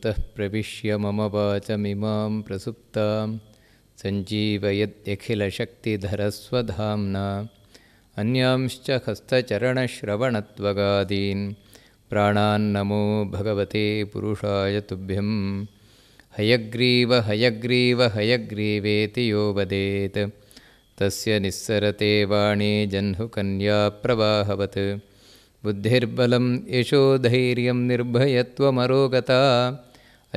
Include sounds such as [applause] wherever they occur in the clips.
अन्तः प्रविश्य मम वाचमिमां प्रसुप्तां सञ्जीवयद्यखिलशक्तिधरस्वधाम्ना अन्यांश्च हस्तचरणश्रवणत्वगादीन् प्राणान्नमो भगवते पुरुषाय तुभ्यं हयग्रीव हयग्रीव हयग्रीवेति यो वदेत् तस्य निःसरते वाणी जह्नुकन्याप्रवाहवत् बुद्धिर्बलं यशो धैर्यं निर्भयत्वमरोगता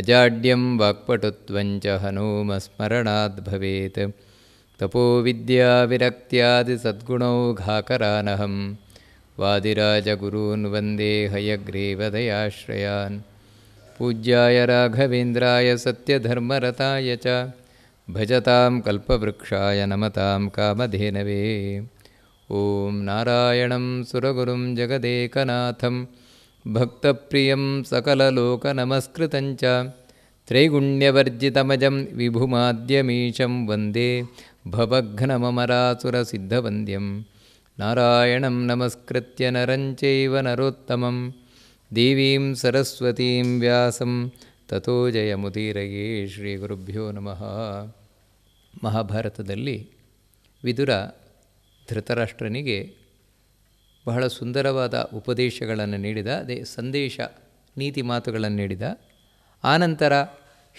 अजाड्यं वाक्पटुत्वञ्च हनूमस्मरणाद्भवेत् तपो घाकरानहं वादिराजगुरून् वन्दे हयग्रीवदयाश्रयान् पूज्याय राघवेन्द्राय सत्यधर्मरताय च भजतां कल्पवृक्षाय नमतां कामधेनवे ॐ नारायणं सुरगुरुं जगदेकनाथं ಭಕ್ತಪ್ರಿಯಂ ಸಕಲಲೋಕನಮಸ್ಕೃತಂಚ ತ್ರೈಗುಣ್ಯವರ್ಜಿತಮಜಂ ವಿಭುಮಾದ್ಯಮೀಶಂ ವಂದೇ ಭವಘ್ನಮರಾಸುರಸಿದ್ಧವಂದ್ಯಂ ನಾರಾಯಣಂ ನಮಸ್ಕೃತ್ಯ ನರಂಚವ ನರೋತ್ತಮಂ ದೇವೀಂ ಸರಸ್ವತೀಂ ವ್ಯಾಸಂ ತಥೋ ಜಯಮುದೀರಯೇ ಶ್ರೀ ಗುರುಭ್ಯೋ ನಮಃ ಮಹಾಭಾರತದಲ್ಲಿ ವಿದುರ ಧೃತರಾಷ್ಟ್ರನಿಗೆ ಬಹಳ ಸುಂದರವಾದ ಉಪದೇಶಗಳನ್ನು ನೀಡಿದ ಅದೇ ಸಂದೇಶ ನೀತಿ ಮಾತುಗಳನ್ನು ನೀಡಿದ ಆನಂತರ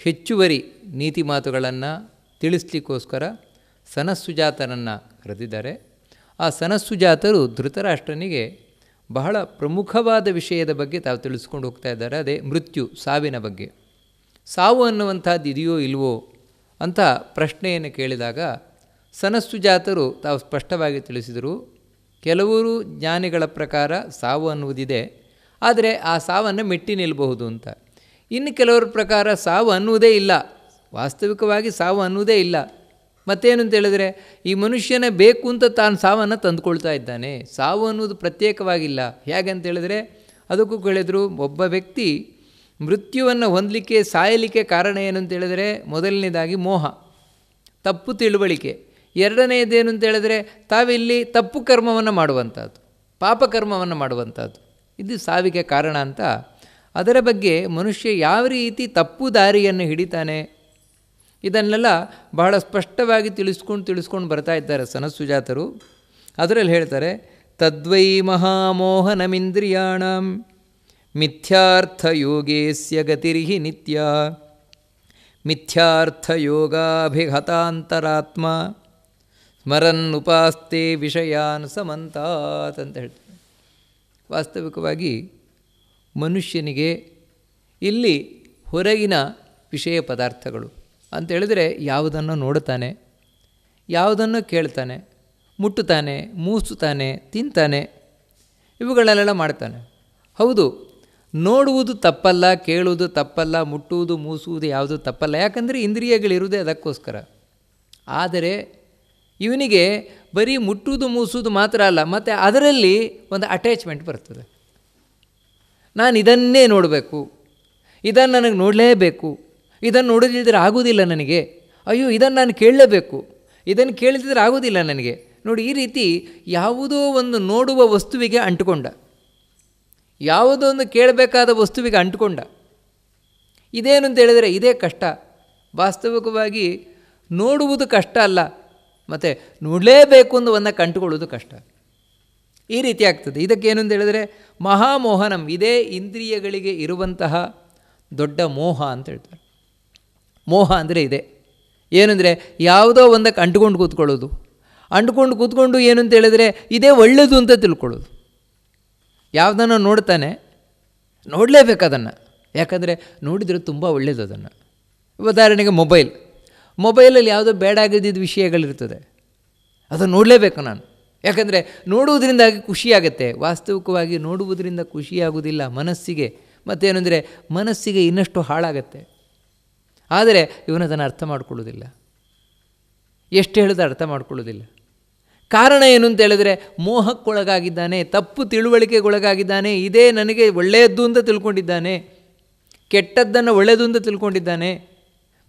ಹೆಚ್ಚುವರಿ ನೀತಿ ಮಾತುಗಳನ್ನು ತಿಳಿಸ್ಲಿಕ್ಕೋಸ್ಕರ ಸನಸ್ಸುಜಾತನನ್ನು ಕರೆದಿದ್ದಾರೆ ಆ ಸನಸ್ಸುಜಾತರು ಧೃತರಾಷ್ಟ್ರನಿಗೆ ಬಹಳ ಪ್ರಮುಖವಾದ ವಿಷಯದ ಬಗ್ಗೆ ತಾವು ತಿಳಿಸ್ಕೊಂಡು ಹೋಗ್ತಾ ಇದ್ದಾರೆ ಅದೇ ಮೃತ್ಯು ಸಾವಿನ ಬಗ್ಗೆ ಸಾವು ಅನ್ನುವಂಥದ್ದು ಇದೆಯೋ ಇಲ್ವೋ ಅಂತ ಪ್ರಶ್ನೆಯನ್ನು ಕೇಳಿದಾಗ ಸನಸ್ಸುಜಾತರು ತಾವು ಸ್ಪಷ್ಟವಾಗಿ ತಿಳಿಸಿದರು ಕೆಲವರು ಜ್ಞಾನಿಗಳ ಪ್ರಕಾರ ಸಾವು ಅನ್ನುವುದಿದೆ ಆದರೆ ಆ ಸಾವನ್ನು ಮೆಟ್ಟಿ ನಿಲ್ಲಬಹುದು ಅಂತ ಇನ್ನು ಕೆಲವರ ಪ್ರಕಾರ ಸಾವು ಅನ್ನುವುದೇ ಇಲ್ಲ ವಾಸ್ತವಿಕವಾಗಿ ಸಾವು ಅನ್ನುವುದೇ ಇಲ್ಲ ಮತ್ತೇನು ಅಂತ ಹೇಳಿದ್ರೆ ಈ ಮನುಷ್ಯನೇ ಬೇಕು ಅಂತ ತಾನು ಸಾವನ್ನು ತಂದುಕೊಳ್ತಾ ಇದ್ದಾನೆ ಸಾವು ಅನ್ನುವುದು ಪ್ರತ್ಯೇಕವಾಗಿಲ್ಲ ಹೇಗೆ ಅಂತ ಹೇಳಿದ್ರೆ ಅದಕ್ಕೂ ಕೇಳಿದ್ರು ಒಬ್ಬ ವ್ಯಕ್ತಿ ಮೃತ್ಯುವನ್ನು ಹೊಂದಲಿಕ್ಕೆ ಸಾಯಲಿಕ್ಕೆ ಕಾರಣ ಏನು ಅಂತ ಹೇಳಿದ್ರೆ ಮೊದಲನೇದಾಗಿ ಮೋಹ ತಪ್ಪು ತಿಳುವಳಿಕೆ ಎರಡನೆಯದೇನು ಅಂತ ಹೇಳಿದ್ರೆ ತಾವಿಲ್ಲಿ ತಪ್ಪು ಕರ್ಮವನ್ನು ಮಾಡುವಂಥದ್ದು ಪಾಪಕರ್ಮವನ್ನು ಮಾಡುವಂಥದ್ದು ಇದು ಸಾವಿಗೆ ಕಾರಣ ಅಂತ ಅದರ ಬಗ್ಗೆ ಮನುಷ್ಯ ಯಾವ ರೀತಿ ತಪ್ಪು ದಾರಿಯನ್ನು ಹಿಡಿತಾನೆ ಇದನ್ನೆಲ್ಲ ಬಹಳ ಸ್ಪಷ್ಟವಾಗಿ ತಿಳಿಸ್ಕೊಂಡು ತಿಳಿಸ್ಕೊಂಡು ಬರ್ತಾ ಇದ್ದಾರೆ ಸನಸ್ಸುಜಾತರು ಅದರಲ್ಲಿ ಹೇಳ್ತಾರೆ ತದ್ವೈ ಮಹಾಮೋಹನಮಿಂದ್ರಿಯಾಣ ಯೋಗೇಸ್ಯ ಗತಿರ್ಹಿ ನಿತ್ಯ ಯೋಗಾಭಿಹತಾಂತರಾತ್ಮ ಸ್ಮರನ್ ಉಪಾಸ್ತೆ ವಿಷಯಾನ್ ಸಮಂತಾತ್ ಅಂತ ಹೇಳ್ತಾರೆ ವಾಸ್ತವಿಕವಾಗಿ ಮನುಷ್ಯನಿಗೆ ಇಲ್ಲಿ ಹೊರಗಿನ ವಿಷಯ ಪದಾರ್ಥಗಳು ಅಂತ ಯಾವುದನ್ನು ನೋಡ್ತಾನೆ ಯಾವುದನ್ನು ಕೇಳ್ತಾನೆ ಮುಟ್ಟುತ್ತಾನೆ ಮೂಸುತ್ತಾನೆ ತಿಂತಾನೆ ಇವುಗಳನ್ನೆಲ್ಲ ಮಾಡ್ತಾನೆ ಹೌದು ನೋಡುವುದು ತಪ್ಪಲ್ಲ ಕೇಳುವುದು ತಪ್ಪಲ್ಲ ಮುಟ್ಟುವುದು ಮೂಸುವುದು ಯಾವುದು ತಪ್ಪಲ್ಲ ಯಾಕಂದರೆ ಇಂದ್ರಿಯಗಳಿರುವುದೇ ಅದಕ್ಕೋಸ್ಕರ ಆದರೆ ಇವನಿಗೆ ಬರೀ ಮುಟ್ಟುವುದು ಮೂಸುವುದು ಮಾತ್ರ ಅಲ್ಲ ಮತ್ತು ಅದರಲ್ಲಿ ಒಂದು ಅಟ್ಯಾಚ್ಮೆಂಟ್ ಬರ್ತದೆ ನಾನು ಇದನ್ನೇ ನೋಡಬೇಕು ಇದನ್ನು ನನಗೆ ನೋಡಲೇಬೇಕು ಇದನ್ನು ನೋಡದಿದ್ದರೆ ಆಗೋದಿಲ್ಲ ನನಗೆ ಅಯ್ಯೋ ಇದನ್ನು ನಾನು ಕೇಳಲೇಬೇಕು ಇದನ್ನು ಕೇಳಿದ್ರೆ ಆಗೋದಿಲ್ಲ ನನಗೆ ನೋಡಿ ಈ ರೀತಿ ಯಾವುದೋ ಒಂದು ನೋಡುವ ವಸ್ತುವಿಗೆ ಅಂಟುಕೊಂಡ ಯಾವುದೋ ಒಂದು ಕೇಳಬೇಕಾದ ವಸ್ತುವಿಗೆ ಅಂಟುಕೊಂಡ ಇದೇನು ಅಂತ ಹೇಳಿದರೆ ಇದೇ ಕಷ್ಟ ವಾಸ್ತವಿಕವಾಗಿ ನೋಡುವುದು ಕಷ್ಟ ಅಲ್ಲ ಮತ್ತು ನೋಡಲೇಬೇಕು ಒಂದಕ್ಕೆ ಕಂಟುಕೊಳ್ಳೋದು ಕಷ್ಟ ಈ ರೀತಿ ಆಗ್ತದೆ ಅಂತ ಹೇಳಿದರೆ ಮಹಾಮೋಹನಂ ಇದೇ ಇಂದ್ರಿಯಗಳಿಗೆ ಇರುವಂತಹ ದೊಡ್ಡ ಮೋಹ ಅಂತ ಹೇಳ್ತಾರೆ ಮೋಹ ಅಂದರೆ ಇದೆ ಏನಂದರೆ ಯಾವುದೋ ಒಂದಕ್ಕೆ ಅಂಟ್ಕೊಂಡು ಕೂತ್ಕೊಳ್ಳೋದು ಅಂಟ್ಕೊಂಡು ಕೂತ್ಕೊಂಡು ಏನು ಅಂತ ಹೇಳಿದರೆ ಇದೇ ಒಳ್ಳೆಯದು ಅಂತ ತಿಳ್ಕೊಳ್ಳೋದು ಯಾವುದನ್ನ ನೋಡ್ತಾನೆ ನೋಡಲೇಬೇಕು ಅದನ್ನು ಯಾಕಂದರೆ ನೋಡಿದರೆ ತುಂಬ ಒಳ್ಳೆಯದು ಅದನ್ನು ಉದಾಹರಣೆಗೆ ಮೊಬೈಲ್ ಮೊಬೈಲಲ್ಲಿ ಯಾವುದೋ ಬೇಡಾಗಿದ್ದಿದ್ದ ವಿಷಯಗಳಿರ್ತದೆ ಅದನ್ನು ನೋಡಲೇಬೇಕು ನಾನು ಯಾಕಂದರೆ ನೋಡುವುದರಿಂದಾಗಿ ಖುಷಿಯಾಗತ್ತೆ ವಾಸ್ತವಿಕವಾಗಿ ನೋಡುವುದರಿಂದ ಖುಷಿಯಾಗುವುದಿಲ್ಲ ಮನಸ್ಸಿಗೆ ಮತ್ತೇನೆಂದರೆ ಮನಸ್ಸಿಗೆ ಇನ್ನಷ್ಟು ಹಾಳಾಗತ್ತೆ ಆದರೆ ಇವನು ಅದನ್ನು ಅರ್ಥ ಮಾಡಿಕೊಳ್ಳೋದಿಲ್ಲ ಎಷ್ಟು ಹೇಳಿದ ಅರ್ಥ ಮಾಡಿಕೊಳ್ಳೋದಿಲ್ಲ ಕಾರಣ ಏನು ಅಂತ ಹೇಳಿದ್ರೆ ಮೋಹಕ್ಕೊಳಗಾಗಿದ್ದಾನೆ ತಪ್ಪು ತಿಳುವಳಿಕೆಗೊಳಗಾಗಿದ್ದಾನೆ ಇದೇ ನನಗೆ ಒಳ್ಳೆಯದ್ದು ಅಂತ ತಿಳ್ಕೊಂಡಿದ್ದಾನೆ ಕೆಟ್ಟದ್ದನ್ನು ಒಳ್ಳೆಯದು ಅಂತ ತಿಳ್ಕೊಂಡಿದ್ದಾನೆ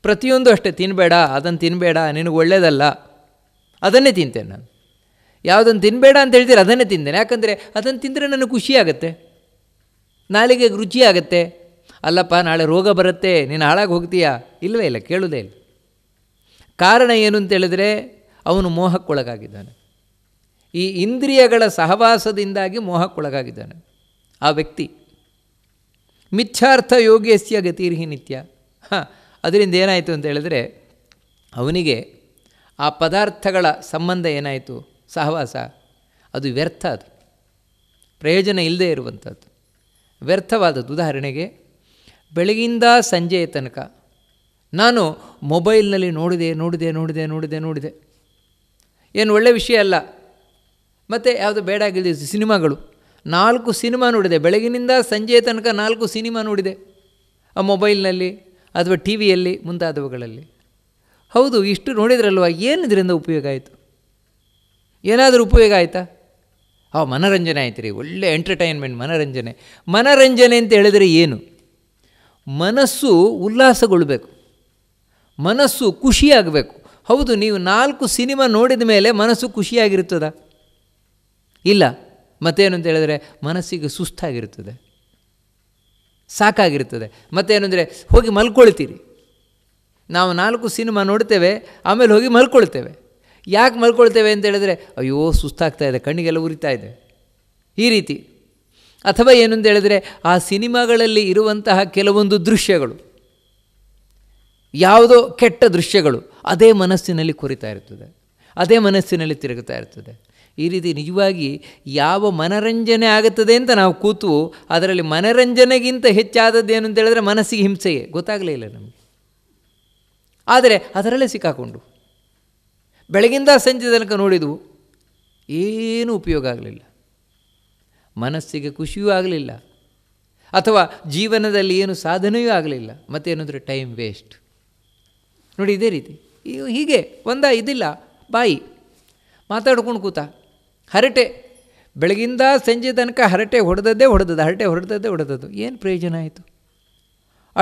ಪ್ರತಿಯೊಂದು ಅಷ್ಟೇ ತಿನ್ನಬೇಡ ಅದನ್ನು ತಿನ್ನಬೇಡ ನಿನಗೆ ಒಳ್ಳೆಯದಲ್ಲ ಅದನ್ನೇ ತಿಂತೇನೆ ನಾನು ಯಾವುದನ್ನು ತಿನ್ನಬೇಡ ಅಂತ ಹೇಳ್ತೀರಿ ಅದನ್ನೇ ತಿಂತೇನೆ ಯಾಕಂದರೆ ಅದನ್ನು ತಿಂದರೆ ನನಗೆ ಖುಷಿಯಾಗತ್ತೆ ನಾಲಿಗೆ ರುಚಿಯಾಗತ್ತೆ ಅಲ್ಲಪ್ಪ ನಾಳೆ ರೋಗ ಬರುತ್ತೆ ನೀನು ಹಾಳಾಗಿ ಹೋಗ್ತೀಯಾ ಇಲ್ಲವೇ ಇಲ್ಲ ಕೇಳೋದೇ ಇಲ್ಲ ಕಾರಣ ಏನು ಅಂತ ಹೇಳಿದ್ರೆ ಅವನು ಮೋಹಕ್ಕೊಳಗಾಗಿದ್ದಾನೆ ಈ ಇಂದ್ರಿಯಗಳ ಸಹವಾಸದಿಂದಾಗಿ ಮೋಹಕ್ಕೊಳಗಾಗಿದ್ದಾನೆ ಆ ವ್ಯಕ್ತಿ ಮಿಥ್ಯಾರ್ಥ ಯೋಗ್ಯಸ್ಯ ಗತಿರ್ಹಿ ನಿತ್ಯ ಹಾಂ ಅದರಿಂದ ಏನಾಯಿತು ಅಂತ ಹೇಳಿದ್ರೆ ಅವನಿಗೆ ಆ ಪದಾರ್ಥಗಳ ಸಂಬಂಧ ಏನಾಯಿತು ಸಹವಾಸ ಅದು ವ್ಯರ್ಥ ಅದು ಪ್ರಯೋಜನ ಇಲ್ಲದೆ ಇರುವಂಥದ್ದು ವ್ಯರ್ಥವಾದದ್ದು ಉದಾಹರಣೆಗೆ ಬೆಳಗಿಂದ ಸಂಜೆಯ ತನಕ ನಾನು ಮೊಬೈಲ್ನಲ್ಲಿ ನೋಡಿದೆ ನೋಡಿದೆ ನೋಡಿದೆ ನೋಡಿದೆ ನೋಡಿದೆ ಏನು ಒಳ್ಳೆಯ ವಿಷಯ ಅಲ್ಲ ಮತ್ತು ಯಾವುದು ಬೇಡಾಗಿದೆ ಸಿನಿಮಾಗಳು ನಾಲ್ಕು ಸಿನಿಮಾ ನೋಡಿದೆ ಬೆಳಗಿನಿಂದ ಸಂಜೆಯ ತನಕ ನಾಲ್ಕು ಸಿನಿಮಾ ನೋಡಿದೆ ಆ ಮೊಬೈಲ್ನಲ್ಲಿ ಅಥವಾ ಟಿ ವಿಯಲ್ಲಿ ಮುಂತಾದವುಗಳಲ್ಲಿ ಹೌದು ಇಷ್ಟು ನೋಡಿದ್ರಲ್ವ ಏನು ಇದರಿಂದ ಉಪಯೋಗ ಆಯಿತು ಏನಾದರೂ ಉಪಯೋಗ ಆಯಿತಾ ಹಾಂ ಮನೋರಂಜನೆ ಆಯ್ತು ರೀ ಒಳ್ಳೆ ಎಂಟರ್ಟೈನ್ಮೆಂಟ್ ಮನೋರಂಜನೆ ಮನರಂಜನೆ ಅಂತ ಹೇಳಿದರೆ ಏನು ಮನಸ್ಸು ಉಲ್ಲಾಸಗೊಳ್ಬೇಕು ಮನಸ್ಸು ಖುಷಿಯಾಗಬೇಕು ಹೌದು ನೀವು ನಾಲ್ಕು ಸಿನಿಮಾ ನೋಡಿದ ಮೇಲೆ ಮನಸ್ಸು ಖುಷಿಯಾಗಿರ್ತದ ಇಲ್ಲ ಮತ್ತೇನು ಅಂತ ಹೇಳಿದರೆ ಮನಸ್ಸಿಗೆ ಸುಸ್ತಾಗಿರ್ತದೆ ಸಾಕಾಗಿರ್ತದೆ ಮತ್ತೇನೆಂದರೆ ಅಂದರೆ ಹೋಗಿ ಮಲ್ಕೊಳ್ತೀರಿ ನಾವು ನಾಲ್ಕು ಸಿನಿಮಾ ನೋಡ್ತೇವೆ ಆಮೇಲೆ ಹೋಗಿ ಮಲ್ಕೊಳ್ತೇವೆ ಯಾಕೆ ಮಲ್ಕೊಳ್ತೇವೆ ಅಂತ ಹೇಳಿದ್ರೆ ಅಯ್ಯೋ ಸುಸ್ತಾಗ್ತಾ ಇದೆ ಕಣ್ಣಿಗೆಲ್ಲ ಉರಿತಾ ಇದೆ ಈ ರೀತಿ ಅಥವಾ ಏನು ಹೇಳಿದ್ರೆ ಆ ಸಿನಿಮಾಗಳಲ್ಲಿ ಇರುವಂತಹ ಕೆಲವೊಂದು ದೃಶ್ಯಗಳು ಯಾವುದೋ ಕೆಟ್ಟ ದೃಶ್ಯಗಳು ಅದೇ ಮನಸ್ಸಿನಲ್ಲಿ ಕುರಿತಾ ಇರ್ತದೆ ಅದೇ ಮನಸ್ಸಿನಲ್ಲಿ ತಿರುಗುತ್ತಾ ಇರ್ತದೆ ಈ ರೀತಿ ನಿಜವಾಗಿ ಯಾವ ಮನರಂಜನೆ ಆಗುತ್ತದೆ ಅಂತ ನಾವು ಕೂತು ಅದರಲ್ಲಿ ಮನರಂಜನೆಗಿಂತ ಹೆಚ್ಚಾದದ್ದು ಏನು ಅಂತ ಹೇಳಿದ್ರೆ ಮನಸ್ಸಿಗೆ ಹಿಂಸೆಯೇ ಗೊತ್ತಾಗಲೇ ಇಲ್ಲ ನಮಗೆ ಆದರೆ ಅದರಲ್ಲೇ ಸಿಕ್ಕಾಕೊಂಡು ಬೆಳಗಿಂದ ಸಂಜೆ ತನಕ ನೋಡಿದವು ಏನೂ ಉಪಯೋಗ ಆಗಲಿಲ್ಲ ಮನಸ್ಸಿಗೆ ಖುಷಿಯೂ ಆಗಲಿಲ್ಲ ಅಥವಾ ಜೀವನದಲ್ಲಿ ಏನು ಸಾಧನೆಯೂ ಆಗಲಿಲ್ಲ ಮತ್ತೇನಂದರೆ ಟೈಮ್ ವೇಸ್ಟ್ ನೋಡಿ ಇದೇ ರೀತಿ ಹೀಗೆ ಒಂದ ಇದಿಲ್ಲ ಬಾಯಿ ಮಾತಾಡ್ಕೊಂಡು ಕೂತ ಹರಟೆ ಬೆಳಗಿಂದ ಸಂಜೆ ತನಕ ಹರಟೆ ಹೊಡೆದದ್ದೇ ಹೊಡೆದದ್ದು ಹರಟೆ ಹೊಡೆದದ್ದೇ ಹೊಡೆದದ್ದು ಏನು ಪ್ರಯೋಜನ ಆಯಿತು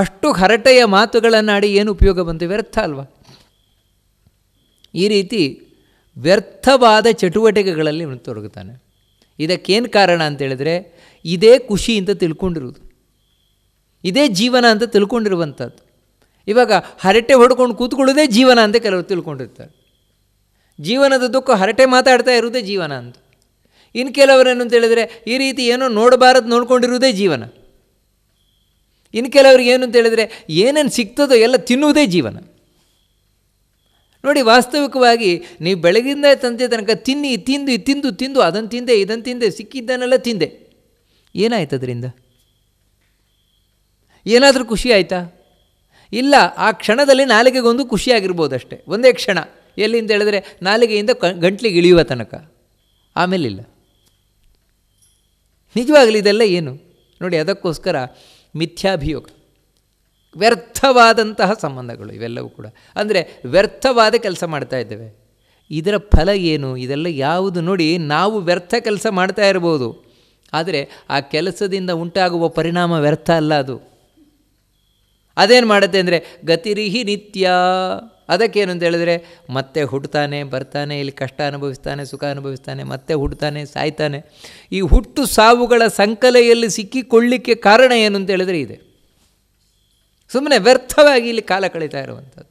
ಅಷ್ಟು ಹರಟೆಯ ಮಾತುಗಳನ್ನಾಡಿ ಏನು ಉಪಯೋಗ ಬಂತು ವ್ಯರ್ಥ ಅಲ್ವಾ ಈ ರೀತಿ ವ್ಯರ್ಥವಾದ ಚಟುವಟಿಕೆಗಳಲ್ಲಿ ತೊಡಗುತ್ತಾನೆ ಇದಕ್ಕೇನು ಕಾರಣ ಅಂತೇಳಿದರೆ ಇದೇ ಖುಷಿ ಅಂತ ತಿಳ್ಕೊಂಡಿರುವುದು ಇದೇ ಜೀವನ ಅಂತ ತಿಳ್ಕೊಂಡಿರುವಂಥದ್ದು ಇವಾಗ ಹರಟೆ ಹೊಡ್ಕೊಂಡು ಕೂತ್ಕೊಳ್ಳೋದೇ ಜೀವನ ಅಂತ ಕೆಲವರು ತಿಳ್ಕೊಂಡಿರ್ತಾರೆ ಜೀವನದ ದುಃಖ ಹರಟೆ ಮಾತಾಡ್ತಾ ಇರುವುದೇ ಜೀವನ ಅಂತ ಇನ್ನು ಕೆಲವರೇನು ಅಂತ ಈ ರೀತಿ ಏನೋ ನೋಡಬಾರದು ನೋಡ್ಕೊಂಡಿರುವುದೇ ಜೀವನ ಇನ್ನು ಕೆಲವರಿಗೆ ಏನು ಅಂತ ಏನೇನು ಸಿಗ್ತದೋ ಎಲ್ಲ ತಿನ್ನುವುದೇ ಜೀವನ ನೋಡಿ ವಾಸ್ತವಿಕವಾಗಿ ನೀವು ಬೆಳಗಿಂದ ತಂದೆ ತನಕ ತಿನ್ನಿ ತಿಂದು ತಿಂದು ತಿಂದು ಅದನ್ನು ತಿಂದೆ ಇದನ್ನು ತಿಂದೆ ಸಿಕ್ಕಿದ್ದನ್ನೆಲ್ಲ ತಿಂದೆ ಏನಾಯ್ತು ಅದರಿಂದ ಏನಾದರೂ ಖುಷಿ ಆಯಿತಾ ಇಲ್ಲ ಆ ಕ್ಷಣದಲ್ಲಿ ನಾಲಿಗೆಗೊಂದು ಖುಷಿಯಾಗಿರ್ಬೋದಷ್ಟೇ ಒಂದೇ ಕ್ಷಣ ಎಲ್ಲಿಂದ ಹೇಳಿದ್ರೆ ನಾಲಿಗೆಯಿಂದ ಗಂಟ್ಲಿಗೆ ಇಳಿಯುವ ತನಕ ಆಮೇಲೆ ಇಲ್ಲ ನಿಜವಾಗಲಿ ಇದೆಲ್ಲ ಏನು ನೋಡಿ ಅದಕ್ಕೋಸ್ಕರ ಮಿಥ್ಯಾಭಿಯೋಗ ವ್ಯರ್ಥವಾದಂತಹ ಸಂಬಂಧಗಳು ಇವೆಲ್ಲವೂ ಕೂಡ ಅಂದರೆ ವ್ಯರ್ಥವಾದ ಕೆಲಸ ಮಾಡ್ತಾ ಇದ್ದೇವೆ ಇದರ ಫಲ ಏನು ಇದೆಲ್ಲ ಯಾವುದು ನೋಡಿ ನಾವು ವ್ಯರ್ಥ ಕೆಲಸ ಮಾಡ್ತಾ ಇರ್ಬೋದು ಆದರೆ ಆ ಕೆಲಸದಿಂದ ಉಂಟಾಗುವ ಪರಿಣಾಮ ವ್ಯರ್ಥ ಅಲ್ಲ ಅದು ಅದೇನು ಮಾಡುತ್ತೆ ಅಂದರೆ ಗತಿರಿಹಿ ನಿತ್ಯ ಅದಕ್ಕೇನು ಅಂತ ಹೇಳಿದ್ರೆ ಮತ್ತೆ ಹುಟ್ಟುತ್ತಾನೆ ಬರ್ತಾನೆ ಇಲ್ಲಿ ಕಷ್ಟ ಅನುಭವಿಸ್ತಾನೆ ಸುಖ ಅನುಭವಿಸ್ತಾನೆ ಮತ್ತೆ ಹುಡ್ತಾನೆ ಸಾಯ್ತಾನೆ ಈ ಹುಟ್ಟು ಸಾವುಗಳ ಸಂಕಲೆಯಲ್ಲಿ ಸಿಕ್ಕಿಕೊಳ್ಳಿಕ್ಕೆ ಕಾರಣ ಏನು ಅಂತ ಹೇಳಿದ್ರೆ ಇದೆ ಸುಮ್ಮನೆ ವ್ಯರ್ಥವಾಗಿ ಇಲ್ಲಿ ಕಾಲ ಕಳೀತಾ ಇರುವಂಥದ್ದು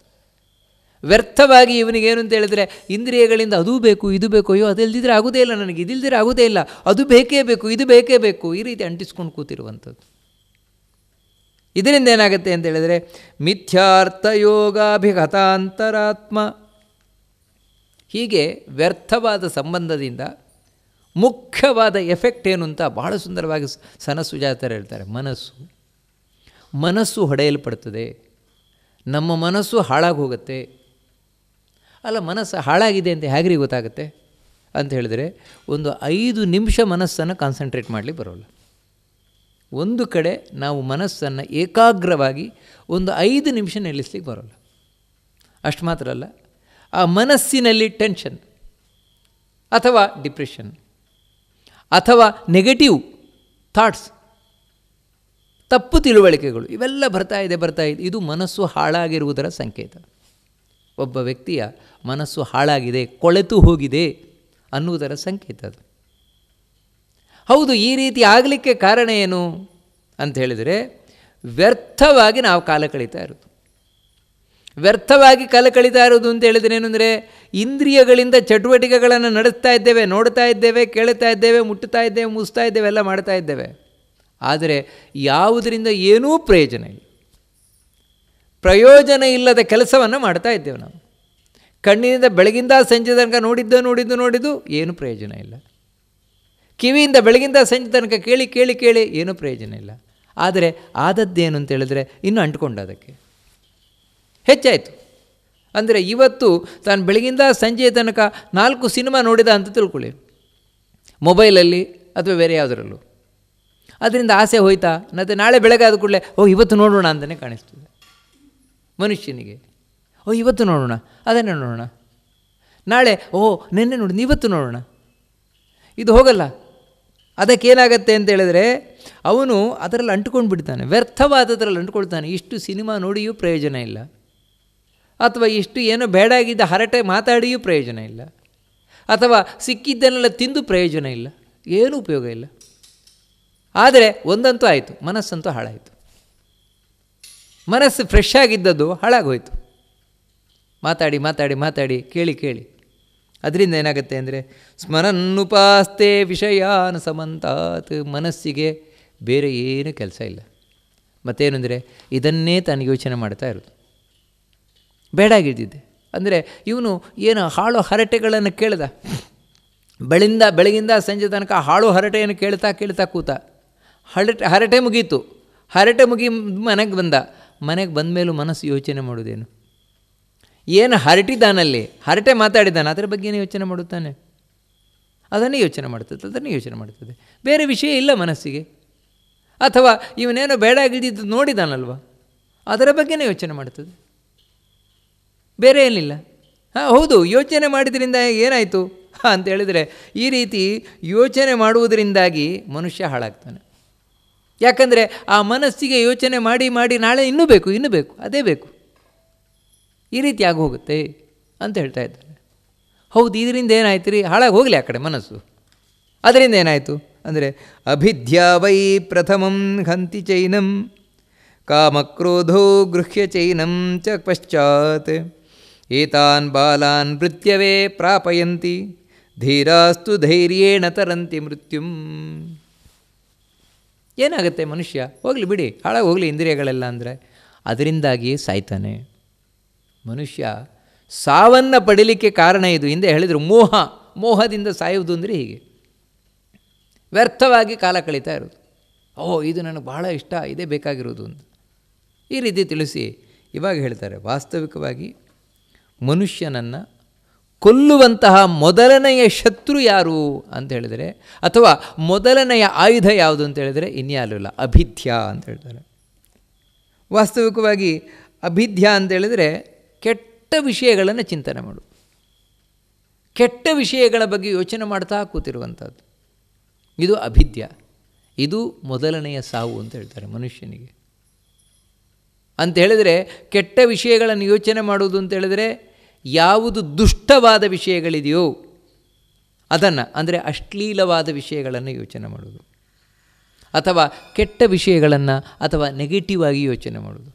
ವ್ಯರ್ಥವಾಗಿ ಇವನಿಗೇನು ಅಂತ ಹೇಳಿದ್ರೆ ಇಂದ್ರಿಯಗಳಿಂದ ಅದೂ ಬೇಕು ಇದು ಬೇಕು ಅಯ್ಯೋ ಅದಿಲ್ಲದಿದ್ರೆ ಆಗೋದೇ ಇಲ್ಲ ನನಗೆ ಇದಿಲ್ದಿದ್ರೆ ಆಗೋದೇ ಇಲ್ಲ ಅದು ಬೇಕೇ ಬೇಕು ಇದು ಬೇಕೇ ಬೇಕು ಈ ರೀತಿ ಅಂಟಿಸ್ಕೊಂಡು ಕೂತಿರುವಂಥದ್ದು ಇದರಿಂದ ಏನಾಗುತ್ತೆ ಅಂತ ಹೇಳಿದರೆ ಯೋಗಾಭಿಗತಾಂತರಾತ್ಮ ಹೀಗೆ ವ್ಯರ್ಥವಾದ ಸಂಬಂಧದಿಂದ ಮುಖ್ಯವಾದ ಎಫೆಕ್ಟ್ ಏನು ಅಂತ ಬಹಳ ಸುಂದರವಾಗಿ ಸನಸುಜಾತರು ಹೇಳ್ತಾರೆ ಮನಸ್ಸು ಮನಸ್ಸು ಹೊಡೆಯಲ್ಪಡ್ತದೆ ನಮ್ಮ ಮನಸ್ಸು ಹಾಳಾಗಿ ಹೋಗುತ್ತೆ ಅಲ್ಲ ಮನಸ್ಸು ಹಾಳಾಗಿದೆ ಅಂತ ಹೇಗ್ರಿ ಗೊತ್ತಾಗುತ್ತೆ ಅಂತ ಹೇಳಿದರೆ ಒಂದು ಐದು ನಿಮಿಷ ಮನಸ್ಸನ್ನು ಕಾನ್ಸಂಟ್ರೇಟ್ ಮಾಡಲಿಕ್ಕೆ ಬರೋಲ್ಲ ಒಂದು ಕಡೆ ನಾವು ಮನಸ್ಸನ್ನು ಏಕಾಗ್ರವಾಗಿ ಒಂದು ಐದು ನಿಮಿಷ ನಿಲ್ಲಿಸ್ಲಿಕ್ಕೆ ಬರೋಲ್ಲ ಅಷ್ಟು ಮಾತ್ರ ಅಲ್ಲ ಆ ಮನಸ್ಸಿನಲ್ಲಿ ಟೆನ್ಷನ್ ಅಥವಾ ಡಿಪ್ರೆಷನ್ ಅಥವಾ ನೆಗೆಟಿವ್ ಥಾಟ್ಸ್ ತಪ್ಪು ತಿಳುವಳಿಕೆಗಳು ಇವೆಲ್ಲ ಬರ್ತಾ ಇದೆ ಬರ್ತಾ ಇದೆ ಇದು ಮನಸ್ಸು ಹಾಳಾಗಿರುವುದರ ಸಂಕೇತ ಒಬ್ಬ ವ್ಯಕ್ತಿಯ ಮನಸ್ಸು ಹಾಳಾಗಿದೆ ಕೊಳೆತು ಹೋಗಿದೆ ಅನ್ನುವುದರ ಸಂಕೇತ ಅದು ಹೌದು ಈ ರೀತಿ ಆಗಲಿಕ್ಕೆ ಕಾರಣ ಏನು ಅಂತ ಹೇಳಿದರೆ ವ್ಯರ್ಥವಾಗಿ ನಾವು ಕಾಲ ಕಳೀತಾ ಇರೋದು ವ್ಯರ್ಥವಾಗಿ ಕಾಲ ಕಳೀತಾ ಇರೋದು ಅಂತ ಹೇಳಿದರೆ ಏನು ಅಂದರೆ ಇಂದ್ರಿಯಗಳಿಂದ ಚಟುವಟಿಕೆಗಳನ್ನು ನಡೆಸ್ತಾ ಇದ್ದೇವೆ ನೋಡ್ತಾ ಇದ್ದೇವೆ ಕೇಳ್ತಾ ಇದ್ದೇವೆ ಮುಟ್ತಾ ಇದ್ದೇವೆ ಮುಸ್ತಾ ಇದ್ದೇವೆ ಎಲ್ಲ ಮಾಡ್ತಾ ಇದ್ದೇವೆ ಆದರೆ ಯಾವುದರಿಂದ ಏನೂ ಪ್ರಯೋಜನ ಇಲ್ಲ ಪ್ರಯೋಜನ ಇಲ್ಲದ ಕೆಲಸವನ್ನು ಮಾಡ್ತಾ ಇದ್ದೇವೆ ನಾವು ಕಣ್ಣಿನಿಂದ ಬೆಳಗಿಂದ ಸಂಜೆ ತನಕ ನೋಡಿದ್ದು ನೋಡಿದ್ದು ನೋಡಿದ್ದು ಏನೂ ಪ್ರಯೋಜನ ಇಲ್ಲ ಕಿವಿಯಿಂದ ಬೆಳಗಿಂದ ಸಂಜೆ ತನಕ ಕೇಳಿ ಕೇಳಿ ಕೇಳಿ ಏನೂ ಪ್ರಯೋಜನ ಇಲ್ಲ ಆದರೆ ಆದದ್ದೇನು ಅಂತ ಹೇಳಿದ್ರೆ ಇನ್ನೂ ಅಂಟ್ಕೊಂಡು ಅದಕ್ಕೆ ಹೆಚ್ಚಾಯಿತು ಅಂದರೆ ಇವತ್ತು ತಾನು ಬೆಳಗಿಂದ ಸಂಜೆಯ ತನಕ ನಾಲ್ಕು ಸಿನಿಮಾ ನೋಡಿದ ಅಂತ ತಿಳ್ಕೊಳ್ಳಿ ಮೊಬೈಲಲ್ಲಿ ಅಥವಾ ಬೇರೆ ಯಾವುದರಲ್ಲೂ ಅದರಿಂದ ಆಸೆ ಹೋಯ್ತಾ ಮತ್ತು ನಾಳೆ ಬೆಳಗ್ಗೆ ಆದ ಕೂಡಲೇ ಓ ಇವತ್ತು ನೋಡೋಣ ಅಂತಲೇ ಕಾಣಿಸ್ತದೆ ಮನುಷ್ಯನಿಗೆ ಓ ಇವತ್ತು ನೋಡೋಣ ಅದನ್ನೇ ನೋಡೋಣ ನಾಳೆ ಓ ನಿನ್ನೆ ನೋಡಿ ಇವತ್ತು ನೋಡೋಣ ಇದು ಹೋಗಲ್ಲ ಅದಕ್ಕೇನಾಗತ್ತೆ ಅಂತ ಹೇಳಿದ್ರೆ ಅವನು ಅದರಲ್ಲಿ ಅಂಟ್ಕೊಂಡು ಬಿಡ್ತಾನೆ ವ್ಯರ್ಥವಾದದ್ರಲ್ಲಿ ಅಂಟ್ಕೊಳ್ತಾನೆ ಇಷ್ಟು ಸಿನಿಮಾ ನೋಡಿಯೂ ಪ್ರಯೋಜನ ಇಲ್ಲ ಅಥವಾ ಇಷ್ಟು ಏನೋ ಬೇಡಾಗಿದ್ದ ಹರಟೆ ಮಾತಾಡಿಯೂ ಪ್ರಯೋಜನ ಇಲ್ಲ ಅಥವಾ ಸಿಕ್ಕಿದ್ದನ್ನೆಲ್ಲ ತಿಂದು ಪ್ರಯೋಜನ ಇಲ್ಲ ಏನೂ ಉಪಯೋಗ ಇಲ್ಲ ಆದರೆ ಒಂದಂತೂ ಆಯಿತು ಮನಸ್ಸಂತೂ ಹಾಳಾಯಿತು ಮನಸ್ಸು ಫ್ರೆಶ್ ಆಗಿದ್ದದ್ದು ಹಾಳಾಗೋಯಿತು ಮಾತಾಡಿ ಮಾತಾಡಿ ಮಾತಾಡಿ ಕೇಳಿ ಕೇಳಿ ಅದರಿಂದ ಏನಾಗುತ್ತೆ ಅಂದರೆ ಸ್ಮರನ್ನುಪಾಸ್ತೆ ವಿಷಯ ಸಮಂತಾತ್ ಮನಸ್ಸಿಗೆ ಬೇರೆ ಏನು ಕೆಲಸ ಇಲ್ಲ ಮತ್ತೇನೆಂದರೆ ಇದನ್ನೇ ತಾನು ಯೋಚನೆ ಮಾಡ್ತಾ ಇರೋದು ಬೇಡಾಗಿದ್ದಿದ್ದೆ ಅಂದರೆ ಇವನು ಏನು ಹಾಳು ಹರಟೆಗಳನ್ನು ಕೇಳ್ದ ಬೆಳಿಂದ ಬೆಳಗಿಂದ ಸಂಜೆ ತನಕ ಹಾಳು ಹರಟೆಯನ್ನು ಕೇಳ್ತಾ ಕೇಳ್ತಾ ಕೂತ ಹರಟೆ ಹರಟೆ ಮುಗೀತು ಹರಟೆ ಮುಗಿ ಮನೆಗೆ ಬಂದ ಮನೆಗೆ ಬಂದ ಮೇಲೂ ಮನಸ್ಸು ಯೋಚನೆ ಮಾಡೋದೇನು ಏನು ಹರಟಿದ್ದಾನಲ್ಲಿ ಹರಟೆ ಮಾತಾಡಿದ್ದಾನೆ ಅದರ ಬಗ್ಗೆನೇ ಯೋಚನೆ ಮಾಡುತ್ತಾನೆ ಅದನ್ನೇ ಯೋಚನೆ ಮಾಡ್ತದೆ ಅದನ್ನೇ ಯೋಚನೆ ಮಾಡ್ತದೆ ಬೇರೆ ವಿಷಯ ಇಲ್ಲ ಮನಸ್ಸಿಗೆ ಅಥವಾ ಇವನೇನೋ ಬೇಡ ಬೇಡಾಗಿದ್ದು ನೋಡಿದಾನಲ್ವ ಅದರ ಬಗ್ಗೆನೇ ಯೋಚನೆ ಮಾಡ್ತದೆ ಬೇರೆ ಏನಿಲ್ಲ ಹಾಂ ಹೌದು ಯೋಚನೆ ಮಾಡಿದ್ರಿಂದ ಏನಾಯಿತು ಅಂತ ಹೇಳಿದರೆ ಈ ರೀತಿ ಯೋಚನೆ ಮಾಡುವುದರಿಂದಾಗಿ ಮನುಷ್ಯ ಹಾಳಾಗ್ತಾನೆ ಯಾಕಂದರೆ ಆ ಮನಸ್ಸಿಗೆ ಯೋಚನೆ ಮಾಡಿ ಮಾಡಿ ನಾಳೆ ಇನ್ನೂ ಬೇಕು ಇನ್ನೂ ಬೇಕು ಅದೇ ಬೇಕು ಈ ರೀತಿಯಾಗಿ ಹೋಗುತ್ತೆ ಅಂತ ಹೇಳ್ತಾ ಇದ್ದಾರೆ ಹೌದು ಇದರಿಂದ ಏನಾಯ್ತು ರೀ ಹಾಳಾಗಿ ಹೋಗಲಿ ಆ ಕಡೆ ಮನಸ್ಸು ಅದರಿಂದ ಏನಾಯಿತು ಅಂದರೆ ಅಭಿದ್ಯಾ ವೈ ಪ್ರಥಮಂ ಹಂತಿ ಚೈನಂ ಕಾಮಕ್ರೋಧೋ ಗೃಹ್ಯ ಚೈನಂ ಚ ಪಶ್ಚಾತ್ ಏತಾನ್ ಬಾಲಾನ್ ಮೃತ್ಯವೇ ಪ್ರಾಪಯಂತಿ ಧೀರಾಸ್ತು ಧೈರ್ಯೇಣ ತರಂತಿ ಮೃತ್ಯುಂ ಏನಾಗುತ್ತೆ ಮನುಷ್ಯ ಹೋಗಲಿ ಬಿಡಿ ಹಾಳಾಗಿ ಹೋಗಲಿ ಇಂದ್ರಿಯಗಳೆಲ್ಲ ಅಂದರೆ ಅದರಿಂದಾಗಿಯೇ ಸಾಯ್ತಾನೆ ಮನುಷ್ಯ ಸಾವನ್ನು ಪಡೀಲಿಕ್ಕೆ ಕಾರಣ ಇದು ಹಿಂದೆ ಹೇಳಿದರು ಮೋಹ ಮೋಹದಿಂದ ಸಾಯುವುದು ಅಂದರೆ ಹೀಗೆ ವ್ಯರ್ಥವಾಗಿ ಕಾಲ ಕಳೀತಾ ಇರೋದು ಓ ಇದು ನನಗೆ ಬಹಳ ಇಷ್ಟ ಇದೇ ಬೇಕಾಗಿರೋದು ಅಂತ ಈ ರೀತಿ ತಿಳಿಸಿ ಇವಾಗ ಹೇಳ್ತಾರೆ ವಾಸ್ತವಿಕವಾಗಿ ಮನುಷ್ಯನನ್ನು ಕೊಲ್ಲುವಂತಹ ಮೊದಲನೆಯ ಶತ್ರು ಯಾರು ಅಂತ ಹೇಳಿದರೆ ಅಥವಾ ಮೊದಲನೆಯ ಆಯುಧ ಯಾವುದು ಅಂತ ಹೇಳಿದರೆ ಇಲ್ಲ ಅಭಿಧ್ಯ ಅಂತ ಹೇಳ್ತಾರೆ ವಾಸ್ತವಿಕವಾಗಿ ಅಭಿಧ್ಯ ಅಂತ ಹೇಳಿದರೆ ಕೆಟ್ಟ ವಿಷಯಗಳನ್ನು ಚಿಂತನೆ ಮಾಡು ಕೆಟ್ಟ ವಿಷಯಗಳ ಬಗ್ಗೆ ಯೋಚನೆ ಮಾಡ್ತಾ ಕೂತಿರುವಂಥದ್ದು ಇದು ಅಭಿದ್ಯ ಇದು ಮೊದಲನೆಯ ಸಾವು ಅಂತ ಹೇಳ್ತಾರೆ ಮನುಷ್ಯನಿಗೆ ಅಂತ ಹೇಳಿದರೆ ಕೆಟ್ಟ ವಿಷಯಗಳನ್ನು ಯೋಚನೆ ಮಾಡುವುದು ಅಂತ ಹೇಳಿದರೆ ಯಾವುದು ದುಷ್ಟವಾದ ವಿಷಯಗಳಿದೆಯೋ ಅದನ್ನು ಅಂದರೆ ಅಶ್ಲೀಲವಾದ ವಿಷಯಗಳನ್ನು ಯೋಚನೆ ಮಾಡೋದು ಅಥವಾ ಕೆಟ್ಟ ವಿಷಯಗಳನ್ನು ಅಥವಾ ನೆಗೆಟಿವ್ ಆಗಿ ಯೋಚನೆ ಮಾಡೋದು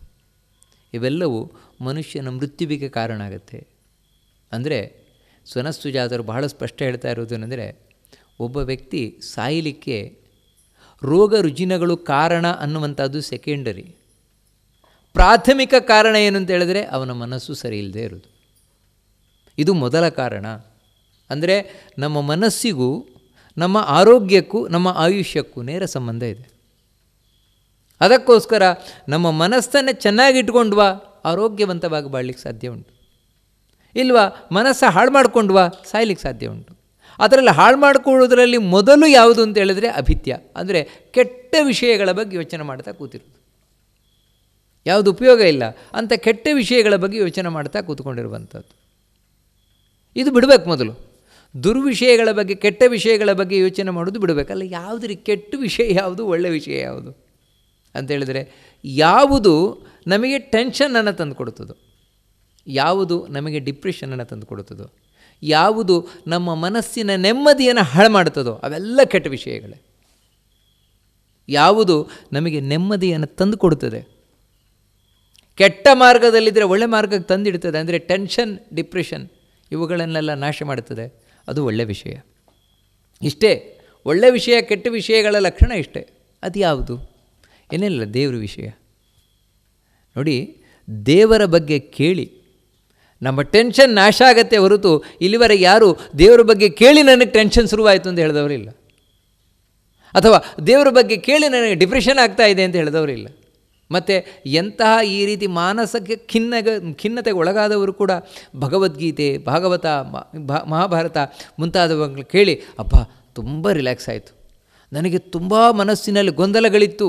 ಇವೆಲ್ಲವೂ ಮನುಷ್ಯನ ಮೃತ್ಯುವಿಗೆ ಕಾರಣ ಆಗುತ್ತೆ ಅಂದರೆ ಸ್ವನಸ್ಸು ಜಾತರು ಬಹಳ ಸ್ಪಷ್ಟ ಹೇಳ್ತಾ ಇರೋದೇನೆಂದರೆ ಒಬ್ಬ ವ್ಯಕ್ತಿ ಸಾಯಲಿಕ್ಕೆ ರೋಗ ರುಜಿನಗಳು ಕಾರಣ ಅನ್ನುವಂಥದ್ದು ಸೆಕೆಂಡರಿ ಪ್ರಾಥಮಿಕ ಕಾರಣ ಏನು ಅಂತ ಹೇಳಿದ್ರೆ ಅವನ ಮನಸ್ಸು ಸರಿ ಇಲ್ಲದೆ ಇರೋದು ಇದು ಮೊದಲ ಕಾರಣ ಅಂದರೆ ನಮ್ಮ ಮನಸ್ಸಿಗೂ ನಮ್ಮ ಆರೋಗ್ಯಕ್ಕೂ ನಮ್ಮ ಆಯುಷ್ಯಕ್ಕೂ ನೇರ ಸಂಬಂಧ ಇದೆ ಅದಕ್ಕೋಸ್ಕರ ನಮ್ಮ ಮನಸ್ಸನ್ನು ಚೆನ್ನಾಗಿಟ್ಕೊಂಡ್ವಾ ಆರೋಗ್ಯವಂತವಾಗಿ ಬಾಳಲಿಕ್ಕೆ ಸಾಧ್ಯ ಉಂಟು ಇಲ್ವಾ ಮನಸ್ಸು ಹಾಳು ಮಾಡಿಕೊಂಡ್ವ ಸಾಯ್ಲಿಕ್ಕೆ ಸಾಧ್ಯ ಉಂಟು ಅದರಲ್ಲಿ ಹಾಳು ಮಾಡಿಕೊಳ್ಳೋದ್ರಲ್ಲಿ ಮೊದಲು ಯಾವುದು ಅಂತ ಹೇಳಿದ್ರೆ ಅಭಿತ್ಯ ಅಂದರೆ ಕೆಟ್ಟ ವಿಷಯಗಳ ಬಗ್ಗೆ ಯೋಚನೆ ಮಾಡ್ತಾ ಕೂತಿರೋದು ಯಾವುದು ಉಪಯೋಗ ಇಲ್ಲ ಅಂಥ ಕೆಟ್ಟ ವಿಷಯಗಳ ಬಗ್ಗೆ ಯೋಚನೆ ಮಾಡ್ತಾ ಕೂತ್ಕೊಂಡಿರುವಂಥದ್ದು ಇದು ಬಿಡಬೇಕು ಮೊದಲು ದುರ್ವಿಷಯಗಳ ಬಗ್ಗೆ ಕೆಟ್ಟ ವಿಷಯಗಳ ಬಗ್ಗೆ ಯೋಚನೆ ಮಾಡೋದು ಬಿಡಬೇಕಲ್ಲ ಯಾವುದ್ರಿ ಕೆಟ್ಟ ವಿಷಯ ಯಾವುದು ಒಳ್ಳೆಯ ವಿಷಯ ಯಾವುದು ಅಂತೇಳಿದರೆ ಯಾವುದು ನಮಗೆ ಟೆನ್ಷನನ್ನು ತಂದುಕೊಡುತ್ತದೆ ಯಾವುದು ನಮಗೆ ಡಿಪ್ರೆಷನನ್ನು ಕೊಡುತ್ತದೆ ಯಾವುದು ನಮ್ಮ ಮನಸ್ಸಿನ ನೆಮ್ಮದಿಯನ್ನು ಹಾಳು ಮಾಡುತ್ತದೋ ಅವೆಲ್ಲ ಕೆಟ್ಟ ವಿಷಯಗಳೇ ಯಾವುದು ನಮಗೆ ನೆಮ್ಮದಿಯನ್ನು ತಂದುಕೊಡುತ್ತದೆ ಕೆಟ್ಟ ಮಾರ್ಗದಲ್ಲಿದ್ದರೆ ಒಳ್ಳೆ ಮಾರ್ಗಕ್ಕೆ ತಂದಿಡ್ತದೆ ಅಂದರೆ ಟೆನ್ಷನ್ ಡಿಪ್ರೆಷನ್ ಇವುಗಳನ್ನೆಲ್ಲ ನಾಶ ಮಾಡುತ್ತದೆ ಅದು ಒಳ್ಳೆ ವಿಷಯ ಇಷ್ಟೇ ಒಳ್ಳೆ ವಿಷಯ ಕೆಟ್ಟ ವಿಷಯಗಳ ಲಕ್ಷಣ ಇಷ್ಟೇ ಅದು ಯಾವುದು ಏನೇನಿಲ್ಲ ದೇವ್ರ ವಿಷಯ ನೋಡಿ ದೇವರ ಬಗ್ಗೆ ಕೇಳಿ ನಮ್ಮ ಟೆನ್ಷನ್ ನಾಶ ಆಗತ್ತೆ ಹೊರತು ಇಲ್ಲಿವರೆಗೆ ಯಾರು ದೇವರ ಬಗ್ಗೆ ಕೇಳಿ ನನಗೆ ಟೆನ್ಷನ್ ಶುರುವಾಯಿತು ಅಂತ ಹೇಳಿದವರಿಲ್ಲ ಅಥವಾ ದೇವರ ಬಗ್ಗೆ ಕೇಳಿ ನನಗೆ ಡಿಪ್ರೆಷನ್ ಆಗ್ತಾ ಇದೆ ಅಂತ ಹೇಳಿದವರಿಲ್ಲ ಮತ್ತು ಎಂತಹ ಈ ರೀತಿ ಮಾನಸಕ್ಕೆ ಖಿನ್ನಗ ಖಿನ್ನತೆಗೆ ಒಳಗಾದವರು ಕೂಡ ಭಗವದ್ಗೀತೆ ಭಾಗವತ ಮಹಾಭಾರತ ಮುಂತಾದವುಗಳು ಕೇಳಿ ಅಪ್ಪ ತುಂಬ ರಿಲ್ಯಾಕ್ಸ್ ಆಯಿತು ನನಗೆ ತುಂಬ ಮನಸ್ಸಿನಲ್ಲಿ ಗೊಂದಲಗಳಿತ್ತು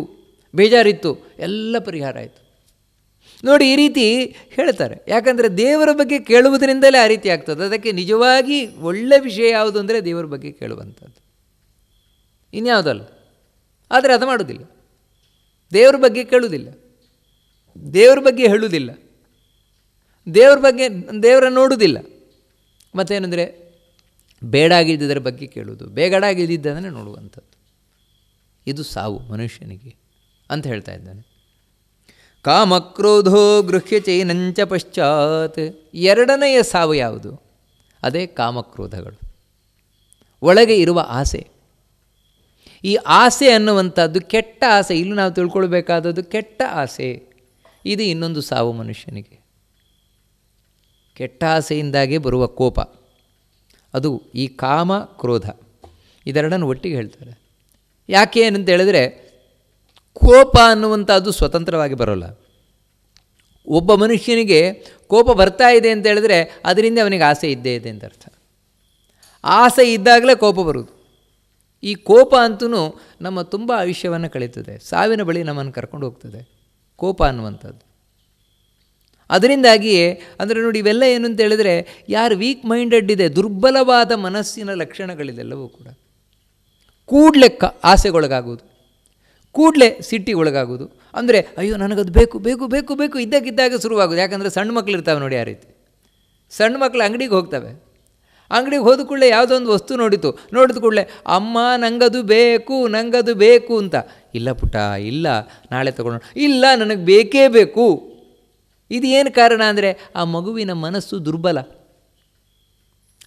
ಬೇಜಾರಿತ್ತು ಎಲ್ಲ ಪರಿಹಾರ ಆಯಿತು ನೋಡಿ ಈ ರೀತಿ ಹೇಳ್ತಾರೆ ಯಾಕಂದರೆ ದೇವರ ಬಗ್ಗೆ ಕೇಳುವುದರಿಂದಲೇ ಆ ರೀತಿ ಆಗ್ತದೆ ಅದಕ್ಕೆ ನಿಜವಾಗಿ ಒಳ್ಳೆ ವಿಷಯ ಯಾವುದು ಅಂದರೆ ದೇವರ ಬಗ್ಗೆ ಕೇಳುವಂಥದ್ದು ಇನ್ಯಾವುದಲ್ಲ ಆದರೆ ಅದು ಮಾಡುವುದಿಲ್ಲ ದೇವರ ಬಗ್ಗೆ ಕೇಳುವುದಿಲ್ಲ ದೇವ್ರ ಬಗ್ಗೆ ಹೇಳುವುದಿಲ್ಲ ದೇವ್ರ ಬಗ್ಗೆ ದೇವರ ನೋಡುವುದಿಲ್ಲ ಮತ್ತೇನೆಂದರೆ ಬೇಡಾಗಿದ್ದರ ಬಗ್ಗೆ ಕೇಳುವುದು ಬೇಗಡಾಗಿದ್ದದನ್ನೇ ನೋಡುವಂಥದ್ದು ಇದು ಸಾವು ಮನುಷ್ಯನಿಗೆ ಅಂತ ಹೇಳ್ತಾ ಇದ್ದಾನೆ ಕಾಮಕ್ರೋಧೋ ಗೃಹ್ಯಚೈನಂಚ ಪಶ್ಚಾತ್ ಎರಡನೆಯ ಸಾವು ಯಾವುದು ಅದೇ ಕಾಮಕ್ರೋಧಗಳು ಒಳಗೆ ಇರುವ ಆಸೆ ಈ ಆಸೆ ಅನ್ನುವಂಥದ್ದು ಕೆಟ್ಟ ಆಸೆ ಇಲ್ಲಿ ನಾವು ತಿಳ್ಕೊಳ್ಬೇಕಾದದ್ದು ಕೆಟ್ಟ ಆಸೆ ಇದು ಇನ್ನೊಂದು ಸಾವು ಮನುಷ್ಯನಿಗೆ ಕೆಟ್ಟ ಆಸೆಯಿಂದಾಗಿ ಬರುವ ಕೋಪ ಅದು ಈ ಕಾಮ ಕ್ರೋಧ ಇದೆರಡನ್ನು ಒಟ್ಟಿಗೆ ಹೇಳ್ತಾರೆ ಯಾಕೆ ಏನಂತ ಹೇಳಿದ್ರೆ ಕೋಪ ಅನ್ನುವಂಥದ್ದು ಸ್ವತಂತ್ರವಾಗಿ ಬರೋಲ್ಲ ಒಬ್ಬ ಮನುಷ್ಯನಿಗೆ ಕೋಪ ಬರ್ತಾ ಇದೆ ಅಂತ ಹೇಳಿದ್ರೆ ಅದರಿಂದ ಅವನಿಗೆ ಆಸೆ ಇದ್ದೇ ಇದೆ ಅಂತ ಅರ್ಥ ಆಸೆ ಇದ್ದಾಗಲೇ ಕೋಪ ಬರುವುದು ಈ ಕೋಪ ಅಂತೂ ನಮ್ಮ ತುಂಬ ಆಯುಷ್ಯವನ್ನು ಕಳೀತದೆ ಸಾವಿನ ಬಳಿ ನಮ್ಮನ್ನು ಕರ್ಕೊಂಡು ಹೋಗ್ತದೆ ಕೋಪ ಅನ್ನುವಂಥದ್ದು ಅದರಿಂದಾಗಿಯೇ ಅಂದರೆ ನೋಡಿ ಇವೆಲ್ಲ ಏನು ಅಂತ ಹೇಳಿದರೆ ಯಾರು ವೀಕ್ ಮೈಂಡೆಡ್ ಇದೆ ದುರ್ಬಲವಾದ ಮನಸ್ಸಿನ ಲಕ್ಷಣಗಳಿದೆಲ್ಲವೂ ಕೂಡ ಕೂಡ್ಲೆಕ್ಕ ಆಸೆಗೊಳಗಾಗುವುದು ಕೂಡಲೇ ಸಿಟ್ಟಿ ಒಳಗಾಗೋದು ಅಂದರೆ ಅಯ್ಯೋ ನನಗದು ಬೇಕು ಬೇಕು ಬೇಕು ಬೇಕು ಇದ್ದಾಗಿದ್ದಾಗ ಶುರುವಾಗೋದು ಯಾಕಂದರೆ ಸಣ್ಣ ಮಕ್ಕಳು ಇರ್ತಾವೆ ನೋಡಿ ಆ ರೀತಿ ಸಣ್ಣ ಮಕ್ಕಳು ಅಂಗಡಿಗೆ ಹೋಗ್ತವೆ ಅಂಗಡಿಗೆ ಹೋದ ಕೂಡಲೇ ಯಾವುದೋ ಒಂದು ವಸ್ತು ನೋಡಿತು ನೋಡಿದ ಕೂಡಲೇ ಅಮ್ಮ ನಂಗದು ಬೇಕು ನಂಗದು ಬೇಕು ಅಂತ ಇಲ್ಲ ಪುಟ್ಟ ಇಲ್ಲ ನಾಳೆ ತಗೊಂಡು ಇಲ್ಲ ನನಗೆ ಬೇಕೇ ಬೇಕು ಇದು ಏನು ಕಾರಣ ಅಂದರೆ ಆ ಮಗುವಿನ ಮನಸ್ಸು ದುರ್ಬಲ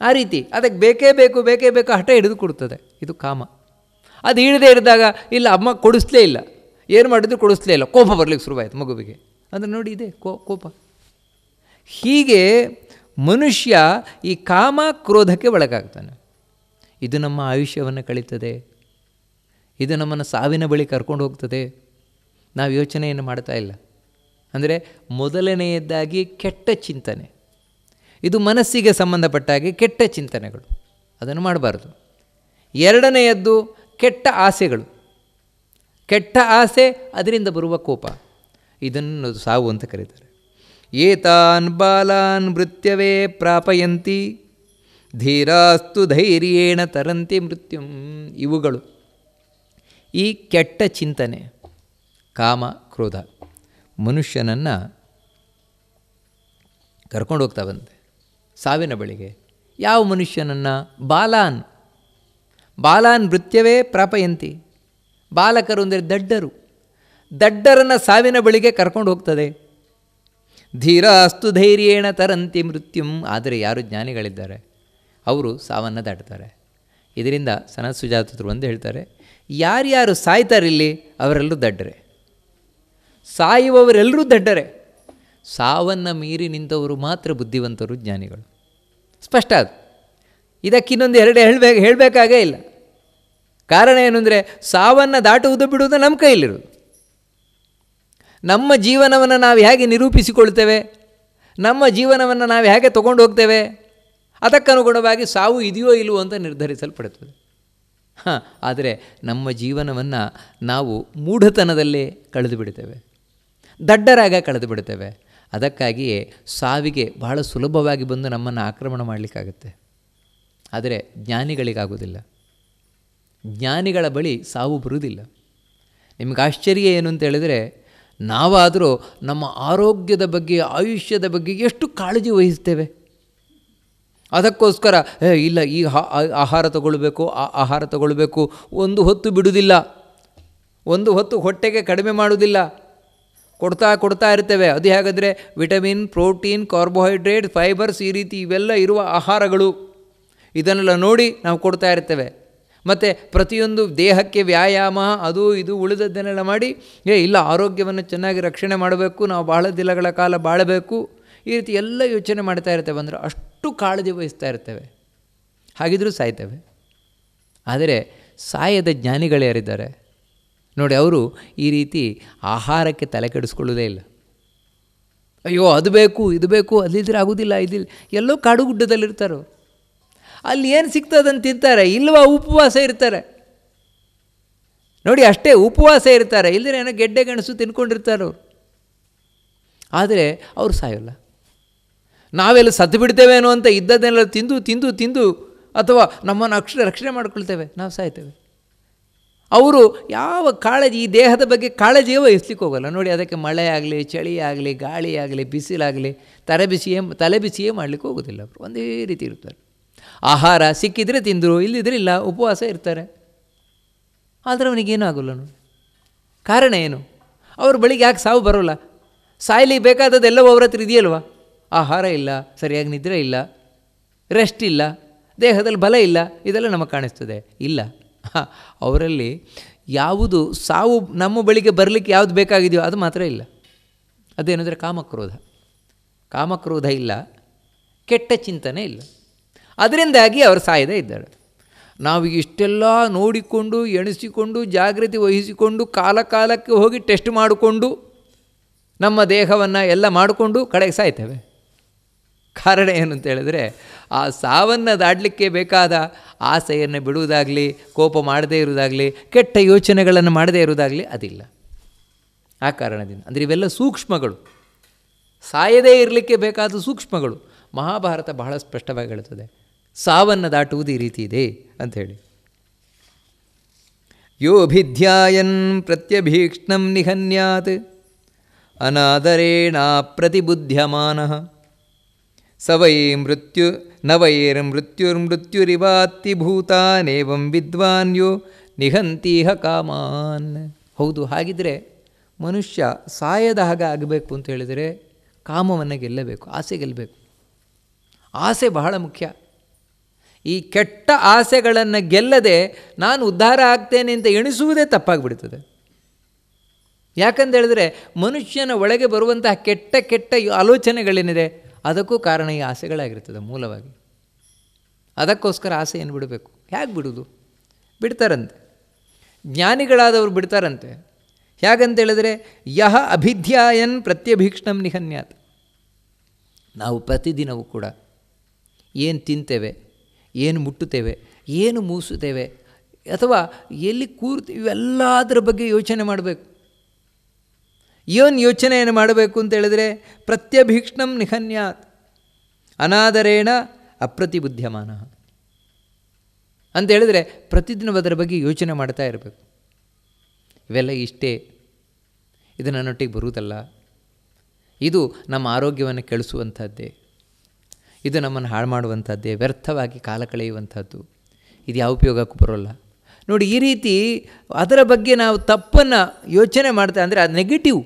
ಆ ರೀತಿ ಅದಕ್ಕೆ ಬೇಕೇ ಬೇಕು ಬೇಕೇ ಬೇಕು ಹಠ ಹಿಡಿದು ಕೊಡ್ತದೆ ಇದು ಕಾಮ ಅದು ಇಳದೇ ಇರಿದಾಗ ಇಲ್ಲ ಅಮ್ಮ ಕೊಡಿಸ್ಲೇ ಇಲ್ಲ ಏನು ಮಾಡಿದ್ರು ಕೊಡಿಸ್ಲೇ ಇಲ್ಲ ಕೋಪ ಬರಲಿಕ್ಕೆ ಶುರುವಾಯಿತು ಮಗುವಿಗೆ ಅಂದರೆ ನೋಡಿ ಇದೆ ಕೋ ಕೋಪ ಹೀಗೆ ಮನುಷ್ಯ ಈ ಕಾಮ ಕ್ರೋಧಕ್ಕೆ ಒಳಗಾಗ್ತಾನೆ ಇದು ನಮ್ಮ ಆಯುಷ್ಯವನ್ನು ಕಳೀತದೆ ಇದು ನಮ್ಮನ್ನು ಸಾವಿನ ಬಳಿ ಕರ್ಕೊಂಡು ಹೋಗ್ತದೆ ನಾವು ಯೋಚನೆಯನ್ನು ಮಾಡ್ತಾ ಇಲ್ಲ ಅಂದರೆ ಮೊದಲನೆಯದ್ದಾಗಿ ಕೆಟ್ಟ ಚಿಂತನೆ ಇದು ಮನಸ್ಸಿಗೆ ಸಂಬಂಧಪಟ್ಟ ಹಾಗೆ ಕೆಟ್ಟ ಚಿಂತನೆಗಳು ಅದನ್ನು ಮಾಡಬಾರ್ದು ಎರಡನೆಯದ್ದು ಕೆಟ್ಟ ಆಸೆಗಳು ಕೆಟ್ಟ ಆಸೆ ಅದರಿಂದ ಬರುವ ಕೋಪ ಇದನ್ನು ಸಾವು ಅಂತ ಕರೀತಾರೆ ಏತಾನ್ ಬಾಲಾನ್ ಮೃತ್ಯವೇ ಪ್ರಾಪಯಂತಿ ಧೀರಾಸ್ತು ಧೈರ್ಯೇಣ ತರಂತಿ ಮೃತ್ಯುಂ ಇವುಗಳು ಈ ಕೆಟ್ಟ ಚಿಂತನೆ ಕಾಮ ಕ್ರೋಧ ಮನುಷ್ಯನನ್ನು ಹೋಗ್ತಾ ಬಂತೆ ಸಾವಿನ ಬಳಿಗೆ ಯಾವ ಮನುಷ್ಯನನ್ನು ಬಾಲಾನ್ ಬಾಲಾನ್ ನೃತ್ಯವೇ ಪ್ರಾಪಯಂತಿ ಬಾಲಕರು ಅಂದರೆ ದಡ್ಡರು ದಡ್ಡರನ್ನು ಸಾವಿನ ಬಳಿಗೆ ಕರ್ಕೊಂಡು ಹೋಗ್ತದೆ ಧೀರಾಸ್ತು ಧೈರ್ಯೇಣ ತರಂತಿ ಮೃತ್ಯುಂ ಆದರೆ ಯಾರು ಜ್ಞಾನಿಗಳಿದ್ದಾರೆ ಅವರು ಸಾವನ್ನು ದಾಟ್ತಾರೆ ಇದರಿಂದ ಸನತ್ ಸುಜಾತರು ಒಂದು ಹೇಳ್ತಾರೆ ಯಾರ್ಯಾರು ಸಾಯ್ತಾರಿಲ್ಲಿ ಅವರೆಲ್ಲರೂ ದಡ್ಡರೆ ಸಾಯುವವರೆಲ್ಲರೂ ದಡ್ಡರೆ ಸಾವನ್ನು ಮೀರಿ ನಿಂತವರು ಮಾತ್ರ ಬುದ್ಧಿವಂತರು ಜ್ಞಾನಿಗಳು ಸ್ಪಷ್ಟ ಅದು ಇದಕ್ಕಿನ್ನೊಂದು ಎರಡು ಹೇಳಬೇಕು ಹೇಳಬೇಕಾಗೇ ಇಲ್ಲ ಕಾರಣ ಏನು ಅಂದರೆ ಸಾವನ್ನು ದಾಟುವುದು ಬಿಡುವುದು ನಮ್ಮ ಕೈಯಲ್ಲಿರು ನಮ್ಮ ಜೀವನವನ್ನು ನಾವು ಹೇಗೆ ನಿರೂಪಿಸಿಕೊಳ್ತೇವೆ ನಮ್ಮ ಜೀವನವನ್ನು ನಾವು ಹೇಗೆ ತೊಗೊಂಡು ಹೋಗ್ತೇವೆ ಅದಕ್ಕನುಗುಣವಾಗಿ ಸಾವು ಇದೆಯೋ ಇಲ್ಲವೋ ಅಂತ ನಿರ್ಧರಿಸಲ್ಪಡುತ್ತದೆ ಹಾಂ ಆದರೆ ನಮ್ಮ ಜೀವನವನ್ನು ನಾವು ಮೂಢತನದಲ್ಲಿ ಕಳೆದು ಬಿಡ್ತೇವೆ ದಡ್ಡರಾಗ ಕಳೆದು ಬಿಡ್ತೇವೆ ಅದಕ್ಕಾಗಿಯೇ ಸಾವಿಗೆ ಬಹಳ ಸುಲಭವಾಗಿ ಬಂದು ನಮ್ಮನ್ನು ಆಕ್ರಮಣ ಮಾಡಲಿಕ್ಕಾಗುತ್ತೆ ಆದರೆ ಜ್ಞಾನಿಗಳಿಗಾಗುವುದಿಲ್ಲ ಜ್ಞಾನಿಗಳ ಬಳಿ ಸಾವು ಬರುವುದಿಲ್ಲ ನಿಮ್ಗೆ ಆಶ್ಚರ್ಯ ಏನು ಅಂತ ಹೇಳಿದರೆ ನಾವಾದರೂ ನಮ್ಮ ಆರೋಗ್ಯದ ಬಗ್ಗೆ ಆಯುಷ್ಯದ ಬಗ್ಗೆ ಎಷ್ಟು ಕಾಳಜಿ ವಹಿಸ್ತೇವೆ ಅದಕ್ಕೋಸ್ಕರ ಇಲ್ಲ ಈ ಆಹಾರ ತಗೊಳ್ಬೇಕು ಆ ಆಹಾರ ತಗೊಳ್ಬೇಕು ಒಂದು ಹೊತ್ತು ಬಿಡುವುದಿಲ್ಲ ಒಂದು ಹೊತ್ತು ಹೊಟ್ಟೆಗೆ ಕಡಿಮೆ ಮಾಡುವುದಿಲ್ಲ ಕೊಡ್ತಾ ಕೊಡ್ತಾ ಇರ್ತೇವೆ ಅದು ಹೇಗಾದರೆ ವಿಟಮಿನ್ ಪ್ರೋಟೀನ್ ಕಾರ್ಬೋಹೈಡ್ರೇಟ್ ಫೈಬರ್ಸ್ ಈ ರೀತಿ ಇವೆಲ್ಲ ಇರುವ ಆಹಾರಗಳು ಇದನ್ನೆಲ್ಲ ನೋಡಿ ನಾವು ಕೊಡ್ತಾ ಇರ್ತೇವೆ ಮತ್ತು ಪ್ರತಿಯೊಂದು ದೇಹಕ್ಕೆ ವ್ಯಾಯಾಮ ಅದು ಇದು ಉಳಿದದ್ದನ್ನೆಲ್ಲ ಮಾಡಿ ಏ ಇಲ್ಲ ಆರೋಗ್ಯವನ್ನು ಚೆನ್ನಾಗಿ ರಕ್ಷಣೆ ಮಾಡಬೇಕು ನಾವು ಬಹಳ ದಿನಗಳ ಕಾಲ ಬಾಳಬೇಕು ಈ ರೀತಿ ಎಲ್ಲ ಯೋಚನೆ ಮಾಡ್ತಾ ಇರ್ತೇವೆ ಅಂದರೆ ಅಷ್ಟು ಕಾಳಜಿ ವಹಿಸ್ತಾ ಇರ್ತೇವೆ ಹಾಗಿದ್ರೂ ಸಾಯ್ತೇವೆ ಆದರೆ ಸಾಯದ ಜ್ಞಾನಿಗಳು ಯಾರಿದ್ದಾರೆ ನೋಡಿ ಅವರು ಈ ರೀತಿ ಆಹಾರಕ್ಕೆ ತಲೆ ಕೆಡಿಸ್ಕೊಳ್ಳೋದೇ ಇಲ್ಲ ಅಯ್ಯೋ ಅದು ಬೇಕು ಇದು ಬೇಕು ಅಲ್ಲಿದ್ದರೆ ಆಗೋದಿಲ್ಲ ಇದಿಲ್ಲ ಎಲ್ಲೋ ಕಾಡುಗುಡ್ಡದಲ್ಲಿರ್ತಾರೋ ಅಲ್ಲಿ ಏನು ಸಿಗ್ತದಂತ ತಿಂತಾರೆ ಇಲ್ವ ಉಪವಾಸ ಇರ್ತಾರೆ ನೋಡಿ ಅಷ್ಟೇ ಉಪವಾಸ ಇರ್ತಾರೆ ಇಲ್ಲದ್ರೆ ಏನೋ ಗೆಡ್ಡೆ ಗೆಣಸು ತಿನ್ಕೊಂಡಿರ್ತಾರೆ ಅವರು ಆದರೆ ಅವರು ಸಾಯೋಲ್ಲ ನಾವೆಲ್ಲ ಸತ್ತು ಬಿಡ್ತೇವೇನೋ ಅಂತ ಇದ್ದದ್ದೆಲ್ಲ ತಿಂದು ತಿಂದು ತಿಂದು ಅಥವಾ ನಮ್ಮನ್ನು ಅಕ್ಷರ ರಕ್ಷಣೆ ಮಾಡ್ಕೊಳ್ತೇವೆ ನಾವು ಸಾಯ್ತೇವೆ ಅವರು ಯಾವ ಕಾಳಜಿ ಈ ದೇಹದ ಬಗ್ಗೆ ಕಾಳಜಿಯೇ ವಹಿಸ್ಲಿಕ್ಕೆ ಹೋಗಲ್ಲ ನೋಡಿ ಅದಕ್ಕೆ ಮಳೆ ಆಗಲಿ ಚಳಿ ಆಗಲಿ ಗಾಳಿ ಆಗಲಿ ಬಿಸಿಲಾಗಲಿ ತಲೆ ಬಿಸಿಯೇ ತಲೆ ಬಿಸಿಯೇ ಮಾಡಲಿಕ್ಕೆ ಹೋಗೋದಿಲ್ಲ ಅವರು ಒಂದೇ ರೀತಿ ಇರ್ತಾರೆ ಆಹಾರ ಸಿಕ್ಕಿದರೆ ತಿಂದರು ಇಲ್ಲಿದ್ರೆ ಇಲ್ಲ ಉಪವಾಸ ಇರ್ತಾರೆ ಆದರೆ ಅವನಿಗೇನೂ ಆಗೋಲ್ಲ ನೋಡಿ ಕಾರಣ ಏನು ಅವ್ರ ಬಳಿಗೆ ಯಾಕೆ ಸಾವು ಬರೋಲ್ಲ ಸಾಯಲಿ ಬೇಕಾದದ್ದೆಲ್ಲವೂ ಅವ್ರ ಹತ್ರ ಇದೆಯಲ್ವ ಆಹಾರ ಇಲ್ಲ ಸರಿಯಾಗಿ ನಿದ್ರೆ ಇಲ್ಲ ರೆಸ್ಟ್ ಇಲ್ಲ ದೇಹದಲ್ಲಿ ಬಲ ಇಲ್ಲ ಇದೆಲ್ಲ ನಮಗೆ ಕಾಣಿಸ್ತದೆ ಇಲ್ಲ ಅವರಲ್ಲಿ ಯಾವುದು ಸಾವು ನಮ್ಮ ಬಳಿಗೆ ಬರಲಿಕ್ಕೆ ಯಾವುದು ಬೇಕಾಗಿದೆಯೋ ಅದು ಮಾತ್ರ ಇಲ್ಲ ಅದೇನೆಂದರೆ ಕಾಮಕ್ರೋಧ ಕಾಮಕ್ರೋಧ ಇಲ್ಲ ಕೆಟ್ಟ ಚಿಂತನೆ ಇಲ್ಲ ಅದರಿಂದಾಗಿ ಅವರು ಸಾಯದೇ ಇದ್ದಾಳೆ ನಾವು ಇಷ್ಟೆಲ್ಲ ನೋಡಿಕೊಂಡು ಎಣಿಸಿಕೊಂಡು ಜಾಗೃತಿ ವಹಿಸಿಕೊಂಡು ಕಾಲಕಾಲಕ್ಕೆ ಹೋಗಿ ಟೆಸ್ಟ್ ಮಾಡಿಕೊಂಡು ನಮ್ಮ ದೇಹವನ್ನು ಎಲ್ಲ ಮಾಡಿಕೊಂಡು ಕಡೆಗೆ ಸಾಯ್ತೇವೆ ಕಾರಣ ಏನು ಅಂತ ಹೇಳಿದ್ರೆ ಆ ಸಾವನ್ನು ದಾಡಲಿಕ್ಕೆ ಬೇಕಾದ ಆಸೆಯನ್ನು ಬಿಡುವುದಾಗಲಿ ಕೋಪ ಮಾಡದೇ ಇರುವುದಾಗಲಿ ಕೆಟ್ಟ ಯೋಚನೆಗಳನ್ನು ಮಾಡದೇ ಇರುವುದಾಗಲಿ ಅದಿಲ್ಲ ಆ ಕಾರಣದಿಂದ ಅಂದರೆ ಇವೆಲ್ಲ ಸೂಕ್ಷ್ಮಗಳು ಸಾಯದೇ ಇರಲಿಕ್ಕೆ ಬೇಕಾದ ಸೂಕ್ಷ್ಮಗಳು ಮಹಾಭಾರತ ಬಹಳ ಸ್ಪಷ್ಟವಾಗಿ ಹೇಳುತ್ತದೆ ಸಾವನ್ನು ದಾಟುವುದು ಈ ರೀತಿ ಇದೆ ಅಂಥೇಳಿ ಯೋಭಿಧ್ಯಾಯನ್ ಪ್ರತ್ಯಭೀಕ್ಷ್ಣಂ ನಿಹನ್ಯಾತ್ ಅನಾದರೇಣ ಪ್ರತಿಬುಧ್ಯಮಾನ ಸ ವೈ ಮೃತ್ಯು ವಿದ್ವಾನ್ ಯೋ ನಿಹಂತೀಹ ಕಾಮಾನ್ ಹೌದು ಹಾಗಿದ್ರೆ ಮನುಷ್ಯ ಸಾಯದ ಹಾಗೆ ಆಗಬೇಕು ಅಂತ ಹೇಳಿದರೆ ಕಾಮವನ್ನು ಗೆಲ್ಲಬೇಕು ಆಸೆ ಗೆಲ್ಲಬೇಕು ಆಸೆ ಬಹಳ ಮುಖ್ಯ ಈ ಕೆಟ್ಟ ಆಸೆಗಳನ್ನು ಗೆಲ್ಲದೆ ನಾನು ಉದ್ಧಾರ ಆಗ್ತೇನೆ ಅಂತ ಎಣಿಸುವುದೇ ತಪ್ಪಾಗಿಬಿಡ್ತದೆ ಯಾಕಂತೇಳಿದ್ರೆ ಮನುಷ್ಯನ ಒಳಗೆ ಬರುವಂತಹ ಕೆಟ್ಟ ಕೆಟ್ಟ ಆಲೋಚನೆಗಳೇನಿದೆ ಅದಕ್ಕೂ ಕಾರಣ ಈ ಆಸೆಗಳಾಗಿರ್ತದೆ ಮೂಲವಾಗಿ ಅದಕ್ಕೋಸ್ಕರ ಏನು ಬಿಡಬೇಕು ಹೇಗೆ ಬಿಡೋದು ಬಿಡ್ತಾರಂತೆ ಜ್ಞಾನಿಗಳಾದವರು ಬಿಡ್ತಾರಂತೆ ಹೇಗಂತೇಳಿದರೆ ಯಹ ಅಭಿಧ್ಯಾಯನ್ ಪ್ರತ್ಯಭೀಕ್ಷಣಂ ನಿಹನ್ಯಾತ್ ನಾವು ಪ್ರತಿದಿನವೂ ಕೂಡ ಏನು ತಿಂತೇವೆ ಏನು ಮುಟ್ಟುತ್ತೇವೆ ಏನು ಮೂಸುತ್ತೇವೆ ಅಥವಾ ಎಲ್ಲಿ ಇವೆಲ್ಲ ಅದರ ಬಗ್ಗೆ ಯೋಚನೆ ಮಾಡಬೇಕು ಏನು ಯೋಚನೆಯನ್ನು ಮಾಡಬೇಕು ಅಂತ ಹೇಳಿದರೆ ಪ್ರತ್ಯಭೀಕ್ಷಣಂ ನಿಹನ್ಯಾತ್ ಅನಾದರೇಣ ಅಪ್ರತಿಬುದ್ಧಮಾನ ಅಂತ ಹೇಳಿದರೆ ಪ್ರತಿದಿನ ಅದರ ಬಗ್ಗೆ ಯೋಚನೆ ಮಾಡ್ತಾ ಇರಬೇಕು ಇವೆಲ್ಲ ಇಷ್ಟೇ ಇದು ನನ್ನೊಟ್ಟಿಗೆ ಬರುವುದಲ್ಲ ಇದು ನಮ್ಮ ಆರೋಗ್ಯವನ್ನು ಕೆಳಿಸುವಂಥದ್ದೇ ಇದು ನಮ್ಮನ್ನು ಹಾಳು ಮಾಡುವಂಥದ್ದೇ ವ್ಯರ್ಥವಾಗಿ ಕಾಲ ಕಳೆಯುವಂಥದ್ದು ಇದು ಯಾವ ಉಪಯೋಗಕ್ಕೂ ಬರೋಲ್ಲ ನೋಡಿ ಈ ರೀತಿ ಅದರ ಬಗ್ಗೆ ನಾವು ತಪ್ಪನ್ನು ಯೋಚನೆ ಮಾಡ್ತೇವೆ ಅಂದರೆ ಅದು ನೆಗೆಟಿವ್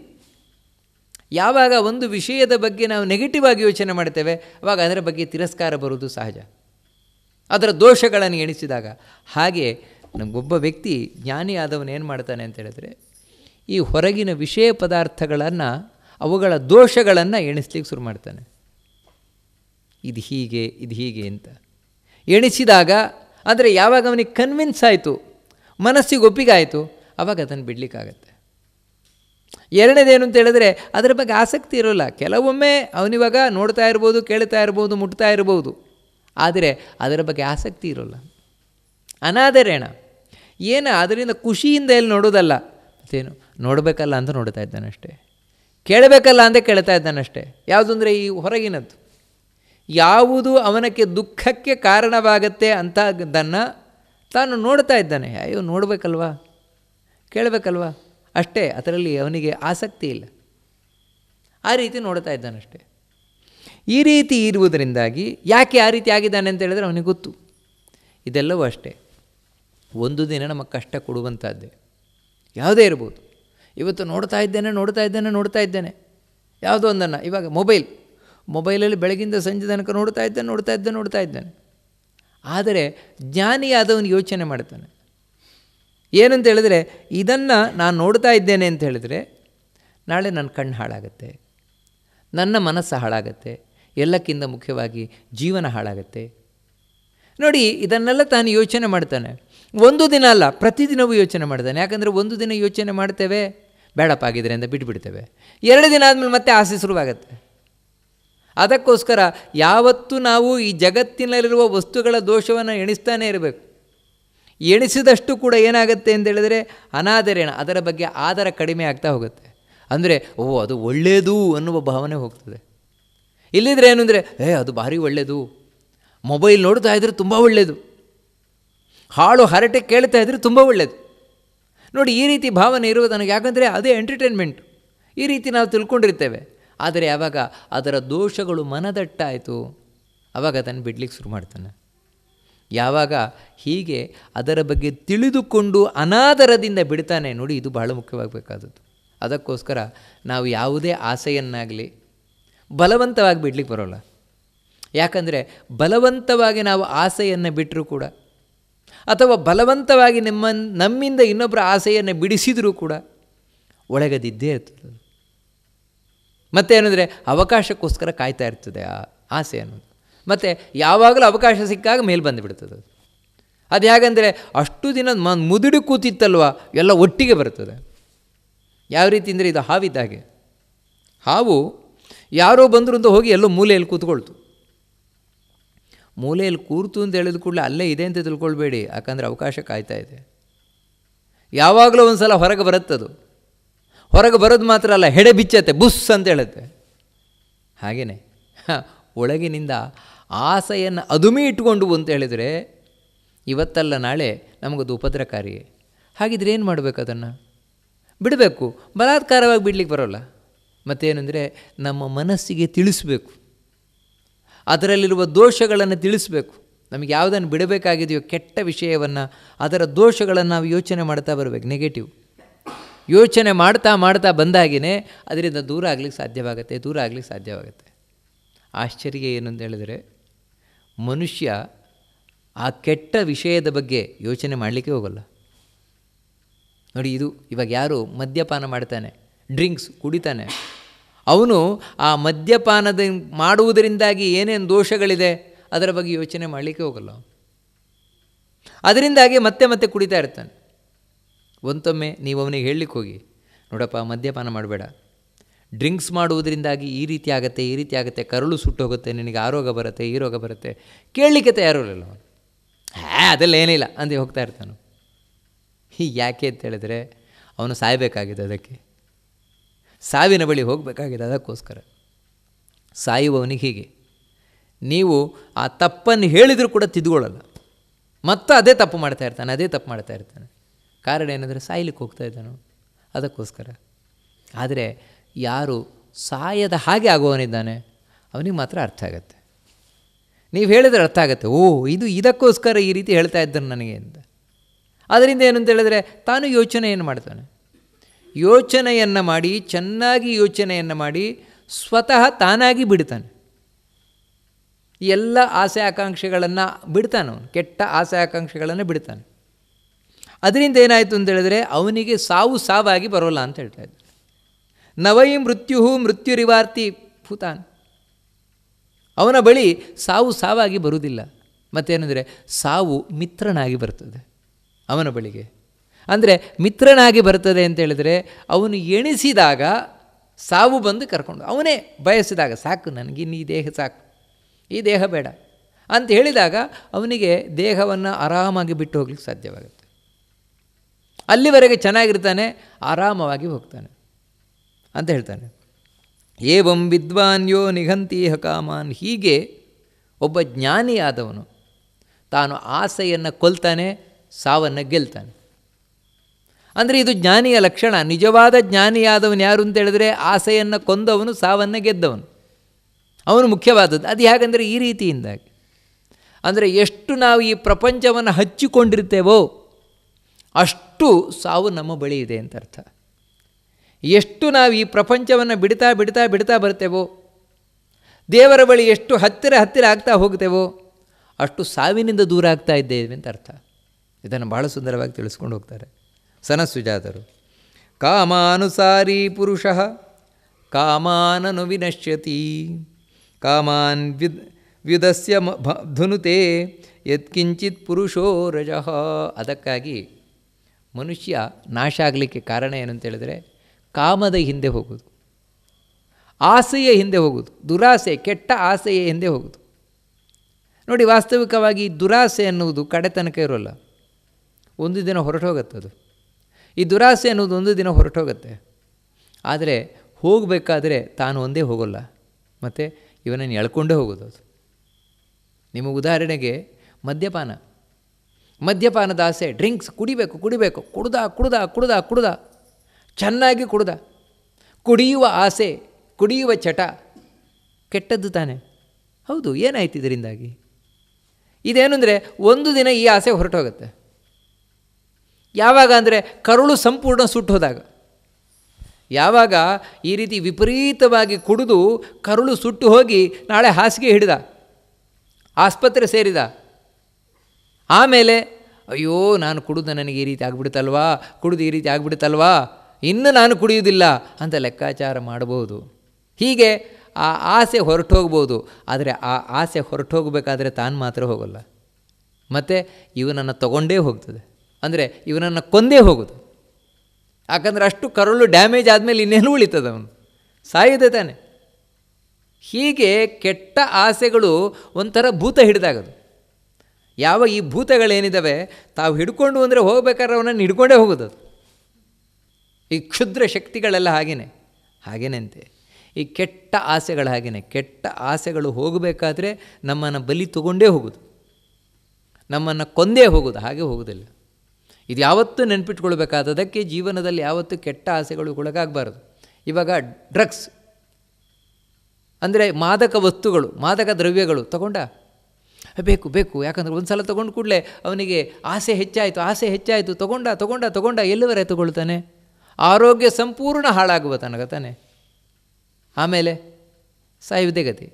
ಯಾವಾಗ ಒಂದು ವಿಷಯದ ಬಗ್ಗೆ ನಾವು ನೆಗೆಟಿವ್ ಆಗಿ ಯೋಚನೆ ಮಾಡ್ತೇವೆ ಆವಾಗ ಅದರ ಬಗ್ಗೆ ತಿರಸ್ಕಾರ ಬರುವುದು ಸಹಜ ಅದರ ದೋಷಗಳನ್ನು ಎಣಿಸಿದಾಗ ಹಾಗೆ ನಮಗೊಬ್ಬ ವ್ಯಕ್ತಿ ಜ್ಞಾನಿ ಆದವನು ಏನು ಮಾಡ್ತಾನೆ ಅಂತ ಹೇಳಿದ್ರೆ ಈ ಹೊರಗಿನ ವಿಷಯ ಪದಾರ್ಥಗಳನ್ನು ಅವುಗಳ ದೋಷಗಳನ್ನು ಎಣಿಸ್ಲಿಕ್ಕೆ ಶುರು ಮಾಡ್ತಾನೆ ಇದು ಹೀಗೆ ಇದು ಹೀಗೆ ಅಂತ ಎಣಿಸಿದಾಗ ಆದರೆ ಯಾವಾಗ ಅವನಿಗೆ ಕನ್ವಿನ್ಸ್ ಆಯಿತು ಮನಸ್ಸಿಗೆ ಒಪ್ಪಿಗಾಯಿತು ಆವಾಗ ಅದನ್ನು ಬಿಡಲಿಕ್ಕಾಗತ್ತೆ ಎರಡನೇದೇನು ಅಂತ ಹೇಳಿದ್ರೆ ಅದರ ಬಗ್ಗೆ ಆಸಕ್ತಿ ಇರೋಲ್ಲ ಕೆಲವೊಮ್ಮೆ ಅವನಿವಾಗ ನೋಡ್ತಾ ಇರ್ಬೋದು ಕೇಳ್ತಾ ಇರ್ಬೋದು ಮುಟ್ತಾ ಇರ್ಬೋದು ಆದರೆ ಅದರ ಬಗ್ಗೆ ಆಸಕ್ತಿ ಇರೋಲ್ಲ ಅನಾದರೇಣ ಏನು ಅದರಿಂದ ಖುಷಿಯಿಂದ ಎಲ್ಲಿ ನೋಡೋದಲ್ಲ ಮತ್ತೇನು ನೋಡಬೇಕಲ್ಲ ಅಂತ ನೋಡ್ತಾ ಇದ್ದಾನಷ್ಟೇ ಕೇಳಬೇಕಲ್ಲ ಅಂತ ಕೇಳ್ತಾ ಇದ್ದಾನಷ್ಟೇ ಯಾವುದಂದ್ರೆ ಈ ಹೊರಗಿನದ್ದು ಯಾವುದು ಅವನಕ್ಕೆ ದುಃಖಕ್ಕೆ ಕಾರಣವಾಗತ್ತೆ ಅಂತದನ್ನು ತಾನು ನೋಡ್ತಾ ಇದ್ದಾನೆ ಅಯ್ಯೋ ನೋಡಬೇಕಲ್ವಾ ಕೇಳಬೇಕಲ್ವಾ ಅಷ್ಟೇ ಅದರಲ್ಲಿ ಅವನಿಗೆ ಆಸಕ್ತಿ ಇಲ್ಲ ಆ ರೀತಿ ನೋಡ್ತಾ ಇದ್ದಾನಷ್ಟೇ ಈ ರೀತಿ ಇರುವುದರಿಂದಾಗಿ ಯಾಕೆ ಆ ರೀತಿ ಆಗಿದ್ದಾನೆ ಅಂತ ಹೇಳಿದ್ರೆ ಅವನಿಗೆ ಗೊತ್ತು ಇದೆಲ್ಲವೂ ಅಷ್ಟೇ ಒಂದು ದಿನ ನಮಗೆ ಕಷ್ಟ ಕೊಡುವಂಥದ್ದೇ ಯಾವುದೇ ಇರ್ಬೋದು ಇವತ್ತು ನೋಡ್ತಾ ಇದ್ದೇನೆ ನೋಡ್ತಾ ಇದ್ದೇನೆ ನೋಡ್ತಾ ಇದ್ದೇನೆ ಯಾವುದೋ ಒಂದನ್ನು ಇವಾಗ ಮೊಬೈಲ್ ಮೊಬೈಲಲ್ಲಿ ಬೆಳಗಿಂದ ಸಂಜೆ ತನಕ ನೋಡ್ತಾ ಇದ್ದಾನೆ ನೋಡ್ತಾ ಇದ್ದೆ ನೋಡ್ತಾ ಇದ್ದಾನೆ ಆದರೆ ಜ್ಞಾನಿಯಾದವನು ಯೋಚನೆ ಮಾಡ್ತಾನೆ ಏನಂತ ಹೇಳಿದ್ರೆ ಇದನ್ನು ನಾನು ನೋಡ್ತಾ ಇದ್ದೇನೆ ಅಂತ ಹೇಳಿದರೆ ನಾಳೆ ನನ್ನ ಕಣ್ಣು ಹಾಳಾಗತ್ತೆ ನನ್ನ ಮನಸ್ಸು ಹಾಳಾಗತ್ತೆ ಎಲ್ಲಕ್ಕಿಂತ ಮುಖ್ಯವಾಗಿ ಜೀವನ ಹಾಳಾಗುತ್ತೆ ನೋಡಿ ಇದನ್ನೆಲ್ಲ ತಾನು ಯೋಚನೆ ಮಾಡ್ತಾನೆ ಒಂದು ದಿನ ಅಲ್ಲ ಪ್ರತಿದಿನವೂ ಯೋಚನೆ ಮಾಡ್ತಾನೆ ಯಾಕಂದರೆ ಒಂದು ದಿನ ಯೋಚನೆ ಮಾಡ್ತೇವೆ ಬೇಡಪ್ಪ ಅಂತ ಬಿಟ್ಬಿಡ್ತೇವೆ ಎರಡು ದಿನ ಆದಮೇಲೆ ಮತ್ತೆ ಆಸೆ ಶುರುವಾಗುತ್ತೆ ಅದಕ್ಕೋಸ್ಕರ ಯಾವತ್ತೂ ನಾವು ಈ ಜಗತ್ತಿನಲ್ಲಿರುವ ವಸ್ತುಗಳ ದೋಷವನ್ನು ಎಣಿಸ್ತಾನೇ ಇರಬೇಕು ಎಣಿಸಿದಷ್ಟು ಕೂಡ ಏನಾಗುತ್ತೆ ಅಂತೇಳಿದರೆ ಅನಾದರೇಣ ಅದರ ಬಗ್ಗೆ ಆದರ ಕಡಿಮೆ ಆಗ್ತಾ ಹೋಗುತ್ತೆ ಅಂದರೆ ಓ ಅದು ಒಳ್ಳೆಯದು ಅನ್ನುವ ಭಾವನೆ ಹೋಗ್ತದೆ ಇಲ್ಲಿದ್ರೆ ಏನು ಅಂದರೆ ಏ ಅದು ಭಾರಿ ಒಳ್ಳೆಯದು ಮೊಬೈಲ್ ನೋಡ್ತಾ ಇದ್ದರೆ ತುಂಬ ಒಳ್ಳೆಯದು ಹಾಳು ಹರಟೆ ಕೇಳ್ತಾ ಇದ್ದರೆ ತುಂಬ ಒಳ್ಳೆಯದು ನೋಡಿ ಈ ರೀತಿ ಭಾವನೆ ಇರುವುದು ನನಗೆ ಯಾಕಂದರೆ ಅದೇ ಎಂಟರ್ಟೈನ್ಮೆಂಟ್ ಈ ರೀತಿ ನಾವು ತಿಳ್ಕೊಂಡಿರ್ತೇವೆ ಆದರೆ ಆವಾಗ ಅದರ ದೋಷಗಳು ಮನದಟ್ಟಾಯಿತು ಆವಾಗ ಅದನ್ನು ಬಿಡ್ಲಿಕ್ಕೆ ಶುರು ಮಾಡ್ತಾನೆ ಯಾವಾಗ ಹೀಗೆ ಅದರ ಬಗ್ಗೆ ತಿಳಿದುಕೊಂಡು ಅನಾದರದಿಂದ ಬಿಡ್ತಾನೆ ನೋಡಿ ಇದು ಬಹಳ ಮುಖ್ಯವಾಗಬೇಕಾದದ್ದು ಅದಕ್ಕೋಸ್ಕರ ನಾವು ಯಾವುದೇ ಆಸೆಯನ್ನಾಗಲಿ ಬಲವಂತವಾಗಿ ಬಿಡ್ಲಿಕ್ಕೆ ಬರೋಲ್ಲ ಯಾಕಂದರೆ ಬಲವಂತವಾಗಿ ನಾವು ಆಸೆಯನ್ನು ಬಿಟ್ಟರೂ ಕೂಡ ಅಥವಾ ಬಲವಂತವಾಗಿ ನಿಮ್ಮ ನಮ್ಮಿಂದ ಇನ್ನೊಬ್ಬರ ಆಸೆಯನ್ನು ಬಿಡಿಸಿದರೂ ಕೂಡ ಒಳಗದಿದ್ದೇ ಇರ್ತದೆ ಮತ್ತೆ ಏನಂದರೆ ಅವಕಾಶಕ್ಕೋಸ್ಕರ ಕಾಯ್ತಾ ಇರ್ತದೆ ಆ ಆಸೆ ಅನ್ನೋದು ಮತ್ತು ಯಾವಾಗಲೂ ಅವಕಾಶ ಸಿಕ್ಕಾಗ ಮೇಲೆ ಬಂದುಬಿಡ್ತದೆ ಅದು ಹೇಗೆಂದರೆ ಅಷ್ಟು ದಿನ ಮ ಮುದುಡಿ ಕೂತಿತ್ತಲ್ವ ಎಲ್ಲ ಒಟ್ಟಿಗೆ ಬರ್ತದೆ ಯಾವ ರೀತಿ ಅಂದರೆ ಇದು ಹಾವಿದ್ದಾಗೆ ಹಾವು ಯಾರೋ ಬಂದರು ಅಂತ ಹೋಗಿ ಎಲ್ಲೋ ಮೂಲೆಯಲ್ಲಿ ಕೂತ್ಕೊಳ್ತು ಮೂಲೆಯಲ್ಲಿ ಕೂರ್ತು ಅಂತ ಹೇಳಿದ ಕೂಡಲೇ ಅಲ್ಲೇ ಇದೆ ಅಂತ ತಿಳ್ಕೊಳ್ಬೇಡಿ ಯಾಕಂದರೆ ಅವಕಾಶ ಕಾಯ್ತಾ ಇದೆ ಯಾವಾಗಲೂ ಒಂದು ಸಲ ಹೊರಗೆ ಬರುತ್ತದು ಹೊರಗೆ ಬರೋದು ಮಾತ್ರ ಅಲ್ಲ ಹೆಡೆ ಬಿಚ್ಚತ್ತೆ ಬುಸ್ ಅಂತ ಹೇಳುತ್ತೆ ಹಾಗೆಯೇ ಒಳಗಿನಿಂದ ಆಸೆಯನ್ನು ಅದುಮಿ ಇಟ್ಕೊಂಡು ಅಂತ ಹೇಳಿದರೆ ಇವತ್ತಲ್ಲ ನಾಳೆ ನಮಗದು ಉಪದ್ರಕಾರಿ ಹಾಗಿದ್ರೆ ಏನು ಮಾಡಬೇಕು ಅದನ್ನು ಬಿಡಬೇಕು ಬಲಾತ್ಕಾರವಾಗಿ ಬಿಡ್ಲಿಕ್ಕೆ ಬರೋಲ್ಲ ಮತ್ತೇನೆಂದರೆ ನಮ್ಮ ಮನಸ್ಸಿಗೆ ತಿಳಿಸ್ಬೇಕು ಅದರಲ್ಲಿರುವ ದೋಷಗಳನ್ನು ತಿಳಿಸ್ಬೇಕು ನಮಗೆ ಯಾವುದನ್ನು ಬಿಡಬೇಕಾಗಿದೆಯೋ ಕೆಟ್ಟ ವಿಷಯವನ್ನು ಅದರ ದೋಷಗಳನ್ನು ನಾವು ಯೋಚನೆ ಮಾಡ್ತಾ ಬರಬೇಕು ನೆಗೆಟಿವ್ ಯೋಚನೆ ಮಾಡ್ತಾ ಮಾಡ್ತಾ ಬಂದಾಗಿನೇ ಅದರಿಂದ ದೂರ ಆಗ್ಲಿಕ್ಕೆ ಸಾಧ್ಯವಾಗುತ್ತೆ ದೂರ ಆಗ್ಲಿಕ್ಕೆ ಸಾಧ್ಯವಾಗುತ್ತೆ ಆಶ್ಚರ್ಯ ಏನಂತ ಅಂತ ಹೇಳಿದರೆ ಮನುಷ್ಯ ಆ ಕೆಟ್ಟ ವಿಷಯದ ಬಗ್ಗೆ ಯೋಚನೆ ಮಾಡಲಿಕ್ಕೆ ಹೋಗಲ್ಲ ನೋಡಿ ಇದು ಇವಾಗ ಯಾರು ಮದ್ಯಪಾನ ಮಾಡ್ತಾನೆ ಡ್ರಿಂಕ್ಸ್ ಕುಡಿತಾನೆ ಅವನು ಆ ಮದ್ಯಪಾನದ ಮಾಡುವುದರಿಂದಾಗಿ ಏನೇನು ದೋಷಗಳಿದೆ ಅದರ ಬಗ್ಗೆ ಯೋಚನೆ ಮಾಡಲಿಕ್ಕೆ ಹೋಗಲ್ಲ ಅದರಿಂದಾಗಿ ಮತ್ತೆ ಮತ್ತೆ ಕುಡಿತಾ ಇರ್ತಾನೆ ಒಂದೊಮ್ಮೆ ನೀವು ಅವನಿಗೆ ಹೇಳಲಿಕ್ಕೆ ಹೋಗಿ ನೋಡಪ್ಪ ಮದ್ಯಪಾನ ಮಾಡಬೇಡ ಡ್ರಿಂಕ್ಸ್ ಮಾಡುವುದರಿಂದಾಗಿ ಈ ರೀತಿ ಆಗುತ್ತೆ ಈ ರೀತಿ ಆಗುತ್ತೆ ಕರುಳು ಸುಟ್ಟು ಹೋಗುತ್ತೆ ನಿನಗೆ ಆ ರೋಗ ಬರುತ್ತೆ ಈ ರೋಗ ಬರುತ್ತೆ ಕೇಳಲಿಕ್ಕೆ ತಯಾರು ಇರಲಿಲ್ಲ ಅವನು ಹೇ ಅದೆಲ್ಲ ಏನಿಲ್ಲ ಅಂತ ಹೋಗ್ತಾ ಇರ್ತಾನು ಹೀಗೆ ಯಾಕೆ ಅಂತ ಹೇಳಿದ್ರೆ ಅವನು ಸಾಯಬೇಕಾಗಿದೆ ಅದಕ್ಕೆ ಸಾವಿನ ಬಳಿ ಹೋಗಬೇಕಾಗಿದೆ ಅದಕ್ಕೋಸ್ಕರ ಸಾಯುವವನಿಗೆ ಹೀಗೆ ನೀವು ಆ ತಪ್ಪನ್ನು ಹೇಳಿದರೂ ಕೂಡ ತಿದ್ಕೊಳ್ಳಲ್ಲ ಮತ್ತು ಅದೇ ತಪ್ಪು ಮಾಡ್ತಾ ಇರ್ತಾನೆ ಅದೇ ತಪ್ಪು ಮಾಡ್ತಾ ಇರ್ತಾನೆ ಕಾರಣ ಏನಂದರೆ ಸಾಯ್ಲಿಕ್ಕೆ ಹೋಗ್ತಾ ಇದ್ದಾನು ಅದಕ್ಕೋಸ್ಕರ ಆದರೆ ಯಾರು ಸಾಯದ ಹಾಗೆ ಆಗುವವನಿದ್ದಾನೆ ಅವನಿಗೆ ಮಾತ್ರ ಅರ್ಥ ಆಗತ್ತೆ ನೀವು ಹೇಳಿದ್ರೆ ಅರ್ಥ ಆಗತ್ತೆ ಓ ಇದು ಇದಕ್ಕೋಸ್ಕರ ಈ ರೀತಿ ಹೇಳ್ತಾ ಇದ್ದರು ನನಗೆ ಅಂತ ಅದರಿಂದ ಏನು ಅಂತ ಹೇಳಿದ್ರೆ ತಾನು ಯೋಚನೆಯನ್ನು ಮಾಡ್ತಾನೆ ಯೋಚನೆಯನ್ನು ಮಾಡಿ ಚೆನ್ನಾಗಿ ಯೋಚನೆಯನ್ನು ಮಾಡಿ ಸ್ವತಃ ತಾನಾಗಿ ಬಿಡ್ತಾನೆ ಎಲ್ಲ ಆಸೆ ಆಕಾಂಕ್ಷೆಗಳನ್ನು ಬಿಡ್ತಾನೆ ಅವನು ಕೆಟ್ಟ ಆಸೆ ಆಕಾಂಕ್ಷೆಗಳನ್ನು ಬಿಡ್ತಾನೆ ಅದರಿಂದ ಏನಾಯಿತು ಅಂತ ಹೇಳಿದ್ರೆ ಅವನಿಗೆ ಸಾವು ಸಾವಾಗಿ ಬರೋಲ್ಲ ಅಂತ ಹೇಳ್ತಾ ಇದ್ದಾರೆ ನವೈ ಮೃತ್ಯು ರಿವಾರ್ತಿ ಭೂತಾನ್ ಅವನ ಬಳಿ ಸಾವು ಸಾವಾಗಿ ಬರುವುದಿಲ್ಲ ಮತ್ತೇನೆಂದರೆ ಸಾವು ಮಿತ್ರನಾಗಿ ಬರ್ತದೆ ಅವನ ಬಳಿಗೆ ಅಂದರೆ ಮಿತ್ರನಾಗಿ ಬರ್ತದೆ ಅಂತ ಹೇಳಿದರೆ ಅವನು ಎಣಿಸಿದಾಗ ಸಾವು ಬಂದು ಕರ್ಕೊಂಡು ಅವನೇ ಬಯಸಿದಾಗ ಸಾಕು ನನಗೆ ಈ ದೇಹ ಸಾಕು ಈ ದೇಹ ಬೇಡ ಅಂತ ಹೇಳಿದಾಗ ಅವನಿಗೆ ದೇಹವನ್ನು ಆರಾಮಾಗಿ ಬಿಟ್ಟು ಹೋಗ್ಲಿಕ್ಕೆ ಸಾಧ್ಯವಾಗುತ್ತೆ ಅಲ್ಲಿವರೆಗೆ ಚೆನ್ನಾಗಿರ್ತಾನೆ ಆರಾಮವಾಗಿ ಹೋಗ್ತಾನೆ ಅಂತ ಹೇಳ್ತಾನೆ ಏವಂ ವಿದ್ವಾನ್ ಯೋ ನಿಘಂತಿ ಹಕಾಮಾನ್ ಹೀಗೆ ಒಬ್ಬ ಜ್ಞಾನಿಯಾದವನು ತಾನು ಆಸೆಯನ್ನು ಕೊಲ್ತಾನೆ ಸಾವನ್ನು ಗೆಲ್ತಾನೆ ಅಂದರೆ ಇದು ಜ್ಞಾನಿಯ ಲಕ್ಷಣ ನಿಜವಾದ ಜ್ಞಾನಿಯಾದವನು ಯಾರು ಅಂತ ಹೇಳಿದ್ರೆ ಆಸೆಯನ್ನು ಕೊಂದವನು ಸಾವನ್ನು ಗೆದ್ದವನು ಅವನು ಮುಖ್ಯವಾದದ್ದು ಅದು ಹೇಗಂದರೆ ಈ ರೀತಿಯಿಂದಾಗಿ ಅಂದರೆ ಎಷ್ಟು ನಾವು ಈ ಪ್ರಪಂಚವನ್ನು ಹಚ್ಚಿಕೊಂಡಿರ್ತೇವೋ ಅಷ್ಟು ಸಾವು ನಮ್ಮ ಬಳಿ ಇದೆ ಅಂತ ಅರ್ಥ ಎಷ್ಟು ನಾವು ಈ ಪ್ರಪಂಚವನ್ನು ಬಿಡ್ತಾ ಬಿಡ್ತಾ ಬಿಡ್ತಾ ಬರ್ತೇವೋ ದೇವರ ಬಳಿ ಎಷ್ಟು ಹತ್ತಿರ ಹತ್ತಿರ ಆಗ್ತಾ ಹೋಗ್ತೇವೋ ಅಷ್ಟು ಸಾವಿನಿಂದ ದೂರ ಆಗ್ತಾ ಇದ್ದೇವೆ ಅಂತ ಅರ್ಥ ಇದನ್ನು ಬಹಳ ಸುಂದರವಾಗಿ ತಿಳಿಸ್ಕೊಂಡು ಹೋಗ್ತಾರೆ ಸನಸುಜಾದರು ಕಾಮಾನುಸಾರಿ ಪುರುಷ ಕಾಮಾನನು ವಿನಶ್ಯತಿ ಕಾಮಾನ್ ವಿದ್ ವ್ಯುಧಸ್ಯ ಧುನುತೆ ಯತ್ಕಿಂಚಿತ್ ಪುರುಷೋ ರಜಃ ಅದಕ್ಕಾಗಿ ಮನುಷ್ಯ ನಾಶ ಆಗಲಿಕ್ಕೆ ಕಾರಣ ಏನಂತ ಹೇಳಿದ್ರೆ ಕಾಮದ ಹಿಂದೆ ಹೋಗೋದು ಆಸೆಯ ಹಿಂದೆ ಹೋಗೋದು ದುರಾಸೆ ಕೆಟ್ಟ ಆಸೆಯ ಹಿಂದೆ ಹೋಗೋದು ನೋಡಿ ವಾಸ್ತವಿಕವಾಗಿ ದುರಾಸೆ ಅನ್ನುವುದು ಕಡೆತನಕ ಇರೋಲ್ಲ ಒಂದು ದಿನ ಹೋಗುತ್ತೆ ಅದು ಈ ದುರಾಸೆ ಅನ್ನೋದು ಒಂದು ದಿನ ಹೋಗುತ್ತೆ ಆದರೆ ಹೋಗಬೇಕಾದ್ರೆ ತಾನು ಒಂದೇ ಹೋಗೋಲ್ಲ ಮತ್ತು ಇವನನ್ನು ಎಳ್ಕೊಂಡೇ ಹೋಗೋದು ಅದು ನಿಮಗೆ ಉದಾಹರಣೆಗೆ ಮದ್ಯಪಾನ ಮದ್ಯಪಾನದ ಆಸೆ ಡ್ರಿಂಕ್ಸ್ ಕುಡಿಬೇಕು ಕುಡಿಬೇಕು ಕುಡ್ದ ಕುಡ್ದ ಕುಡ್ದ ಕುಡ್ದ ಚೆನ್ನಾಗಿ ಕುಡ್ದ ಕುಡಿಯುವ ಆಸೆ ಕುಡಿಯುವ ಚಟ ಕೆಟ್ಟದ್ದು ತಾನೆ ಹೌದು ಏನಾಯ್ತು ಇದರಿಂದಾಗಿ ಇದೇನು ಅಂದರೆ ಒಂದು ದಿನ ಈ ಆಸೆ ಹೊರಟೋಗುತ್ತೆ ಯಾವಾಗ ಅಂದರೆ ಕರುಳು ಸಂಪೂರ್ಣ ಸುಟ್ಟು ಹೋದಾಗ ಯಾವಾಗ ಈ ರೀತಿ ವಿಪರೀತವಾಗಿ ಕುಡಿದು ಕರುಳು ಸುಟ್ಟು ಹೋಗಿ ನಾಳೆ ಹಾಸಿಗೆ ಹಿಡಿದ ಆಸ್ಪತ್ರೆ ಸೇರಿದ ಆಮೇಲೆ ಅಯ್ಯೋ ನಾನು ಕುಡಿದು ನನಗೆ ಈ ರೀತಿ ಆಗ್ಬಿಡುತ್ತಲ್ವಾ ಕುಡಿದು ಈ ರೀತಿ ಆಗ್ಬಿಡುತ್ತಲ್ವಾ ಇನ್ನು ನಾನು ಕುಡಿಯುವುದಿಲ್ಲ ಅಂತ ಲೆಕ್ಕಾಚಾರ ಮಾಡಬಹುದು ಹೀಗೆ ಆ ಆಸೆ ಹೋಗ್ಬೋದು ಆದರೆ ಆ ಆಸೆ ಹೊರಟೋಗಬೇಕಾದ್ರೆ ತಾನು ಮಾತ್ರ ಹೋಗಲ್ಲ ಮತ್ತು ಇವನನ್ನು ತಗೊಂಡೇ ಹೋಗ್ತದೆ ಅಂದರೆ ಇವನನ್ನು ಕೊಂದೇ ಹೋಗೋದು ಯಾಕಂದರೆ ಅಷ್ಟು ಕರಳು ಡ್ಯಾಮೇಜ್ ಆದಮೇಲೆ ಇನ್ನೇನು ಉಳಿತದೆ ಅವನು ಸಾಯುದೇ ತಾನೆ ಹೀಗೆ ಕೆಟ್ಟ ಆಸೆಗಳು ಒಂಥರ ಭೂತ ಹಿಡಿದಾಗದು ಯಾವ ಈ ಭೂತಗಳೇನಿದ್ದಾವೆ ತಾವು ಹಿಡ್ಕೊಂಡು ಅಂದರೆ ಹೋಗಬೇಕಾದ್ರೆ ಅವನನ್ನು ಹಿಡ್ಕೊಂಡೇ ಹೋಗೋದು ಈ ಕ್ಷುದ್ರ ಶಕ್ತಿಗಳೆಲ್ಲ ಹಾಗೇನೆ ಹಾಗೇನೆಂತೆ ಈ ಕೆಟ್ಟ ಆಸೆಗಳು ಹಾಗೇನೆ ಕೆಟ್ಟ ಆಸೆಗಳು ಹೋಗಬೇಕಾದ್ರೆ ನಮ್ಮನ್ನು ಬಲಿ ತಗೊಂಡೇ ಹೋಗೋದು ನಮ್ಮನ್ನು ಕೊಂದೇ ಹೋಗೋದು ಹಾಗೆ ಹೋಗೋದಿಲ್ಲ ಇದು ಯಾವತ್ತೂ ನೆನಪಿಟ್ಕೊಳ್ಬೇಕಾದದಕ್ಕೆ ಜೀವನದಲ್ಲಿ ಯಾವತ್ತೂ ಕೆಟ್ಟ ಆಸೆಗಳು ಒಳಗಾಗಬಾರದು ಇವಾಗ ಡ್ರಗ್ಸ್ ಅಂದರೆ ಮಾದಕ ವಸ್ತುಗಳು ಮಾದಕ ದ್ರವ್ಯಗಳು ತಗೊಂಡ ಬೇಕು ಬೇಕು ಯಾಕಂದರೆ ಒಂದು ಸಲ ತೊಗೊಂಡು ಕೂಡಲೇ ಅವನಿಗೆ ಆಸೆ ಹೆಚ್ಚಾಯಿತು ಆಸೆ ಹೆಚ್ಚಾಯಿತು ತೊಗೊಂಡ ತೊಗೊಂಡ ತೊಗೊಂಡ ಎಲ್ಲಿವರೆ ತಗೊಳ್ತಾನೆ ಆರೋಗ್ಯ ಸಂಪೂರ್ಣ ಹಾಳಾಗುವ ತನಕ ತಾನೆ ಆಮೇಲೆ ಸಾಯುವುದೇ ಗತಿ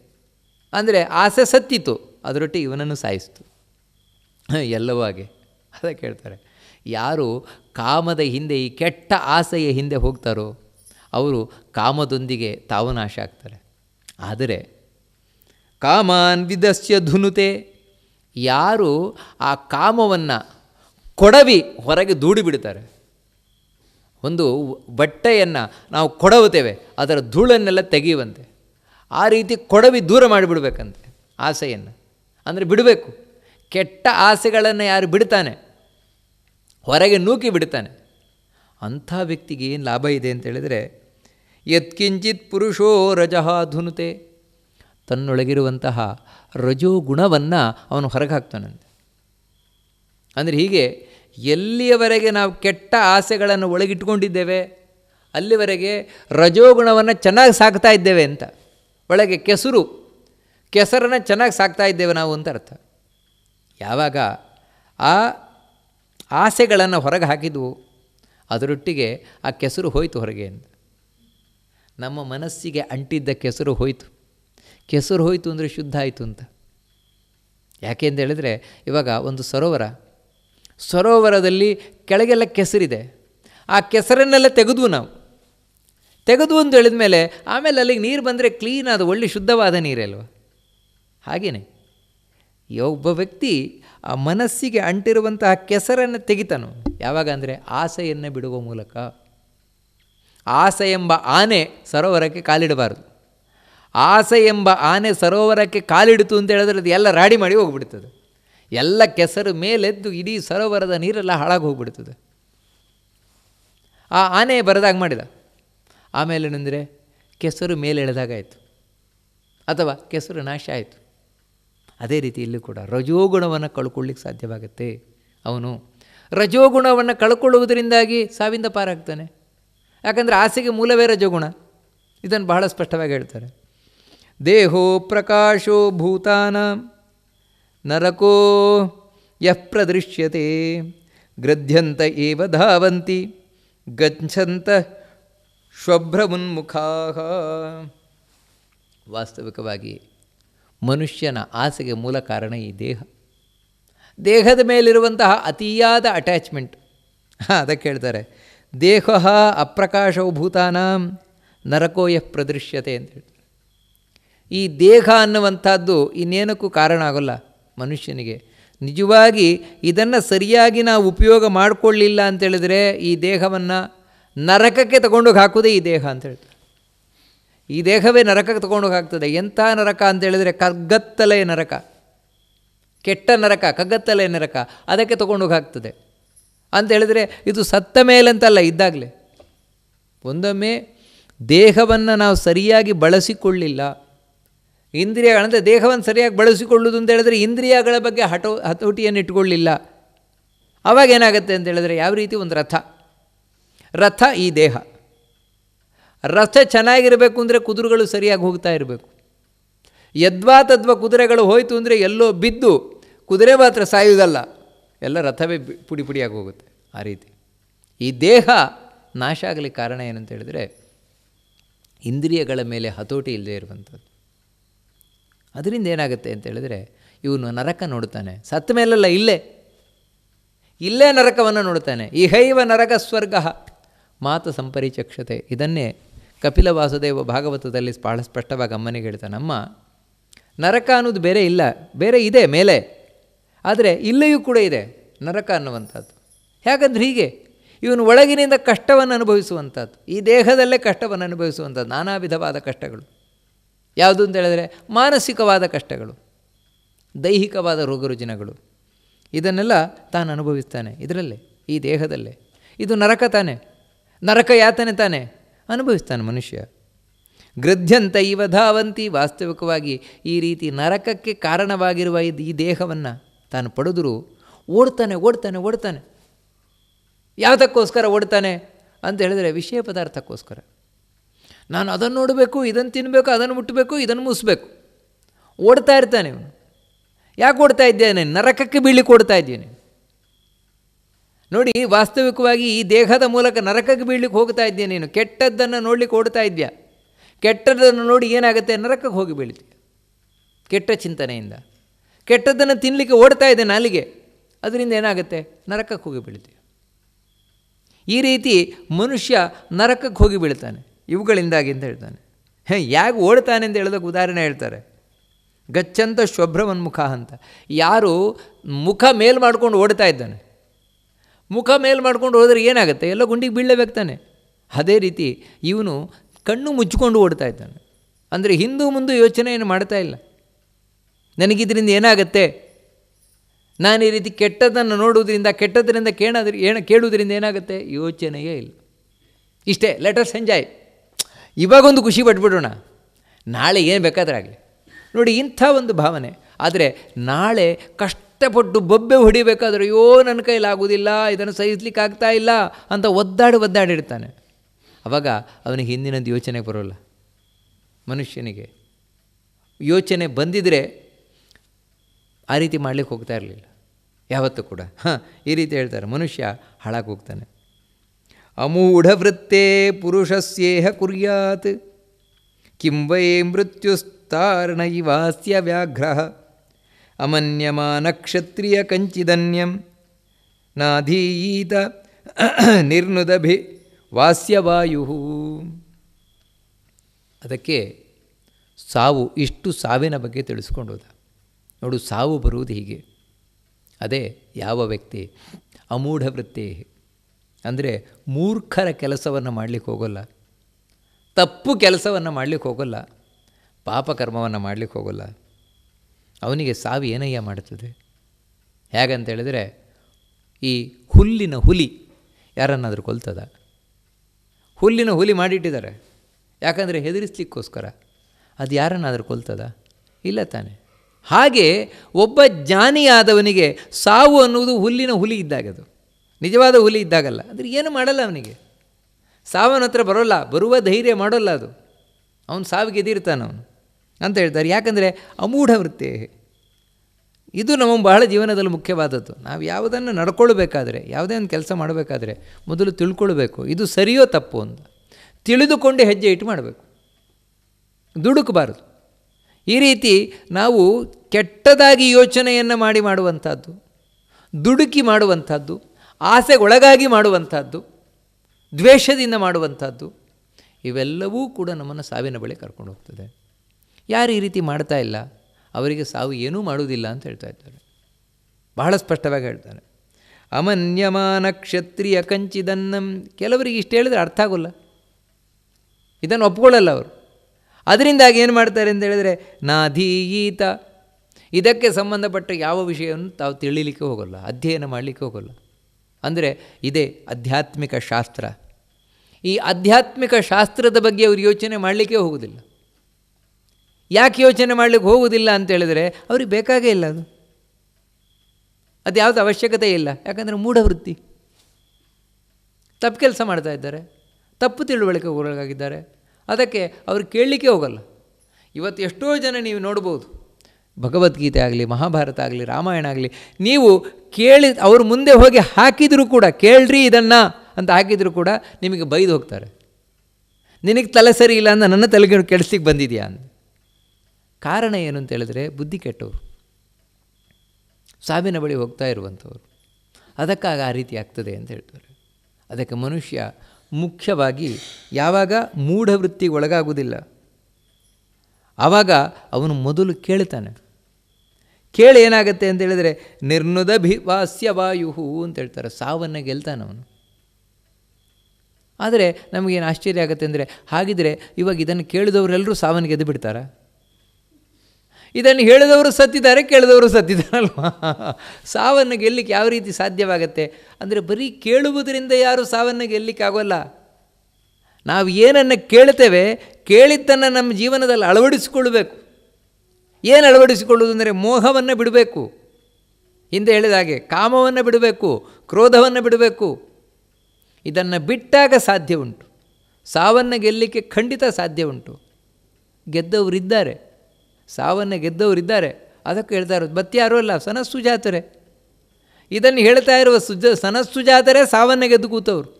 ಅಂದರೆ ಆಸೆ ಸತ್ತಿತ್ತು ಅದರೊಟ್ಟಿಗೆ ಇವನನ್ನು ಸಾಯಿಸ್ತು ಎಲ್ಲವೂ ಹಾಗೆ ಅದಕ್ಕೆ ಹೇಳ್ತಾರೆ ಯಾರು ಕಾಮದ ಹಿಂದೆ ಈ ಕೆಟ್ಟ ಆಸೆಯ ಹಿಂದೆ ಹೋಗ್ತಾರೋ ಅವರು ಕಾಮದೊಂದಿಗೆ ತಾವು ನಾಶ ಆಗ್ತಾರೆ ಆದರೆ ಕಾಮಾನ್ ವಿಧಸ್ಯ ಧುನುತೆ ಯಾರು ಆ ಕಾಮವನ್ನು ಕೊಡವಿ ಹೊರಗೆ ದೂಡಿ ಬಿಡ್ತಾರೆ ಒಂದು ಬಟ್ಟೆಯನ್ನು ನಾವು ಕೊಡವುತ್ತೇವೆ ಅದರ ಧೂಳನ್ನೆಲ್ಲ ತೆಗೆಯುವಂತೆ ಆ ರೀತಿ ಕೊಡವಿ ದೂರ ಮಾಡಿಬಿಡ್ಬೇಕಂತೆ ಆಸೆಯನ್ನು ಅಂದರೆ ಬಿಡಬೇಕು ಕೆಟ್ಟ ಆಸೆಗಳನ್ನು ಯಾರು ಬಿಡ್ತಾನೆ ಹೊರಗೆ ನೂಕಿ ಬಿಡ್ತಾನೆ ಅಂಥ ವ್ಯಕ್ತಿಗೆ ಏನು ಲಾಭ ಇದೆ ಅಂತೇಳಿದರೆ ಯತ್ಕಿಂಚಿತ್ ಪುರುಷೋ ರಜಃ ಧುನುತೆ ತನ್ನೊಳಗಿರುವಂತಹ ರಜೋಗುಣವನ್ನು ಅವನು ಹೊರಗೆ ಹಾಕ್ತಾನಂತೆ ಅಂದರೆ ಹೀಗೆ ಎಲ್ಲಿಯವರೆಗೆ ನಾವು ಕೆಟ್ಟ ಆಸೆಗಳನ್ನು ಒಳಗಿಟ್ಕೊಂಡಿದ್ದೇವೆ ಅಲ್ಲಿವರೆಗೆ ರಜೋಗುಣವನ್ನು ಚೆನ್ನಾಗಿ ಸಾಕ್ತಾ ಇದ್ದೇವೆ ಅಂತ ಒಳಗೆ ಕೆಸರು ಕೆಸರನ್ನು ಚೆನ್ನಾಗಿ ಸಾಕ್ತಾ ಇದ್ದೇವೆ ನಾವು ಅಂತ ಅರ್ಥ ಯಾವಾಗ ಆ ಆಸೆಗಳನ್ನು ಹೊರಗೆ ಹಾಕಿದವು ಅದರೊಟ್ಟಿಗೆ ಆ ಕೆಸರು ಹೋಯಿತು ಹೊರಗೆ ಅಂತ ನಮ್ಮ ಮನಸ್ಸಿಗೆ ಅಂಟಿದ್ದ ಕೆಸರು ಹೋಯಿತು ಕೆಸರು ಹೋಯಿತು ಅಂದರೆ ಶುದ್ಧ ಆಯಿತು ಅಂತ ಯಾಕೆ ಅಂತ ಹೇಳಿದರೆ ಇವಾಗ ಒಂದು ಸರೋವರ ಸರೋವರದಲ್ಲಿ ಕೆಳಗೆಲ್ಲ ಕೆಸರಿದೆ ಆ ಕೆಸರನ್ನೆಲ್ಲ ತೆಗೆದ್ವು ನಾವು ತೆಗೆದು ಅಂತ ಹೇಳಿದ ಮೇಲೆ ಆಮೇಲೆ ಅಲ್ಲಿಗೆ ನೀರು ಬಂದರೆ ಕ್ಲೀನ್ ಅದು ಒಳ್ಳೆ ಶುದ್ಧವಾದ ನೀರಲ್ವ ಹಾಗೆಯೇ ಒಬ್ಬ ವ್ಯಕ್ತಿ ಆ ಮನಸ್ಸಿಗೆ ಅಂಟಿರುವಂತಹ ಕೆಸರನ್ನು ತೆಗಿತಾನು ಯಾವಾಗ ಅಂದರೆ ಆಸೆಯನ್ನು ಬಿಡುವ ಮೂಲಕ ಆಸೆ ಎಂಬ ಆನೆ ಸರೋವರಕ್ಕೆ ಕಾಲಿಡಬಾರದು ಆಸೆ ಎಂಬ ಆನೆ ಸರೋವರಕ್ಕೆ ಕಾಲಿಡಿತು ಅಂತ ಹೇಳಿದ್ರೆ ಅದು ಎಲ್ಲ ರಾಡಿ ಮಾಡಿ ಹೋಗ್ಬಿಡ್ತದೆ ಎಲ್ಲ ಕೆಸರು ಮೇಲೆದ್ದು ಇಡೀ ಸರೋವರದ ನೀರೆಲ್ಲ ಹಾಳಾಗಿ ಹೋಗ್ಬಿಡ್ತದೆ ಆ ಆನೆ ಬರದಾಗ ಮಾಡಿದ ಆಮೇಲೆ ಏನಂದರೆ ಕೆಸರು ಮೇಲೆಳೆದಾಗಾಯಿತು ಅಥವಾ ಕೆಸರು ನಾಶ ಆಯಿತು ಅದೇ ರೀತಿ ಇಲ್ಲೂ ಕೂಡ ರಜೋಗುಣವನ್ನು ಕಳ್ಕೊಳ್ಳಿಕ್ಕೆ ಸಾಧ್ಯವಾಗುತ್ತೆ ಅವನು ರಜೋಗುಣವನ್ನು ಕಳ್ಕೊಳ್ಳುವುದರಿಂದಾಗಿ ಸಾವಿಂದ ಪಾರಾಗ್ತಾನೆ ಯಾಕಂದರೆ ಆಸೆಗೆ ಮೂಲವೇ ರಜೋಗುಣ ಇದನ್ನು ಬಹಳ ಸ್ಪಷ್ಟವಾಗಿ ಹೇಳ್ತಾರೆ ದೇಹೋ ಪ್ರಕಾಶೋ ಭೂತಾನ ನರಕೋ ಯಃ ಪ್ರದೃಶ್ಯತೆ ಗ್ರಧ್ಯಂತ ಇವ ಧಾವಂತಿ ಗಂತ ಶ್ವಭ್ರಮುನ್ಮುಖಾ ವಾಸ್ತವಿಕವಾಗಿ ಮನುಷ್ಯನ ಆಸೆಗೆ ಮೂಲ ಕಾರಣ ಈ ದೇಹ ದೇಹದ ಮೇಲಿರುವಂತಹ ಅತಿಯಾದ ಅಟ್ಯಾಚ್ಮೆಂಟ್ ಹಾಂ ಅದಕ್ಕೆ ಹೇಳ್ತಾರೆ ದೇಹ ಅಪ್ರಕಾಶವು ಭೂತಾನಂ ನರಕೋ ಯಃ ಪ್ರದೃಶ್ಯತೆ ಅಂತೇಳಿ ಈ ದೇಹ ಅನ್ನುವಂಥದ್ದು ಇನ್ನೇನಕ್ಕೂ ಕಾರಣ ಆಗೋಲ್ಲ ಮನುಷ್ಯನಿಗೆ ನಿಜವಾಗಿ ಇದನ್ನು ಸರಿಯಾಗಿ ನಾವು ಉಪಯೋಗ ಮಾಡಿಕೊಳ್ಳಿಲ್ಲ ಅಂತೇಳಿದರೆ ಈ ದೇಹವನ್ನು ನರಕಕ್ಕೆ ತಗೊಂಡೋಗಿ ಹಾಕೋದೇ ಈ ದೇಹ ಅಂತ ಹೇಳ್ತಾರೆ ಈ ದೇಹವೇ ನರಕಕ್ಕೆ ತಗೊಂಡೋಗಿ ಹಾಕ್ತದೆ ಎಂಥ ನರಕ ಅಂತೇಳಿದರೆ ಕಗ್ಗತ್ತಲೆಯ ನರಕ ಕೆಟ್ಟ ನರಕ ಕಗ್ಗತ್ತಲೆಯ ನರಕ ಅದಕ್ಕೆ ತಗೊಂಡೋಗಿ ಹಾಕ್ತದೆ ಅಂತ ಹೇಳಿದರೆ ಇದು ಸತ್ತ ಮೇಲಂತಲ್ಲ ಇದ್ದಾಗಲೇ ಒಂದೊಮ್ಮೆ ದೇಹವನ್ನು ನಾವು ಸರಿಯಾಗಿ ಬಳಸಿಕೊಳ್ಳಿಲ್ಲ ಇಂದ್ರಿಯ ಅಂದರೆ ದೇಹವನ್ನು ಸರಿಯಾಗಿ ಬಳಸಿಕೊಳ್ಳುವುದು ಅಂತ ಹೇಳಿದ್ರೆ ಇಂದ್ರಿಯಗಳ ಬಗ್ಗೆ ಹಟೋ ಹತೋಟಿಯನ್ನು ಇಟ್ಕೊಳ್ಳಿಲ್ಲ ಆವಾಗ ಏನಾಗುತ್ತೆ ಅಂತ ಹೇಳಿದ್ರೆ ಯಾವ ರೀತಿ ಒಂದು ರಥ ರಥ ಈ ದೇಹ ರಥ ಚೆನ್ನಾಗಿರಬೇಕು ಅಂದರೆ ಕುದುರೆಗಳು ಸರಿಯಾಗಿ ಹೋಗ್ತಾ ಇರಬೇಕು ಯದ್ವಾ ತದ್ವಾ ಕುದುರೆಗಳು ಹೋಯಿತು ಅಂದರೆ ಎಲ್ಲೋ ಬಿದ್ದು ಕುದುರೆ ಮಾತ್ರ ಸಾಯುವುದಲ್ಲ ಎಲ್ಲ ರಥವೇ ಪುಡಿ ಪುಡಿಯಾಗಿ ಹೋಗುತ್ತೆ ಆ ರೀತಿ ಈ ದೇಹ ನಾಶ ಆಗಲಿಕ್ಕೆ ಕಾರಣ ಏನಂತ ಹೇಳಿದರೆ ಇಂದ್ರಿಯಗಳ ಮೇಲೆ ಹತೋಟಿ ಇಲ್ಲದೇ ಇರುವಂಥದ್ದು ಅದರಿಂದ ಏನಾಗುತ್ತೆ ಅಂತ ಹೇಳಿದರೆ ಇವನು ನರಕ ನೋಡುತ್ತಾನೆ ಸತ್ತ ಮೇಲಲ್ಲ ಇಲ್ಲೇ ಇಲ್ಲೇ ನರಕವನ್ನು ನೋಡುತ್ತಾನೆ ಇಹೈವ ನರಕ ಸ್ವರ್ಗ ಮಾತು ಸಂಪರಿಚಕ್ಷತೆ ಇದನ್ನೇ ಕಪಿಲ ವಾಸುದೇವ ಭಾಗವತದಲ್ಲಿ ಭಾಳ ಸ್ಪಷ್ಟವಾಗಿ ಅಮ್ಮನಿಗೆ ಹೇಳ್ತಾನೆ ಅಮ್ಮ ನರಕ ಅನ್ನೋದು ಬೇರೆ ಇಲ್ಲ ಬೇರೆ ಇದೆ ಮೇಲೆ ಆದರೆ ಇಲ್ಲೆಯೂ ಕೂಡ ಇದೆ ನರಕ ಅನ್ನುವಂಥದ್ದು ಯಾಕಂದ್ರೆ ಹೀಗೆ ಇವನು ಒಳಗಿನಿಂದ ಕಷ್ಟವನ್ನು ಅನುಭವಿಸುವಂಥದ್ದು ಈ ದೇಹದಲ್ಲೇ ಕಷ್ಟವನ್ನು ಅನುಭವಿಸುವಂಥದ್ದು ನಾನಾ ವಿಧವಾದ ಕಷ್ಟಗಳು ಯಾವುದು ಅಂತ ಹೇಳಿದ್ರೆ ಮಾನಸಿಕವಾದ ಕಷ್ಟಗಳು ದೈಹಿಕವಾದ ರೋಗರುಜಿನಗಳು ಇದನ್ನೆಲ್ಲ ತಾನು ಅನುಭವಿಸ್ತಾನೆ ಇದರಲ್ಲೇ ಈ ದೇಹದಲ್ಲೇ ಇದು ನರಕ ತಾನೆ ನರಕ ಯಾತನೆ ತಾನೆ ಅನುಭವಿಸ್ತಾನೆ ಮನುಷ್ಯ ಗೃಧ್ಯಂತ ಇವ ವಾಸ್ತವಿಕವಾಗಿ ಈ ರೀತಿ ನರಕಕ್ಕೆ ಕಾರಣವಾಗಿರುವ ಈ ದೇಹವನ್ನು ತಾನು ಪಡೆದರೂ ಓಡ್ತಾನೆ ಓಡ್ತಾನೆ ಓಡ್ತಾನೆ ಯಾವುದಕ್ಕೋಸ್ಕರ ಓಡ್ತಾನೆ ಅಂತ ಹೇಳಿದರೆ ವಿಷಯ ಪದಾರ್ಥಕ್ಕೋಸ್ಕರ ನಾನು ಅದನ್ನು ನೋಡಬೇಕು ಇದನ್ನು ತಿನ್ನಬೇಕು ಅದನ್ನು ಮುಟ್ಟಬೇಕು ಇದನ್ನು ಮುಸ್ಬೇಕು ಓಡ್ತಾ ಇರ್ತಾನೆ ಯಾಕೆ ಓಡ್ತಾ ಇದ್ದೇನೆ ನರಕಕ್ಕೆ ಬೀಳಿ ಕೊಡ್ತಾ ಇದ್ದೀನಿ ನೋಡಿ ವಾಸ್ತವಿಕವಾಗಿ ಈ ದೇಹದ ಮೂಲಕ ನರಕಕ್ಕೆ ಬೀಳಲಿಕ್ಕೆ ಹೋಗ್ತಾ ಇದ್ದೆ ನೀನು ಕೆಟ್ಟದ್ದನ್ನು ನೋಡಲಿಕ್ಕೆ ಓಡ್ತಾ ಇದೆಯಾ ಕೆಟ್ಟದ್ದನ್ನು ನೋಡಿ ಏನಾಗುತ್ತೆ ನರಕಕ್ಕೆ ಹೋಗಿ ಬೀಳ್ತೀಯ ಕೆಟ್ಟ ಚಿಂತನೆಯಿಂದ ಕೆಟ್ಟದ್ದನ್ನು ತಿನ್ನಲಿಕ್ಕೆ ಓಡ್ತಾ ಇದೆ ನಾಲಿಗೆ ಅದರಿಂದ ಏನಾಗುತ್ತೆ ನರಕಕ್ಕೆ ಹೋಗಿ ಬೀಳ್ತೀಯ ಈ ರೀತಿ ಮನುಷ್ಯ ನರಕಕ್ಕೆ ಹೋಗಿ ಬೀಳ್ತಾನೆ ಇವುಗಳಿಂದಾಗಿ ಅಂತ ಹೇಳ್ತಾನೆ ಹೇ ಯಾಕೆ ಓಡ್ತಾನೆ ಅಂತ ಹೇಳೋದಕ್ಕೆ ಉದಾಹರಣೆ ಹೇಳ್ತಾರೆ ಗಚ್ಚಂತ ಶುಭ್ರಮನ್ಮುಖ ಅಂತ ಯಾರು ಮುಖ ಮೇಲ್ ಮಾಡ್ಕೊಂಡು ಓಡ್ತಾ ಇದ್ದಾನೆ ಮುಖ ಮೇಲ್ ಮಾಡ್ಕೊಂಡು ಹೋದರೆ ಏನಾಗುತ್ತೆ ಎಲ್ಲ ಗುಂಡಿಗೆ ಬೀಳಲೇಬೇಕು ತಾನೆ ಅದೇ ರೀತಿ ಇವನು ಕಣ್ಣು ಮುಚ್ಚಿಕೊಂಡು ಓಡ್ತಾ ಇದ್ದಾನೆ ಅಂದರೆ ಹಿಂದೂ ಮುಂದೆ ಯೋಚನೆ ಏನು ಮಾಡ್ತಾ ಇಲ್ಲ ನನಗಿದ್ರಿಂದ ಏನಾಗುತ್ತೆ ನಾನು ಈ ರೀತಿ ಕೆಟ್ಟದನ್ನು ನೋಡುವುದರಿಂದ ಕೆಟ್ಟದ್ರಿಂದ ಕೇಳೋದ್ರಿ ಏನು ಕೇಳುವುದರಿಂದ ಏನಾಗುತ್ತೆ ಯೋಚನೆಯೇ ಇಲ್ಲ ಇಷ್ಟೇ ಲೆಟರ್ಸ್ ಎಂಜಾಯ್ ಇವಾಗೊಂದು ಖುಷಿ ಪಟ್ಬಿಡೋಣ ನಾಳೆ ಏನು ಬೇಕಾದ್ರೆ ಆಗಲಿ ನೋಡಿ ಇಂಥ ಒಂದು ಭಾವನೆ ಆದರೆ ನಾಳೆ ಕಷ್ಟಪಟ್ಟು ಬೊಬ್ಬೆ ಹೊಡಿಬೇಕಾದ್ರೆ ಅಯ್ಯೋ ನನ್ನ ಆಗೋದಿಲ್ಲ ಇದನ್ನು ಸಹಿಸ್ಲಿಕ್ಕೆ ಆಗ್ತಾ ಇಲ್ಲ ಅಂತ ಒದ್ದಾಡಿ ಒದ್ದಾಡಿರ್ತಾನೆ ಅವಾಗ ಅವನಿಗೆ ಹಿಂದಿನದ್ದು ಯೋಚನೆ ಬರೋಲ್ಲ ಮನುಷ್ಯನಿಗೆ ಯೋಚನೆ ಬಂದಿದ್ದರೆ ಆ ರೀತಿ ಮಾಡಲಿಕ್ಕೆ ಹೋಗ್ತಾ ಇರಲಿಲ್ಲ ಯಾವತ್ತೂ ಕೂಡ ಹಾಂ ಈ ರೀತಿ ಹೇಳ್ತಾರೆ ಮನುಷ್ಯ ಹಾಳಾಗಿ ಹೋಗ್ತಾನೆ ಅಮೂಢವೃತ್ತೇ ಪುರುಷಸ್ಯೇಹ ಕುರ್ಯಾತ್ ಕಿಂ ವೈ ಮೃತ್ಯುಸ್ತಾರ್ಣ ಇವಾಸ್ಯ ವ್ಯಾಘ್ರ ಅಮನ್ಯಮಾನ ಕ್ಷತ್ರಿಯ ಕಂಚಿದನ್ಯಂ ನಾಧೀತ ನಿರ್ನುದಭಿ ವಾಸ್ಯವಾಯು ಅದಕ್ಕೆ ಸಾವು ಇಷ್ಟು ಸಾವಿನ ಬಗ್ಗೆ ತಿಳಿಸ್ಕೊಂಡು ಹೋದ ನೋಡು ಸಾವು ಬರುವುದು ಹೀಗೆ ಅದೇ ಯಾವ ವ್ಯಕ್ತಿ ಅಮೂಢವೃತ್ತೇ ಅಂದರೆ ಮೂರ್ಖರ ಕೆಲಸವನ್ನು ಮಾಡಲಿಕ್ಕೆ ಹೋಗೋಲ್ಲ ತಪ್ಪು ಕೆಲಸವನ್ನು ಮಾಡಲಿಕ್ಕೆ ಹೋಗೋಲ್ಲ ಪಾಪಕರ್ಮವನ್ನು ಮಾಡಲಿಕ್ಕೆ ಹೋಗೋಲ್ಲ ಅವನಿಗೆ ಸಾವು ಏನಯ್ಯ ಮಾಡ್ತದೆ ಹೇಗಂತೇಳಿದರೆ ಈ ಹುಲ್ಲಿನ ಹುಲಿ ಯಾರನ್ನಾದರೂ ಕೊಲ್ತದ ಹುಲ್ಲಿನ ಹುಲಿ ಮಾಡಿಟ್ಟಿದ್ದಾರೆ ಯಾಕಂದರೆ ಹೆದರಿಸ್ಲಿಕ್ಕೋಸ್ಕರ ಅದು ಯಾರನ್ನಾದರೂ ಕೊಲ್ತದ ಇಲ್ಲ ತಾನೆ ಹಾಗೆ ಒಬ್ಬ ಜ್ಞಾನಿಯಾದವನಿಗೆ ಸಾವು ಅನ್ನುವುದು ಹುಲ್ಲಿನ ಹುಲಿ ಇದ್ದಾಗದು ನಿಜವಾದ ಹುಲಿ ಇದ್ದಾಗಲ್ಲ ಅಂದರೆ ಏನು ಮಾಡಲ್ಲ ಅವನಿಗೆ ಸಾವನ ಹತ್ರ ಬರೋಲ್ಲ ಬರುವ ಧೈರ್ಯ ಮಾಡೋಲ್ಲ ಅದು ಅವನು ಸಾವಿಗೆ ಎದಿರ್ತಾನೆ ಅವನು ಅಂತ ಹೇಳ್ತಾರೆ ಯಾಕಂದರೆ ಅಮೂಢ ವೃತ್ತಿ ಇದು ನಮ್ಮ ಬಹಳ ಜೀವನದಲ್ಲಿ ಮುಖ್ಯವಾದದ್ದು ನಾವು ಯಾವುದನ್ನು ನಡ್ಕೊಳ್ಬೇಕಾದ್ರೆ ಯಾವುದೇ ಒಂದು ಕೆಲಸ ಮಾಡಬೇಕಾದ್ರೆ ಮೊದಲು ತಿಳ್ಕೊಳ್ಬೇಕು ಇದು ಸರಿಯೋ ತಪ್ಪು ಅಂತ ತಿಳಿದುಕೊಂಡು ಹೆಜ್ಜೆ ಇಟ್ಟು ಮಾಡಬೇಕು ದುಡುಕಬಾರದು ಈ ರೀತಿ ನಾವು ಕೆಟ್ಟದಾಗಿ ಯೋಚನೆಯನ್ನು ಮಾಡಿ ಮಾಡುವಂಥದ್ದು ದುಡುಕಿ ಮಾಡುವಂಥದ್ದು ಆಸೆಗೊಳಗಾಗಿ ಮಾಡುವಂಥದ್ದು ದ್ವೇಷದಿಂದ ಮಾಡುವಂಥದ್ದು ಇವೆಲ್ಲವೂ ಕೂಡ ನಮ್ಮನ್ನು ಸಾವಿನ ಬಳಿ ಕರ್ಕೊಂಡು ಹೋಗ್ತದೆ ಯಾರು ಈ ರೀತಿ ಮಾಡ್ತಾ ಇಲ್ಲ ಅವರಿಗೆ ಸಾವು ಏನೂ ಮಾಡುವುದಿಲ್ಲ ಅಂತ ಹೇಳ್ತಾ ಇದ್ದಾರೆ ಬಹಳ ಸ್ಪಷ್ಟವಾಗಿ ಹೇಳ್ತಾರೆ ಅಮನ್ಯಮಾನ ಕ್ಷತ್ರಿಯ ಕಂಚಿದನ್ನಂ ಕೆಲವರಿಗೆ ಇಷ್ಟು ಹೇಳಿದ್ರೆ ಅರ್ಥ ಆಗೋಲ್ಲ ಇದನ್ನು ಒಪ್ಕೊಳ್ಳಲ್ಲ ಅವರು ಅದರಿಂದಾಗಿ ಏನು ಮಾಡ್ತಾರೆ ಅಂತ ಹೇಳಿದರೆ ನಾಧೀಯೀತ ಇದಕ್ಕೆ ಸಂಬಂಧಪಟ್ಟ ಯಾವ ವಿಷಯವನ್ನು ತಾವು ತಿಳಿಲಿಕ್ಕೆ ಹೋಗೋಲ್ಲ ಅಧ್ಯಯನ ಮಾಡಲಿಕ್ಕೆ ಹೋಗೋಲ್ಲ ಅಂದರೆ ಇದೇ ಆಧ್ಯಾತ್ಮಿಕ ಶಾಸ್ತ್ರ ಈ ಆಧ್ಯಾತ್ಮಿಕ ಶಾಸ್ತ್ರದ ಬಗ್ಗೆ ಅವರು ಯೋಚನೆ ಮಾಡಲಿಕ್ಕೆ ಹೋಗುವುದಿಲ್ಲ ಯಾಕೆ ಯೋಚನೆ ಮಾಡಲಿಕ್ಕೆ ಹೋಗುವುದಿಲ್ಲ ಅಂತ ಅವ್ರಿಗೆ ಬೇಕಾಗೇ ಇಲ್ಲ ಅದು ಅದು ಯಾವುದು ಅವಶ್ಯಕತೆ ಇಲ್ಲ ಯಾಕಂದರೆ ಮೂಢವೃತ್ತಿ ತಪ್ಪು ಕೆಲಸ ಮಾಡ್ತಾ ಇದ್ದಾರೆ ತಪ್ಪು ತಿಳುವಳಿಕೆ ಒಳಗಾಗಿದ್ದಾರೆ ಅದಕ್ಕೆ ಅವರು ಕೇಳಲಿಕ್ಕೆ ಹೋಗಲ್ಲ ಇವತ್ತು ಎಷ್ಟೋ ಜನ ನೀವು ನೋಡ್ಬೋದು ಭಗವದ್ಗೀತೆ ಆಗಲಿ ಮಹಾಭಾರತ ಆಗಲಿ ರಾಮಾಯಣ ಆಗಲಿ ನೀವು ಕೇಳಿ ಅವ್ರ ಮುಂದೆ ಹೋಗಿ ಹಾಕಿದರೂ ಕೂಡ ಕೇಳ್ರಿ ಇದನ್ನು ಅಂತ ಹಾಕಿದರೂ ಕೂಡ ನಿಮಗೆ ಬೈದು ಹೋಗ್ತಾರೆ ನಿನಗೆ ತಲೆ ಸರಿ ಇಲ್ಲ ಅಂತ ನನ್ನ ತಲೆಗೆ ಕೆಡಿಸ್ಲಿಕ್ಕೆ ಬಂದಿದೆಯಾ ಅಂತ ಕಾರಣ ಏನು ಅಂತ ಹೇಳಿದ್ರೆ ಬುದ್ಧಿ ಕೆಟ್ಟವರು ಸಾವಿನ ಬಳಿ ಹೋಗ್ತಾ ಇರುವಂಥವ್ರು ಅದಕ್ಕಾಗ ಆ ರೀತಿ ಆಗ್ತದೆ ಅಂತ ಹೇಳ್ತಾರೆ ಅದಕ್ಕೆ ಮನುಷ್ಯ ಮುಖ್ಯವಾಗಿ ಯಾವಾಗ ಮೂಢವೃತ್ತಿಗೆ ಒಳಗಾಗುವುದಿಲ್ಲ ಆವಾಗ ಅವನು ಮೊದಲು ಕೇಳ್ತಾನೆ ಕೇಳಿ ಏನಾಗುತ್ತೆ ಅಂತ ಹೇಳಿದರೆ ನಿರ್ನುದ ಭಿವಾಸ್ಯ ವಾಯುಹು ಅಂತ ಹೇಳ್ತಾರೆ ಸಾವನ್ನು ಅವನು ಆದರೆ ನಮಗೇನು ಆಶ್ಚರ್ಯ ಆಗುತ್ತೆ ಅಂದರೆ ಹಾಗಿದ್ರೆ ಇವಾಗ ಇದನ್ನು ಕೇಳಿದವರೆಲ್ಲರೂ ಸಾವನ್ನು ಗೆದ್ದು ಬಿಡ್ತಾರಾ ಇದನ್ನು ಹೇಳಿದವರು ಸತ್ತಿದ್ದಾರೆ ಕೇಳಿದವರು ಸತ್ತಿದ್ದಾರಲ್ವ ಸಾವನ್ನು ಗೆಲ್ಲಿಕ್ಕೆ ಯಾವ ರೀತಿ ಸಾಧ್ಯವಾಗತ್ತೆ ಅಂದರೆ ಬರೀ ಕೇಳುವುದರಿಂದ ಯಾರೂ ಸಾವನ್ನು ಗೆಲ್ಲಿಕ್ಕಾಗೋಲ್ಲ ನಾವು ಏನನ್ನು ಕೇಳ್ತೇವೆ ಕೇಳಿದ್ದನ್ನು ನಮ್ಮ ಜೀವನದಲ್ಲಿ ಅಳವಡಿಸಿಕೊಳ್ಳಬೇಕು ಏನು ಅಳವಡಿಸಿಕೊಳ್ಳುವುದು ಮೋಹವನ್ನು ಬಿಡಬೇಕು ಹಿಂದೆ ಹೇಳಿದ ಹಾಗೆ ಕಾಮವನ್ನು ಬಿಡಬೇಕು ಕ್ರೋಧವನ್ನು ಬಿಡಬೇಕು ಇದನ್ನು ಬಿಟ್ಟಾಗ ಸಾಧ್ಯ ಉಂಟು ಸಾವನ್ನು ಗೆಲ್ಲಲಿಕ್ಕೆ ಖಂಡಿತ ಸಾಧ್ಯ ಉಂಟು ಗೆದ್ದವರಿದ್ದಾರೆ ಸಾವನ್ನು ಗೆದ್ದವರಿದ್ದಾರೆ ಅದಕ್ಕೆ ಹೇಳ್ತಾ ಇರೋದು ಮತ್ತಾರೂ ಅಲ್ಲ ಜಾತರೆ ಇದನ್ನು ಹೇಳ್ತಾ ಇರುವ ಸುಜ ಜಾತರೆ ಸಾವನ್ನು ಗೆದ್ದು ಕೂತವರು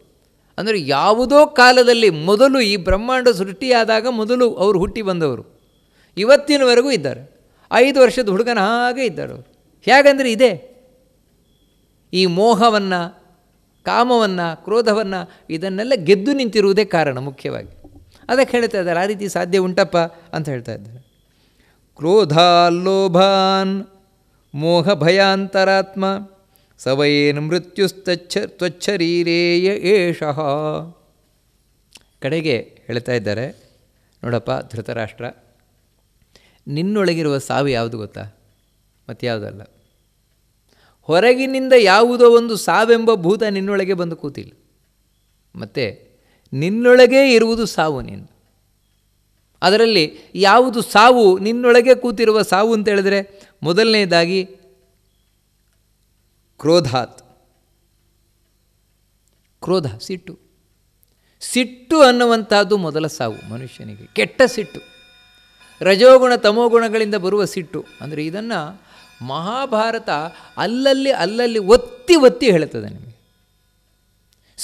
ಅಂದರೆ ಯಾವುದೋ ಕಾಲದಲ್ಲಿ ಮೊದಲು ಈ ಬ್ರಹ್ಮಾಂಡ ಸೃಷ್ಟಿಯಾದಾಗ ಮೊದಲು ಅವರು ಹುಟ್ಟಿ ಬಂದವರು ಇವತ್ತಿನವರೆಗೂ ಇದ್ದಾರೆ ಐದು ವರ್ಷದ ಹುಡುಗನ ಹಾಗೆ ಇದ್ದಾರೆ ಅವರು ಹೇಗಂದರೆ ಇದೆ ಈ ಮೋಹವನ್ನು ಕಾಮವನ್ನು ಕ್ರೋಧವನ್ನು ಇದನ್ನೆಲ್ಲ ಗೆದ್ದು ನಿಂತಿರುವುದೇ ಕಾರಣ ಮುಖ್ಯವಾಗಿ ಅದಕ್ಕೆ ಹೇಳ್ತಾ ಇದ್ದಾರೆ ಆ ರೀತಿ ಸಾಧ್ಯ ಉಂಟಪ್ಪ ಅಂತ ಹೇಳ್ತಾ ಇದ್ದಾರೆ ಕ್ರೋಧ ಲೋಭಾನ್ ಮೋಹ ಭಯಾಂತರಾತ್ಮ ಸವಯೇನ್ ಮೃತ್ಯುಸ್ತಚ್ಛ ತ್ವಚ್ಛರೀರೇಯ ಏಷಃ ಕಡೆಗೆ ಹೇಳ್ತಾ ಇದ್ದಾರೆ ನೋಡಪ್ಪ ಧೃತರಾಷ್ಟ್ರ ನಿನ್ನೊಳಗಿರುವ ಸಾವು ಯಾವುದು ಗೊತ್ತಾ ಯಾವುದಲ್ಲ ಹೊರಗಿನಿಂದ ಯಾವುದೋ ಒಂದು ಸಾವೆಂಬ ಭೂತ ನಿನ್ನೊಳಗೆ ಬಂದು ಕೂತಿಲ್ಲ ಮತ್ತು ನಿನ್ನೊಳಗೇ ಇರುವುದು ಸಾವು ನಿನ್ನ ಅದರಲ್ಲಿ ಯಾವುದು ಸಾವು ನಿನ್ನೊಳಗೆ ಕೂತಿರುವ ಸಾವು ಅಂತ ಹೇಳಿದ್ರೆ ಮೊದಲನೇದಾಗಿ ಕ್ರೋಧಾತ್ ಕ್ರೋಧ ಸಿಟ್ಟು ಸಿಟ್ಟು ಅನ್ನುವಂಥದ್ದು ಮೊದಲ ಸಾವು ಮನುಷ್ಯನಿಗೆ ಕೆಟ್ಟ ಸಿಟ್ಟು ರಜೋಗುಣ ತಮೋಗುಣಗಳಿಂದ ಬರುವ ಸಿಟ್ಟು ಅಂದರೆ ಇದನ್ನು ಮಹಾಭಾರತ ಅಲ್ಲಲ್ಲಿ ಅಲ್ಲಲ್ಲಿ ಒತ್ತಿ ಒತ್ತಿ ಹೇಳ್ತದೆ ನಿಮಗೆ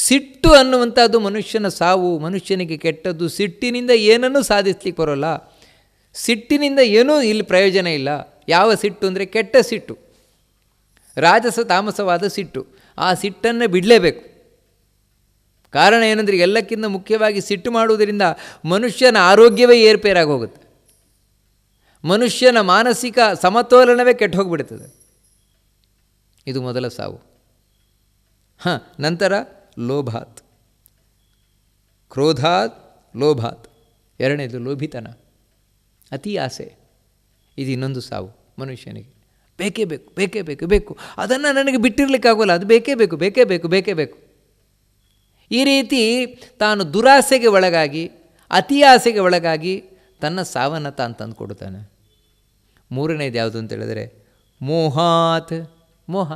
ಸಿಟ್ಟು ಅನ್ನುವಂಥದ್ದು ಮನುಷ್ಯನ ಸಾವು ಮನುಷ್ಯನಿಗೆ ಕೆಟ್ಟದ್ದು ಸಿಟ್ಟಿನಿಂದ ಏನನ್ನೂ ಸಾಧಿಸ್ಲಿಕ್ಕೆ ಬರೋಲ್ಲ ಸಿಟ್ಟಿನಿಂದ ಏನೂ ಇಲ್ಲಿ ಪ್ರಯೋಜನ ಇಲ್ಲ ಯಾವ ಸಿಟ್ಟು ಅಂದರೆ ಕೆಟ್ಟ ಸಿಟ್ಟು ರಾಜಸ ತಾಮಸವಾದ ಸಿಟ್ಟು ಆ ಸಿಟ್ಟನ್ನು ಬಿಡಲೇಬೇಕು ಕಾರಣ ಏನಂದರೆ ಎಲ್ಲಕ್ಕಿಂತ ಮುಖ್ಯವಾಗಿ ಸಿಟ್ಟು ಮಾಡುವುದರಿಂದ ಮನುಷ್ಯನ ಆರೋಗ್ಯವೇ ಏರ್ಪೇರಾಗಿ ಹೋಗುತ್ತೆ ಮನುಷ್ಯನ ಮಾನಸಿಕ ಸಮತೋಲನವೇ ಕೆಟ್ಟು ಹೋಗಿಬಿಡುತ್ತದೆ ಇದು ಮೊದಲ ಸಾವು ಹಾಂ ನಂತರ ಲೋಭಾತ್ ಕ್ರೋಧಾತ್ ಲೋಭಾತ್ ಎರಡನೇದು ಲೋಭಿತನ ಅತಿ ಆಸೆ ಇದು ಇನ್ನೊಂದು ಸಾವು ಮನುಷ್ಯನಿಗೆ ಬೇಕೇ ಬೇಕು ಬೇಕೇ ಬೇಕು ಬೇಕು ಅದನ್ನು ನನಗೆ ಬಿಟ್ಟಿರಲಿಕ್ಕಾಗೋಲ್ಲ ಅದು ಬೇಕೇ ಬೇಕು ಬೇಕೇ ಬೇಕು ಬೇಕೇ ಬೇಕು ಈ ರೀತಿ ತಾನು ದುರಾಸೆಗೆ ಒಳಗಾಗಿ ಅತಿ ಆಸೆಗೆ ಒಳಗಾಗಿ ತನ್ನ ಸಾವನ್ನ ತಾನು ತಂದು ಕೊಡ್ತಾನೆ ಮೂರನೇದು ಯಾವುದು ಅಂತ ಹೇಳಿದ್ರೆ ಮೋಹಾತ್ ಮೋಹ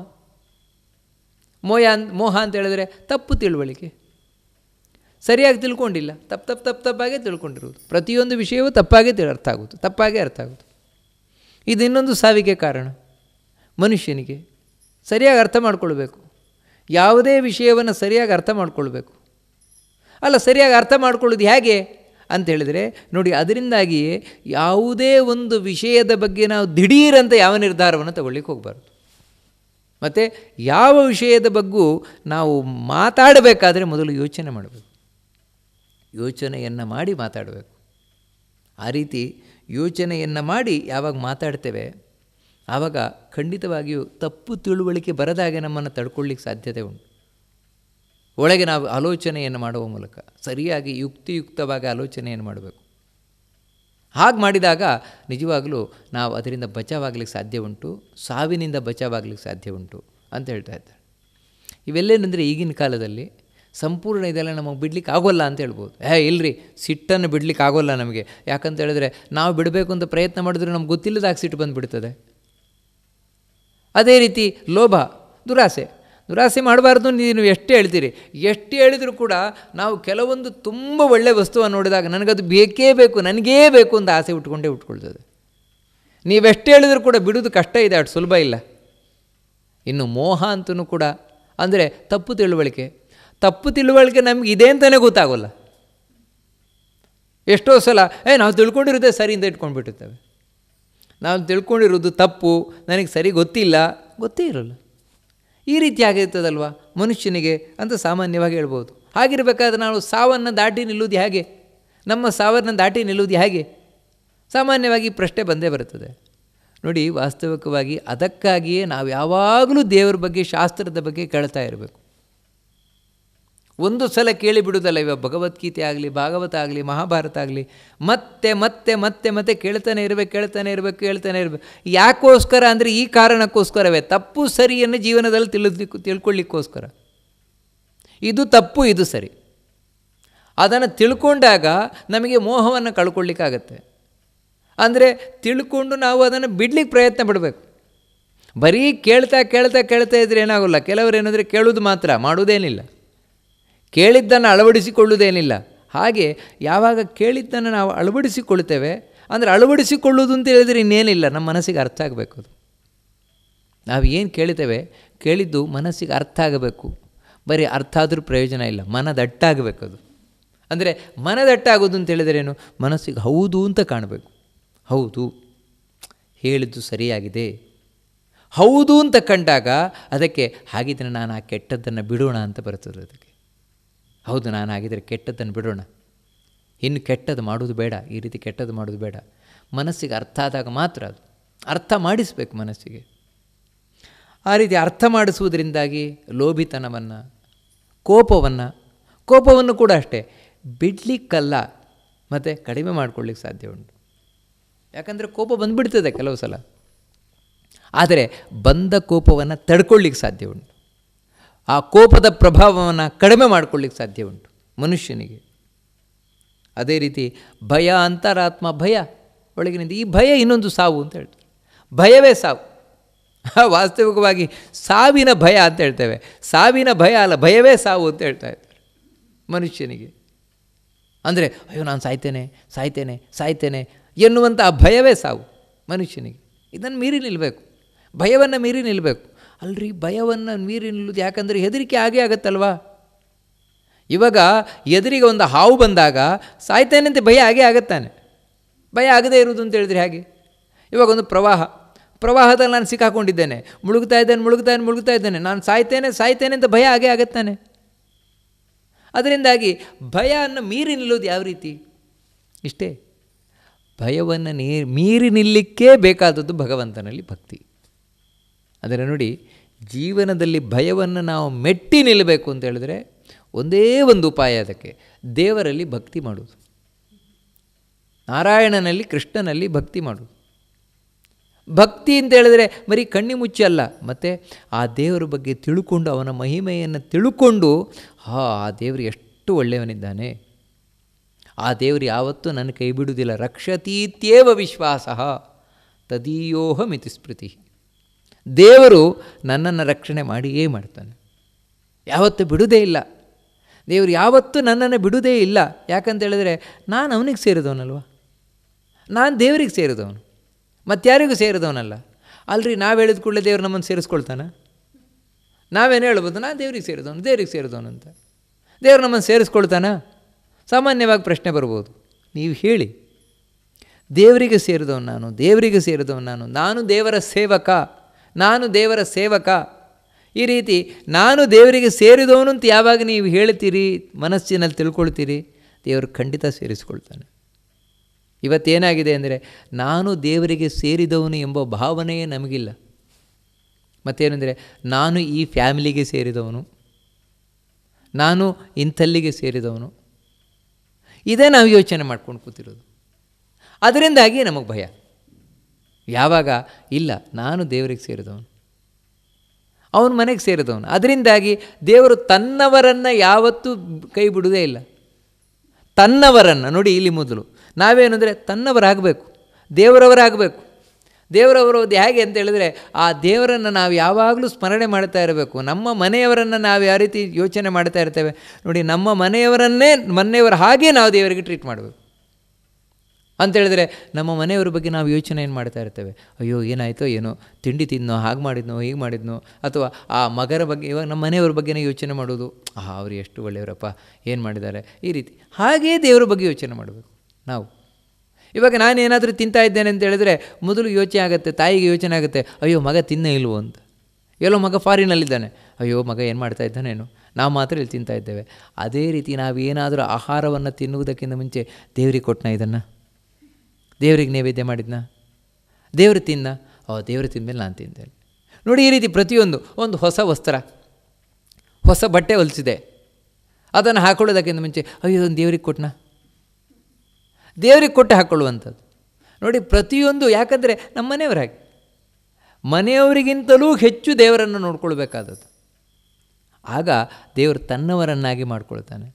ಮೋಯ ಮೋಹ ಅಂತ ತಪ್ಪು ತಿಳುವಳಿಕೆ ಸರಿಯಾಗಿ ತಿಳ್ಕೊಂಡಿಲ್ಲ ತಪ್ಪು ತಪ್ಪು ತಪ್ಪು ತಪ್ಪಾಗೆ ತಿಳ್ಕೊಂಡಿರುವುದು ಪ್ರತಿಯೊಂದು ವಿಷಯವೂ ತಪ್ಪಾಗೇ ಅರ್ಥ ಆಗುತ್ತೆ ತಪ್ಪಾಗೇ ಅರ್ಥ ಆಗುತ್ತೆ ಇದು ಇನ್ನೊಂದು ಸಾವಿಗೆ ಕಾರಣ ಮನುಷ್ಯನಿಗೆ ಸರಿಯಾಗಿ ಅರ್ಥ ಮಾಡಿಕೊಳ್ಬೇಕು ಯಾವುದೇ ವಿಷಯವನ್ನು ಸರಿಯಾಗಿ ಅರ್ಥ ಮಾಡಿಕೊಳ್ಬೇಕು ಅಲ್ಲ ಸರಿಯಾಗಿ ಅರ್ಥ ಮಾಡ್ಕೊಳ್ಳೋದು ಹೇಗೆ ಅಂತ ಹೇಳಿದರೆ ನೋಡಿ ಅದರಿಂದಾಗಿಯೇ ಯಾವುದೇ ಒಂದು ವಿಷಯದ ಬಗ್ಗೆ ನಾವು ದಿಢೀರಂತ ಯಾವ ನಿರ್ಧಾರವನ್ನು ತಗೊಳ್ಳಿಕ್ಕೆ ಹೋಗಬಾರ್ದು ಮತ್ತು ಯಾವ ವಿಷಯದ ಬಗ್ಗೂ ನಾವು ಮಾತಾಡಬೇಕಾದ್ರೆ ಮೊದಲು ಯೋಚನೆ ಮಾಡಬೇಕು ಯೋಚನೆಯನ್ನು ಮಾಡಿ ಮಾತಾಡಬೇಕು ಆ ರೀತಿ ಯೋಚನೆಯನ್ನು ಮಾಡಿ ಯಾವಾಗ ಮಾತಾಡ್ತೇವೆ ಆವಾಗ ಖಂಡಿತವಾಗಿಯೂ ತಪ್ಪು ತಿಳುವಳಿಕೆ ಬರದಾಗೆ ನಮ್ಮನ್ನು ತಡ್ಕೊಳ್ಳಿಕ್ಕೆ ಸಾಧ್ಯತೆ ಉಂಟು ಒಳಗೆ ನಾವು ಆಲೋಚನೆಯನ್ನು ಮಾಡುವ ಮೂಲಕ ಸರಿಯಾಗಿ ಯುಕ್ತಿಯುಕ್ತವಾಗಿ ಆಲೋಚನೆಯನ್ನು ಮಾಡಬೇಕು ಹಾಗೆ ಮಾಡಿದಾಗ ನಿಜವಾಗಲೂ ನಾವು ಅದರಿಂದ ಬಚಾವಾಗಲಿಕ್ಕೆ ಸಾಧ್ಯ ಉಂಟು ಸಾವಿನಿಂದ ಬಚಾವಾಗಲಿಕ್ಕೆ ಸಾಧ್ಯ ಉಂಟು ಅಂತ ಹೇಳ್ತಾ ಇದ್ದಾರೆ ಇವೆಲ್ಲೇನೆಂದರೆ ಈಗಿನ ಕಾಲದಲ್ಲಿ ಸಂಪೂರ್ಣ ಇದೆಲ್ಲ ನಮಗೆ ಬಿಡ್ಲಿಕ್ಕೆ ಆಗೋಲ್ಲ ಅಂತ ಹೇಳ್ಬೋದು ಹೇ ಇಲ್ರಿ ಸಿಟ್ಟನ್ನು ಬಿಡ್ಲಿಕ್ಕೆ ಆಗೋಲ್ಲ ನಮಗೆ ಯಾಕಂತ ಹೇಳಿದ್ರೆ ನಾವು ಬಿಡಬೇಕು ಅಂತ ಪ್ರಯತ್ನ ಮಾಡಿದ್ರೆ ನಮ್ಗೆ ಗೊತ್ತಿಲ್ಲದಾಗ ಸಿಟ್ಟು ಬಂದುಬಿಡ್ತದೆ ಅದೇ ರೀತಿ ಲೋಭ ದುರಾಸೆ ದುರಾಸೆ ಮಾಡಬಾರ್ದು ನೀವು ಎಷ್ಟು ಹೇಳ್ತೀರಿ ಎಷ್ಟು ಹೇಳಿದರೂ ಕೂಡ ನಾವು ಕೆಲವೊಂದು ತುಂಬ ಒಳ್ಳೆಯ ವಸ್ತುವನ್ನು ನೋಡಿದಾಗ ನನಗದು ಬೇಕೇ ಬೇಕು ನನಗೇ ಬೇಕು ಅಂತ ಆಸೆ ಉಟ್ಕೊಂಡೇ ಉಟ್ಕೊಳ್ತದೆ ನೀವೆಷ್ಟು ಹೇಳಿದರೂ ಕೂಡ ಬಿಡೋದು ಕಷ್ಟ ಇದೆ ಅಷ್ಟು ಸುಲಭ ಇಲ್ಲ ಇನ್ನು ಮೋಹ ಅಂತೂ ಕೂಡ ಅಂದರೆ ತಪ್ಪು ತಿಳುವಳಿಕೆ ತಪ್ಪು ತಿಳುವಳಿಕೆ ನಮಗೆ ಇದೆ ಅಂತಲೇ ಗೊತ್ತಾಗೋಲ್ಲ ಎಷ್ಟೋ ಸಲ ಏ ನಾವು ತಿಳ್ಕೊಂಡಿರೋದೇ ಸರಿಯಿಂದ ಅಂತ ಇಟ್ಕೊಂಡ್ಬಿಟ್ಟಿರ್ತೇವೆ ನಾನು ತಿಳ್ಕೊಂಡಿರೋದು ತಪ್ಪು ನನಗೆ ಸರಿ ಗೊತ್ತಿಲ್ಲ ಗೊತ್ತೇ ಇರೋಲ್ಲ ಈ ರೀತಿ ಆಗಿರ್ತದಲ್ವ ಮನುಷ್ಯನಿಗೆ ಅಂತ ಸಾಮಾನ್ಯವಾಗಿ ಹೇಳ್ಬೋದು ಹಾಗಿರಬೇಕಾದ್ರೆ ನಾವು ಸಾವನ್ನು ದಾಟಿ ನಿಲ್ಲುವುದು ಹೇಗೆ ನಮ್ಮ ಸಾವನ್ನ ದಾಟಿ ನಿಲ್ಲುವುದು ಹೇಗೆ ಸಾಮಾನ್ಯವಾಗಿ ಪ್ರಶ್ನೆ ಬಂದೇ ಬರುತ್ತದೆ ನೋಡಿ ವಾಸ್ತವಿಕವಾಗಿ ಅದಕ್ಕಾಗಿಯೇ ನಾವು ಯಾವಾಗಲೂ ದೇವರ ಬಗ್ಗೆ ಶಾಸ್ತ್ರದ ಬಗ್ಗೆ ಕೇಳ್ತಾ ಇರಬೇಕು ಒಂದು ಸಲ ಕೇಳಿಬಿಡುವುದಲ್ಲ ಇವ ಭಗವದ್ಗೀತೆ ಆಗಲಿ ಭಾಗವತ ಆಗಲಿ ಮಹಾಭಾರತ ಆಗಲಿ ಮತ್ತೆ ಮತ್ತೆ ಮತ್ತೆ ಮತ್ತೆ ಕೇಳ್ತಾನೆ ಇರಬೇಕು ಕೇಳ್ತಾನೆ ಇರಬೇಕು ಕೇಳ್ತಾನೆ ಇರಬೇಕು ಯಾಕೋಸ್ಕರ ಅಂದರೆ ಈ ಕಾರಣಕ್ಕೋಸ್ಕರವೇ ತಪ್ಪು ಸರಿಯನ್ನು ಜೀವನದಲ್ಲಿ ತಿಳಿದಿ ತಿಳ್ಕೊಳ್ಳಿಕ್ಕೋಸ್ಕರ ಇದು ತಪ್ಪು ಇದು ಸರಿ ಅದನ್ನು ತಿಳ್ಕೊಂಡಾಗ ನಮಗೆ ಮೋಹವನ್ನು ಕಳ್ಕೊಳ್ಳಿಕ್ಕಾಗತ್ತೆ ಅಂದರೆ ತಿಳ್ಕೊಂಡು ನಾವು ಅದನ್ನು ಬಿಡ್ಲಿಕ್ಕೆ ಪ್ರಯತ್ನ ಪಡಬೇಕು ಬರೀ ಕೇಳ್ತಾ ಕೇಳ್ತಾ ಕೇಳ್ತಾ ಇದ್ರೆ ಏನಾಗೋಲ್ಲ ಕೆಲವರು ಏನಂದರೆ ಕೇಳೋದು ಮಾತ್ರ ಮಾಡೋದೇನಿಲ್ಲ ಕೇಳಿದ್ದನ್ನು ಅಳವಡಿಸಿಕೊಳ್ಳುವುದೇನಿಲ್ಲ ಹಾಗೆ ಯಾವಾಗ ಕೇಳಿದ್ದನ್ನು ನಾವು ಅಳವಡಿಸಿಕೊಳ್ಳುತ್ತೇವೆ ಅಂದರೆ ಅಳವಡಿಸಿಕೊಳ್ಳುವುದು ಅಂತ ಹೇಳಿದರೆ ಇನ್ನೇನಿಲ್ಲ ನಮ್ಮ ಮನಸ್ಸಿಗೆ ಅರ್ಥ ಆಗಬೇಕು ಅದು ನಾವು ಏನು ಕೇಳ್ತೇವೆ ಕೇಳಿದ್ದು ಮನಸ್ಸಿಗೆ ಅರ್ಥ ಆಗಬೇಕು ಬರೀ ಅರ್ಥ ಆದರೂ ಪ್ರಯೋಜನ ಇಲ್ಲ ಮನದಟ್ಟಾಗಬೇಕು ಅದು ಅಂದರೆ ಮನದಟ್ಟಾಗೋದು ಅಂತ ಏನು ಮನಸ್ಸಿಗೆ ಹೌದು ಅಂತ ಕಾಣಬೇಕು ಹೌದು ಹೇಳಿದ್ದು ಸರಿಯಾಗಿದೆ ಹೌದು ಅಂತ ಕಂಡಾಗ ಅದಕ್ಕೆ ಹಾಗಿದ್ರೆ ನಾನು ಆ ಕೆಟ್ಟದ್ದನ್ನು ಬಿಡೋಣ ಅಂತ ಬರ್ತದೆ ಅದಕ್ಕೆ ಹೌದು ನಾನು ಹಾಗಿದ್ರೆ ಕೆಟ್ಟದ್ದನ್ನು ಬಿಡೋಣ ಇನ್ನು ಕೆಟ್ಟದ್ದು ಮಾಡೋದು ಬೇಡ ಈ ರೀತಿ ಕೆಟ್ಟದ್ದು ಮಾಡೋದು ಬೇಡ ಮನಸ್ಸಿಗೆ ಅರ್ಥ ಆದಾಗ ಮಾತ್ರ ಅದು ಅರ್ಥ ಮಾಡಿಸಬೇಕು ಮನಸ್ಸಿಗೆ ಆ ರೀತಿ ಅರ್ಥ ಮಾಡಿಸುವುದರಿಂದಾಗಿ ಲೋಭಿತನವನ್ನು ಕೋಪವನ್ನು ಕೋಪವನ್ನು ಕೂಡ ಅಷ್ಟೇ ಬಿಡಲಿಕ್ಕಲ್ಲ ಮತ್ತು ಕಡಿಮೆ ಮಾಡ್ಕೊಳ್ಳಿಕ್ಕೆ ಸಾಧ್ಯ ಉಂಟು ಯಾಕಂದರೆ ಕೋಪ ಬಂದುಬಿಡ್ತದೆ ಕೆಲವು ಸಲ ಆದರೆ ಬಂದ ಕೋಪವನ್ನು ತಡ್ಕೊಳ್ಳಿಕ್ಕೆ ಸಾಧ್ಯ ಉಂಟು ಆ ಕೋಪದ ಪ್ರಭಾವವನ್ನು ಕಡಿಮೆ ಮಾಡಿಕೊಳ್ಳಿಕ್ಕೆ ಸಾಧ್ಯ ಉಂಟು ಮನುಷ್ಯನಿಗೆ ಅದೇ ರೀತಿ ಭಯ ಅಂತರಾತ್ಮ ಭಯ ಒಳಗಿನಿಂದ ಈ ಭಯ ಇನ್ನೊಂದು ಸಾವು ಅಂತ ಹೇಳ್ತಾರೆ ಭಯವೇ ಸಾವು [laughs] ವಾಸ್ತವಿಕವಾಗಿ ಸಾವಿನ ಭಯ ಅಂತ ಹೇಳ್ತೇವೆ ಸಾವಿನ ಭಯ ಅಲ್ಲ ಭಯವೇ ಸಾವು ಅಂತ ಹೇಳ್ತಾ ಇರ್ತಾರೆ ಮನುಷ್ಯನಿಗೆ ಅಂದರೆ ಅಯ್ಯೋ ನಾನು ಸಾಯ್ತೇನೆ ಸಾಯ್ತೇನೆ ಸಾಯ್ತೇನೆ ಎನ್ನುವಂಥ ಭಯವೇ ಸಾವು ಮನುಷ್ಯನಿಗೆ ಇದನ್ನು ಮೀರಿ ನಿಲ್ಲಬೇಕು ಭಯವನ್ನು ಮೀರಿ ನಿಲ್ಲಬೇಕು ಅಲ್ರಿ ಭಯವನ್ನು ನಿಲ್ಲೋದು ಯಾಕಂದರೆ ಹೆದರಿಕೆ ಆಗೇ ಆಗತ್ತಲ್ವಾ ಇವಾಗ ಎದುರಿಗೆ ಒಂದು ಹಾವು ಬಂದಾಗ ಅಂತ ಭಯ ಆಗೇ ಆಗುತ್ತಾನೆ ಭಯ ಆಗದೇ ಇರುವುದು ಅಂತ ಹೇಳಿದ್ರೆ ಹಾಗೆ ಇವಾಗ ಒಂದು ಪ್ರವಾಹ ಪ್ರವಾಹದಲ್ಲಿ ನಾನು ಸಿಕ್ಕಾಕೊಂಡಿದ್ದೇನೆ ಮುಳುಗ್ತಾ ಇದ್ದೇನೆ ಮುಳುಗ್ತಾ ಮುಳುಗ್ತಾ ಇದ್ದೇನೆ ನಾನು ಸಾಯ್ತೇನೆ ಸಾಯ್ತೇನೆ ಅಂತ ಭಯ ಆಗೇ ಆಗುತ್ತಾನೆ ಅದರಿಂದಾಗಿ ಭಯ ಅನ್ನು ಮೀರಿ ನಿಲ್ಲೋದು ಯಾವ ರೀತಿ ಇಷ್ಟೇ ಭಯವನ್ನು ನೀರು ಮೀರಿ ನಿಲ್ಲಿಕ್ಕೇ ಬೇಕಾದದ್ದು ಭಗವಂತನಲ್ಲಿ ಭಕ್ತಿ ಅಂದರೆ ನೋಡಿ ಜೀವನದಲ್ಲಿ ಭಯವನ್ನು ನಾವು ಮೆಟ್ಟಿ ನಿಲ್ಲಬೇಕು ಅಂತ ಹೇಳಿದ್ರೆ ಒಂದೇ ಒಂದು ಉಪಾಯ ಅದಕ್ಕೆ ದೇವರಲ್ಲಿ ಭಕ್ತಿ ಮಾಡೋದು ನಾರಾಯಣನಲ್ಲಿ ಕೃಷ್ಣನಲ್ಲಿ ಭಕ್ತಿ ಮಾಡೋದು ಭಕ್ತಿ ಅಂತ ಹೇಳಿದ್ರೆ ಬರೀ ಕಣ್ಣಿ ಮುಚ್ಚಿ ಅಲ್ಲ ಮತ್ತು ಆ ದೇವರ ಬಗ್ಗೆ ತಿಳ್ಕೊಂಡು ಅವನ ಮಹಿಮೆಯನ್ನು ತಿಳ್ಕೊಂಡು ಹಾ ಆ ದೇವರು ಎಷ್ಟು ಒಳ್ಳೆಯವನಿದ್ದಾನೆ ಆ ದೇವರು ಯಾವತ್ತೂ ನನ್ನ ಕೈ ಬಿಡುವುದಿಲ್ಲ ರಕ್ಷತೀತ್ಯೇವ ವಿಶ್ವಾಸ ತದೀಯೋಹ ಮಿತಿ ಸ್ಮೃತಿ ದೇವರು ನನ್ನನ್ನು ರಕ್ಷಣೆ ಮಾಡಿಯೇ ಮಾಡ್ತಾನೆ ಯಾವತ್ತೂ ಬಿಡುವುದೇ ಇಲ್ಲ ದೇವರು ಯಾವತ್ತೂ ನನ್ನನ್ನು ಬಿಡುವುದೇ ಇಲ್ಲ ಯಾಕಂತೇಳಿದ್ರೆ ನಾನು ಅವನಿಗೆ ಸೇರಿದವನಲ್ವ ನಾನು ದೇವರಿಗೆ ಸೇರಿದವನು ಮತ್ತಾರಿಗೂ ಸೇರಿದವನಲ್ಲ ಅಲ್ರಿ ನಾವು ಹೇಳಿದ ಕೂಡಲೇ ದೇವರು ನಮ್ಮನ್ನು ಸೇರಿಸ್ಕೊಳ್ತಾನೆ ನಾವೇನು ಹೇಳ್ಬೋದು ನಾನು ದೇವ್ರಿಗೆ ಸೇರಿದವನು ದೇವರಿಗೆ ಸೇರಿದವನು ಅಂತ ದೇವ್ರು ನಮ್ಮನ್ನು ಸೇರಿಸ್ಕೊಳ್ತಾನ ಸಾಮಾನ್ಯವಾಗಿ ಪ್ರಶ್ನೆ ಬರ್ಬೋದು ನೀವು ಹೇಳಿ ದೇವರಿಗೆ ಸೇರಿದವನು ನಾನು ದೇವರಿಗೆ ಸೇರಿದವನು ನಾನು ನಾನು ದೇವರ ಸೇವಕ ನಾನು ದೇವರ ಸೇವಕ ಈ ರೀತಿ ನಾನು ದೇವರಿಗೆ ಸೇರಿದವನು ಅಂತ ಯಾವಾಗ ನೀವು ಹೇಳ್ತೀರಿ ಮನಸ್ಸಿನಲ್ಲಿ ತಿಳ್ಕೊಳ್ತೀರಿ ದೇವರು ಖಂಡಿತ ಸೇರಿಸಿಕೊಳ್ತಾನೆ ಇವತ್ತೇನಾಗಿದೆ ಅಂದರೆ ನಾನು ದೇವರಿಗೆ ಸೇರಿದವನು ಎಂಬ ಭಾವನೆಯೇ ನಮಗಿಲ್ಲ ಮತ್ತೇನೆಂದರೆ ನಾನು ಈ ಫ್ಯಾಮಿಲಿಗೆ ಸೇರಿದವನು ನಾನು ಇಂಥಲ್ಲಿಗೆ ಸೇರಿದವನು ಇದೇ ನಾವು ಯೋಚನೆ ಮಾಡ್ಕೊಂಡು ಕೂತಿರೋದು ಅದರಿಂದಾಗಿ ನಮಗೆ ಭಯ ಯಾವಾಗ ಇಲ್ಲ ನಾನು ದೇವರಿಗೆ ಸೇರಿದವನು ಅವನ ಮನೆಗೆ ಸೇರಿದವನು ಅದರಿಂದಾಗಿ ದೇವರು ತನ್ನವರನ್ನು ಯಾವತ್ತೂ ಕೈ ಬಿಡುವುದೇ ಇಲ್ಲ ತನ್ನವರನ್ನು ನೋಡಿ ಇಲ್ಲಿ ಮೊದಲು ನಾವೇನಂದರೆ ತನ್ನವರಾಗಬೇಕು ದೇವರವರಾಗಬೇಕು ದೇವರವರು ಹೇಗೆ ಅಂತ ಹೇಳಿದ್ರೆ ಆ ದೇವರನ್ನು ನಾವು ಯಾವಾಗಲೂ ಸ್ಮರಣೆ ಮಾಡ್ತಾ ಇರಬೇಕು ನಮ್ಮ ಮನೆಯವರನ್ನು ನಾವು ಯಾವ ರೀತಿ ಯೋಚನೆ ಮಾಡ್ತಾ ಇರ್ತೇವೆ ನೋಡಿ ನಮ್ಮ ಮನೆಯವರನ್ನೇ ಮನೆಯವರ ಹಾಗೆ ನಾವು ದೇವರಿಗೆ ಟ್ರೀಟ್ ಮಾಡಬೇಕು ಅಂತೇಳಿದರೆ ನಮ್ಮ ಮನೆಯವ್ರ ಬಗ್ಗೆ ನಾವು ಯೋಚನೆ ಏನು ಮಾಡ್ತಾ ಇರ್ತೇವೆ ಅಯ್ಯೋ ಏನಾಯಿತೋ ಏನೋ ತಿಂಡಿ ತಿನ್ನೋ ಹಾಗೆ ಮಾಡಿದ್ನೋ ಹೀಗೆ ಮಾಡಿದ್ನೋ ಅಥವಾ ಆ ಮಗರ ಬಗ್ಗೆ ಇವಾಗ ನಮ್ಮ ಮನೆಯವ್ರ ಬಗ್ಗೆನೇ ಯೋಚನೆ ಮಾಡೋದು ಆಹಾ ಅವ್ರು ಎಷ್ಟು ಒಳ್ಳೆಯವರಪ್ಪ ಏನು ಮಾಡಿದ್ದಾರೆ ಈ ರೀತಿ ಹಾಗೇ ದೇವರ ಬಗ್ಗೆ ಯೋಚನೆ ಮಾಡಬೇಕು ನಾವು ಇವಾಗ ನಾನು ಏನಾದರೂ ತಿಂತಾ ಇದ್ದೇನೆ ಅಂತ ಹೇಳಿದ್ರೆ ಮೊದಲು ಯೋಚನೆ ಆಗುತ್ತೆ ತಾಯಿಗೆ ಯೋಚನೆ ಆಗುತ್ತೆ ಅಯ್ಯೋ ಮಗ ತಿನ್ನೇ ಇಲ್ವೋ ಅಂತ ಎಲ್ಲೋ ಮಗ ಫಾರಿನಲ್ಲಿದ್ದಾನೆ ಅಯ್ಯೋ ಮಗ ಏನು ಮಾಡ್ತಾ ಇದ್ದಾನೇನು ನಾವು ಮಾತ್ರ ಇಲ್ಲಿ ತಿಂತಾ ಇದ್ದೇವೆ ಅದೇ ರೀತಿ ನಾವೇನಾದರೂ ಆಹಾರವನ್ನು ತಿನ್ನುವುದಕ್ಕಿಂತ ಮುಂಚೆ ದೇವ್ರಿಗೆ ಕೊಟ್ಟನ ಇದನ್ನು ದೇವರಿಗೆ ನೈವೇದ್ಯ ಮಾಡಿದ್ನ ದೇವರು ತಿನ್ನ ಓ ದೇವರು ತಿಂದಮೇಲೆ ನಾನು ತಿಂದೆ ನೋಡಿ ಈ ರೀತಿ ಪ್ರತಿಯೊಂದು ಒಂದು ಹೊಸ ವಸ್ತ್ರ ಹೊಸ ಬಟ್ಟೆ ಹೊಲಿಸಿದೆ ಅದನ್ನು ಹಾಕೊಳ್ಳೋದಕ್ಕಿಂತ ಮುಂಚೆ ಅಯ್ಯೋ ಒಂದು ದೇವ್ರಿಗೆ ಕೊಟ್ಟನ ದೇವ್ರಿಗೆ ಕೊಟ್ಟು ಹಾಕ್ಕೊಳ್ಳುವಂಥದ್ದು ನೋಡಿ ಪ್ರತಿಯೊಂದು ಯಾಕಂದರೆ ನಮ್ಮ ಮನೆಯವರಾಗಿ ಮನೆಯವರಿಗಿಂತಲೂ ಹೆಚ್ಚು ದೇವರನ್ನು ನೋಡ್ಕೊಳ್ಬೇಕಾದದ್ದು ಆಗ ದೇವರು ತನ್ನವರನ್ನಾಗಿ ಮಾಡ್ಕೊಳ್ತಾನೆ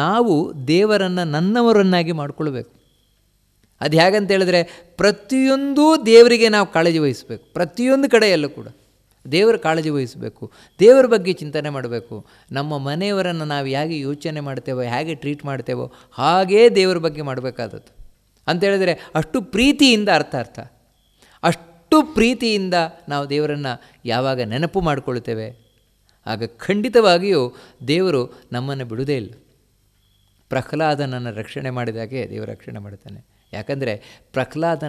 ನಾವು ದೇವರನ್ನು ನನ್ನವರನ್ನಾಗಿ ಮಾಡಿಕೊಳ್ಬೇಕು ಅದು ಹೇಗಂತ ಹೇಳಿದ್ರೆ ಪ್ರತಿಯೊಂದು ದೇವರಿಗೆ ನಾವು ಕಾಳಜಿ ವಹಿಸಬೇಕು ಪ್ರತಿಯೊಂದು ಕಡೆಯಲ್ಲೂ ಕೂಡ ದೇವರ ಕಾಳಜಿ ವಹಿಸಬೇಕು ದೇವರ ಬಗ್ಗೆ ಚಿಂತನೆ ಮಾಡಬೇಕು ನಮ್ಮ ಮನೆಯವರನ್ನು ನಾವು ಹೇಗೆ ಯೋಚನೆ ಮಾಡ್ತೇವೋ ಹೇಗೆ ಟ್ರೀಟ್ ಮಾಡ್ತೇವೋ ಹಾಗೇ ದೇವರ ಬಗ್ಗೆ ಮಾಡಬೇಕಾದದ್ದು ಅಂತೇಳಿದರೆ ಅಷ್ಟು ಪ್ರೀತಿಯಿಂದ ಅರ್ಥ ಅರ್ಥ ಅಷ್ಟು ಪ್ರೀತಿಯಿಂದ ನಾವು ದೇವರನ್ನು ಯಾವಾಗ ನೆನಪು ಮಾಡಿಕೊಳ್ತೇವೆ ಆಗ ಖಂಡಿತವಾಗಿಯೂ ದೇವರು ನಮ್ಮನ್ನು ಬಿಡುವುದೇ ಇಲ್ಲ ಪ್ರಹ್ಲಾದನನ್ನು ರಕ್ಷಣೆ ಮಾಡಿದಾಗೆ ದೇವರು ರಕ್ಷಣೆ ಮಾಡ್ತಾನೆ ಯಾಕಂದರೆ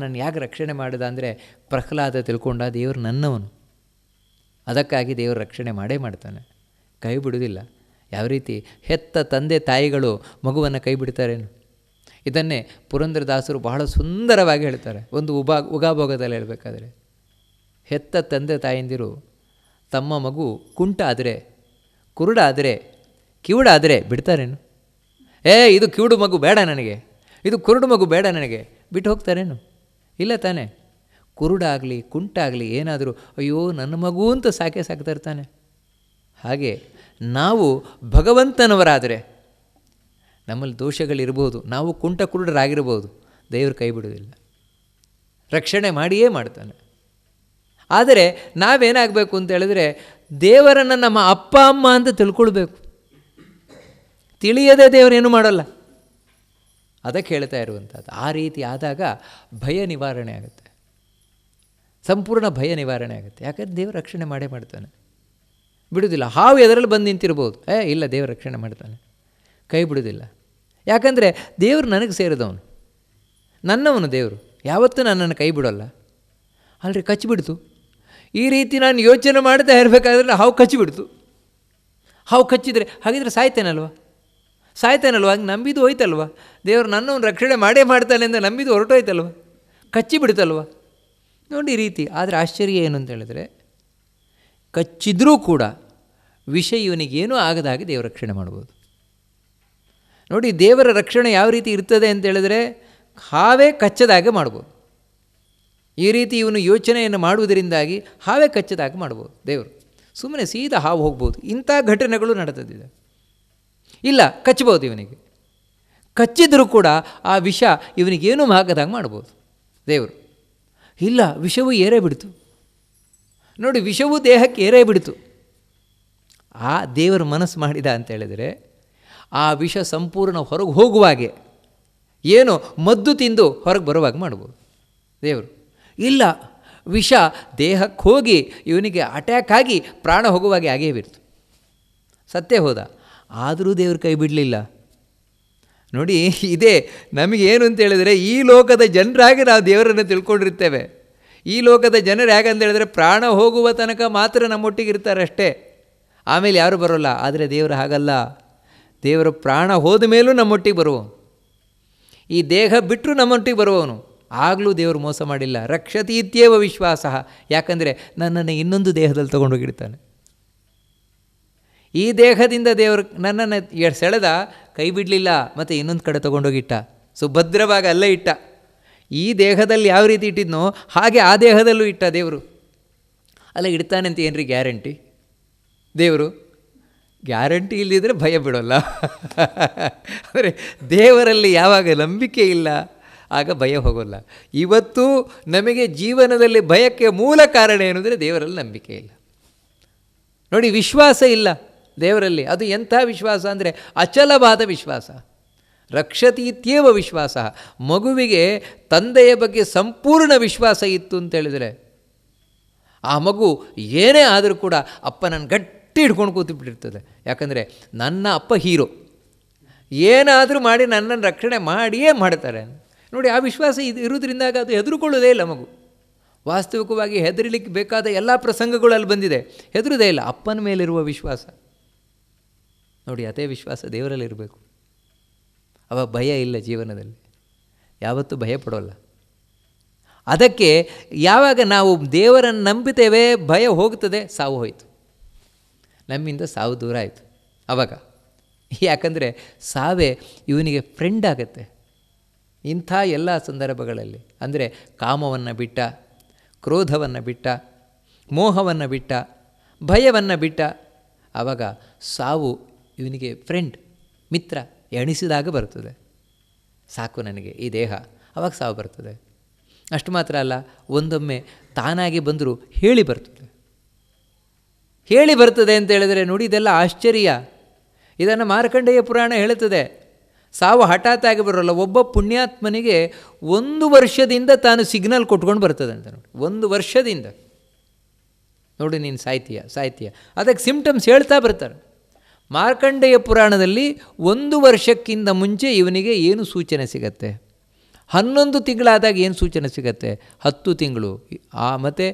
ನನ್ನ ಯಾಕೆ ರಕ್ಷಣೆ ಮಾಡಿದ ಅಂದರೆ ಪ್ರಹ್ಲಾದ ತಿಳ್ಕೊಂಡ ದೇವರು ನನ್ನವನು ಅದಕ್ಕಾಗಿ ದೇವರು ರಕ್ಷಣೆ ಮಾಡೇ ಮಾಡ್ತಾನೆ ಕೈ ಬಿಡುವುದಿಲ್ಲ ಯಾವ ರೀತಿ ಹೆತ್ತ ತಂದೆ ತಾಯಿಗಳು ಮಗುವನ್ನು ಕೈ ಬಿಡ್ತಾರೇನು ಇದನ್ನೇ ಪುರಂದ್ರದಾಸರು ಬಹಳ ಸುಂದರವಾಗಿ ಹೇಳ್ತಾರೆ ಒಂದು ಉಭಾ ಉಗಾಭೋಗದಲ್ಲಿ ಹೇಳಬೇಕಾದ್ರೆ ಹೆತ್ತ ತಂದೆ ತಾಯಿಂದಿರು ತಮ್ಮ ಮಗು ಕುಂಟ ಕುರುಡ ಕುರುಡಾದರೆ ಕಿವುಡಾದರೆ ಬಿಡ್ತಾರೇನು ಏ ಇದು ಕಿವುಡು ಮಗು ಬೇಡ ನನಗೆ ಇದು ಕುರುಡು ಮಗು ಬೇಡ ನನಗೆ ಬಿಟ್ಟು ಹೋಗ್ತಾರೇನು ಇಲ್ಲ ತಾನೆ ಕುರುಡಾಗಲಿ ಕುಂಟಾಗಲಿ ಏನಾದರೂ ಅಯ್ಯೋ ನನ್ನ ಮಗು ಅಂತ ಸಾಕೆ ಸಾಕ್ತಾ ಇರ್ತಾನೆ ಹಾಗೆ ನಾವು ಭಗವಂತನವರಾದರೆ ನಮ್ಮಲ್ಲಿ ದೋಷಗಳಿರ್ಬೋದು ನಾವು ಕುಂಟ ಕುರುಡರಾಗಿರ್ಬೋದು ದೇವರು ಕೈ ಬಿಡುವುದಿಲ್ಲ ರಕ್ಷಣೆ ಮಾಡಿಯೇ ಮಾಡ್ತಾನೆ ಆದರೆ ನಾವೇನಾಗಬೇಕು ಅಂತ ಹೇಳಿದ್ರೆ ದೇವರನ್ನು ನಮ್ಮ ಅಪ್ಪ ಅಮ್ಮ ಅಂತ ತಿಳ್ಕೊಳ್ಬೇಕು ತಿಳಿಯದೆ ದೇವರೇನು ಮಾಡಲ್ಲ ಅದಕ್ಕೆ ಹೇಳ್ತಾ ಇರುವಂಥದ್ದು ಆ ರೀತಿ ಆದಾಗ ಭಯ ನಿವಾರಣೆ ಆಗುತ್ತೆ ಸಂಪೂರ್ಣ ಭಯ ನಿವಾರಣೆ ಆಗುತ್ತೆ ಯಾಕಂದ್ರೆ ದೇವ್ರ ರಕ್ಷಣೆ ಮಾಡೇ ಮಾಡ್ತಾನೆ ಬಿಡುವುದಿಲ್ಲ ಹಾವು ಎದರಲ್ಲಿ ಬಂದು ನಿಂತಿರ್ಬೋದು ಏ ಇಲ್ಲ ದೇವ್ರ ರಕ್ಷಣೆ ಮಾಡ್ತಾನೆ ಕೈ ಬಿಡುವುದಿಲ್ಲ ಯಾಕಂದರೆ ದೇವರು ನನಗೆ ಸೇರಿದವನು ನನ್ನವನು ದೇವರು ಯಾವತ್ತೂ ನನ್ನನ್ನು ಕೈ ಬಿಡೋಲ್ಲ ಅಲ್ರಿ ಕಚ್ಚಿಬಿಡ್ತು ಈ ರೀತಿ ನಾನು ಯೋಚನೆ ಮಾಡ್ತಾ ಇರಬೇಕಾದ್ರೆ ಹಾವು ಕಚ್ಚಿಬಿಡ್ತು ಹಾವು ಕಚ್ಚಿದರೆ ಹಾಗಿದ್ರೆ ಸಾಯ್ತೇನಲ್ವ ಸಾಯ್ತಾನಲ್ವ ಹಂಗೆ ನಂಬಿದ್ದು ಹೋಯ್ತಲ್ವ ದೇವರು ನನ್ನ ರಕ್ಷಣೆ ಮಾಡೇ ಮಾಡ್ತಾನೆ ಅಂತ ನಂಬಿದ್ದು ಹೊರಟೋಯ್ತಲ್ವ ಕಚ್ಚಿ ಬಿಡ್ತಲ್ವ ನೋಡಿ ರೀತಿ ಆದರೆ ಆಶ್ಚರ್ಯ ಏನು ಅಂತ ಹೇಳಿದ್ರೆ ಕಚ್ಚಿದ್ರೂ ಕೂಡ ವಿಷ ಇವನಿಗೇನೂ ಆಗದಾಗಿ ದೇವರ ರಕ್ಷಣೆ ಮಾಡ್ಬೋದು ನೋಡಿ ದೇವರ ರಕ್ಷಣೆ ಯಾವ ರೀತಿ ಇರ್ತದೆ ಅಂತ ಹಾವೇ ಕಚ್ಚದಾಗೆ ಮಾಡ್ಬೋದು ಈ ರೀತಿ ಇವನು ಯೋಚನೆಯನ್ನು ಮಾಡುವುದರಿಂದಾಗಿ ಹಾವೇ ಕಚ್ಚದಾಗೆ ಮಾಡ್ಬೋದು ದೇವರು ಸುಮ್ಮನೆ ಸೀದಾ ಹಾವು ಹೋಗ್ಬೋದು ಇಂಥ ಘಟನೆಗಳು ನಡೆದಿದೆ ಇಲ್ಲ ಕಚ್ಚಬಹುದು ಇವನಿಗೆ ಕಚ್ಚಿದರೂ ಕೂಡ ಆ ವಿಷ ಇವನಿಗೇನು ಆಗದಂಗೆ ಮಾಡ್ಬೋದು ದೇವರು ಇಲ್ಲ ವಿಷವು ಏರೇ ಬಿಡ್ತು ನೋಡಿ ವಿಷವು ದೇಹಕ್ಕೆ ಏರೇ ಬಿಡ್ತು ಆ ದೇವರು ಮನಸ್ಸು ಮಾಡಿದ ಅಂತ ಆ ವಿಷ ಸಂಪೂರ್ಣ ಹೊರಗೆ ಹೋಗುವಾಗೆ ಏನು ಮದ್ದು ತಿಂದು ಹೊರಗೆ ಬರುವಾಗ ಮಾಡ್ಬೋದು ದೇವರು ಇಲ್ಲ ವಿಷ ದೇಹಕ್ಕೆ ಹೋಗಿ ಇವನಿಗೆ ಅಟ್ಯಾಕ್ ಆಗಿ ಪ್ರಾಣ ಹೋಗುವಾಗೆ ಆಗೇ ಬಿಡ್ತು ಸತ್ಯ ಹೋದ ಆದರೂ ದೇವ್ರ ಕೈ ಬಿಡಲಿಲ್ಲ ನೋಡಿ ಇದೇ ನಮಗೇನು ಅಂತ ಹೇಳಿದರೆ ಈ ಲೋಕದ ಜನರಾಗಿ ನಾವು ದೇವರನ್ನು ತಿಳ್ಕೊಂಡಿರ್ತೇವೆ ಈ ಲೋಕದ ಜನರು ಅಂತ ಹೇಳಿದರೆ ಪ್ರಾಣ ಹೋಗುವ ತನಕ ಮಾತ್ರ ನಮ್ಮೊಟ್ಟಿಗೆ ಅಷ್ಟೇ ಆಮೇಲೆ ಯಾರು ಬರೋಲ್ಲ ಆದರೆ ದೇವರು ಹಾಗಲ್ಲ ದೇವರು ಪ್ರಾಣ ಹೋದ ಮೇಲೂ ನಮ್ಮೊಟ್ಟಿಗೆ ಬರುವ ಈ ದೇಹ ಬಿಟ್ಟರು ನಮ್ಮೊಟ್ಟಿಗೆ ಬರುವವನು ಆಗಲೂ ದೇವರು ಮೋಸ ಮಾಡಿಲ್ಲ ರಕ್ಷತೀತ್ಯೇವ ವಿಶ್ವಾಸ ಯಾಕಂದರೆ ನನ್ನನ್ನು ಇನ್ನೊಂದು ದೇಹದಲ್ಲಿ ತೊಗೊಂಡೋಗಿರ್ತಾನೆ ಈ ದೇಹದಿಂದ ದೇವರು ನನ್ನನ್ನು ಸೆಳೆದ ಕೈ ಬಿಡಲಿಲ್ಲ ಮತ್ತು ಇನ್ನೊಂದು ಕಡೆ ತೊಗೊಂಡೋಗಿಟ್ಟ ಸುಭದ್ರವಾಗಿ ಅಲ್ಲೇ ಇಟ್ಟ ಈ ದೇಹದಲ್ಲಿ ಯಾವ ರೀತಿ ಇಟ್ಟಿದ್ನೋ ಹಾಗೆ ಆ ದೇಹದಲ್ಲೂ ಇಟ್ಟ ದೇವರು ಅಲ್ಲ ಇಡ್ತಾನೆ ಅಂತ ಏನ್ರಿ ಗ್ಯಾರಂಟಿ ದೇವರು ಗ್ಯಾರಂಟಿ ಇಲ್ಲದಿದ್ದರೆ ಭಯ ಬಿಡೋಲ್ಲ [laughs] ಅಂದರೆ ದೇವರಲ್ಲಿ ಯಾವಾಗ ನಂಬಿಕೆ ಇಲ್ಲ ಆಗ ಭಯ ಹೋಗೋಲ್ಲ ಇವತ್ತು ನಮಗೆ ಜೀವನದಲ್ಲಿ ಭಯಕ್ಕೆ ಮೂಲ ಕಾರಣ ಏನು ಅಂದರೆ ದೇವರಲ್ಲಿ ನಂಬಿಕೆ ಇಲ್ಲ ನೋಡಿ ವಿಶ್ವಾಸ ಇಲ್ಲ ದೇವರಲ್ಲಿ ಅದು ಎಂಥ ವಿಶ್ವಾಸ ಅಂದರೆ ಅಚಲವಾದ ವಿಶ್ವಾಸ ರಕ್ಷತೀತ್ಯೇವ ವಿಶ್ವಾಸ ಮಗುವಿಗೆ ತಂದೆಯ ಬಗ್ಗೆ ಸಂಪೂರ್ಣ ವಿಶ್ವಾಸ ಇತ್ತು ಅಂತ ಆ ಮಗು ಏನೇ ಆದರೂ ಕೂಡ ಅಪ್ಪ ಗಟ್ಟಿ ಹಿಡ್ಕೊಂಡು ಕೂತುಬಿಟ್ಟಿರ್ತದೆ ಯಾಕಂದರೆ ನನ್ನ ಅಪ್ಪ ಹೀರೋ ಏನಾದರೂ ಮಾಡಿ ನನ್ನನ್ನು ರಕ್ಷಣೆ ಮಾಡಿಯೇ ಮಾಡ್ತಾರೆ ನೋಡಿ ಆ ವಿಶ್ವಾಸ ಇದು ಇರೋದ್ರಿಂದಾಗ ಅದು ಹೆದರುಕೊಳ್ಳೋದೇ ಇಲ್ಲ ಮಗು ವಾಸ್ತವಿಕವಾಗಿ ಹೆದರಿಲಿಕ್ಕೆ ಬೇಕಾದ ಎಲ್ಲ ಪ್ರಸಂಗಗಳು ಅಲ್ಲಿ ಬಂದಿದೆ ಹೆದರುದೇ ಇಲ್ಲ ಅಪ್ಪನ ಮೇಲಿರುವ ವಿಶ್ವಾಸ ನೋಡಿ ಅದೇ ವಿಶ್ವಾಸ ದೇವರಲ್ಲಿ ಇರಬೇಕು ಅವ ಭಯ ಇಲ್ಲ ಜೀವನದಲ್ಲಿ ಯಾವತ್ತೂ ಭಯ ಪಡೋಲ್ಲ ಅದಕ್ಕೆ ಯಾವಾಗ ನಾವು ದೇವರನ್ನು ನಂಬುತ್ತೇವೆ ಭಯ ಹೋಗ್ತದೆ ಸಾವು ಹೋಯಿತು ನಮ್ಮಿಂದ ಸಾವು ದೂರ ಆಯಿತು ಆವಾಗ ಯಾಕಂದರೆ ಸಾವೇ ಇವನಿಗೆ ಫ್ರೆಂಡ್ ಆಗುತ್ತೆ ಇಂಥ ಎಲ್ಲ ಸಂದರ್ಭಗಳಲ್ಲಿ ಅಂದರೆ ಕಾಮವನ್ನು ಬಿಟ್ಟ ಕ್ರೋಧವನ್ನು ಬಿಟ್ಟ ಮೋಹವನ್ನು ಬಿಟ್ಟ ಭಯವನ್ನು ಬಿಟ್ಟ ಆವಾಗ ಸಾವು ಇವನಿಗೆ ಫ್ರೆಂಡ್ ಮಿತ್ರ ಎಣಿಸಿದಾಗ ಬರ್ತದೆ ಸಾಕು ನನಗೆ ಈ ದೇಹ ಅವಾಗ ಸಾವು ಬರ್ತದೆ ಅಷ್ಟು ಮಾತ್ರ ಅಲ್ಲ ಒಂದೊಮ್ಮೆ ತಾನಾಗಿ ಬಂದರೂ ಹೇಳಿ ಬರ್ತದೆ ಹೇಳಿ ಬರ್ತದೆ ಅಂತ ಹೇಳಿದರೆ ನೋಡಿ ಇದೆಲ್ಲ ಆಶ್ಚರ್ಯ ಇದನ್ನು ಮಾರ್ಕಂಡೇಯ ಪುರಾಣ ಹೇಳುತ್ತದೆ ಸಾವು ಆಗಿ ಬರೋಲ್ಲ ಒಬ್ಬ ಪುಣ್ಯಾತ್ಮನಿಗೆ ಒಂದು ವರ್ಷದಿಂದ ತಾನು ಸಿಗ್ನಲ್ ಕೊಟ್ಕೊಂಡು ಬರ್ತದೆ ಅಂತ ನೋಡಿ ಒಂದು ವರ್ಷದಿಂದ ನೋಡಿ ನೀನು ಸಾಹಿತ್ಯ ಸಾಹಿತ್ಯ ಅದಕ್ಕೆ ಸಿಂಪ್ಟಮ್ಸ್ ಹೇಳ್ತಾ ಬರ್ತಾರೆ ಮಾರ್ಕಂಡೆಯ ಪುರಾಣದಲ್ಲಿ ಒಂದು ವರ್ಷಕ್ಕಿಂತ ಮುಂಚೆ ಇವನಿಗೆ ಏನು ಸೂಚನೆ ಸಿಗತ್ತೆ ಹನ್ನೊಂದು ತಿಂಗಳಾದಾಗ ಏನು ಸೂಚನೆ ಸಿಗತ್ತೆ ಹತ್ತು ತಿಂಗಳು ಆ ಮತ್ತು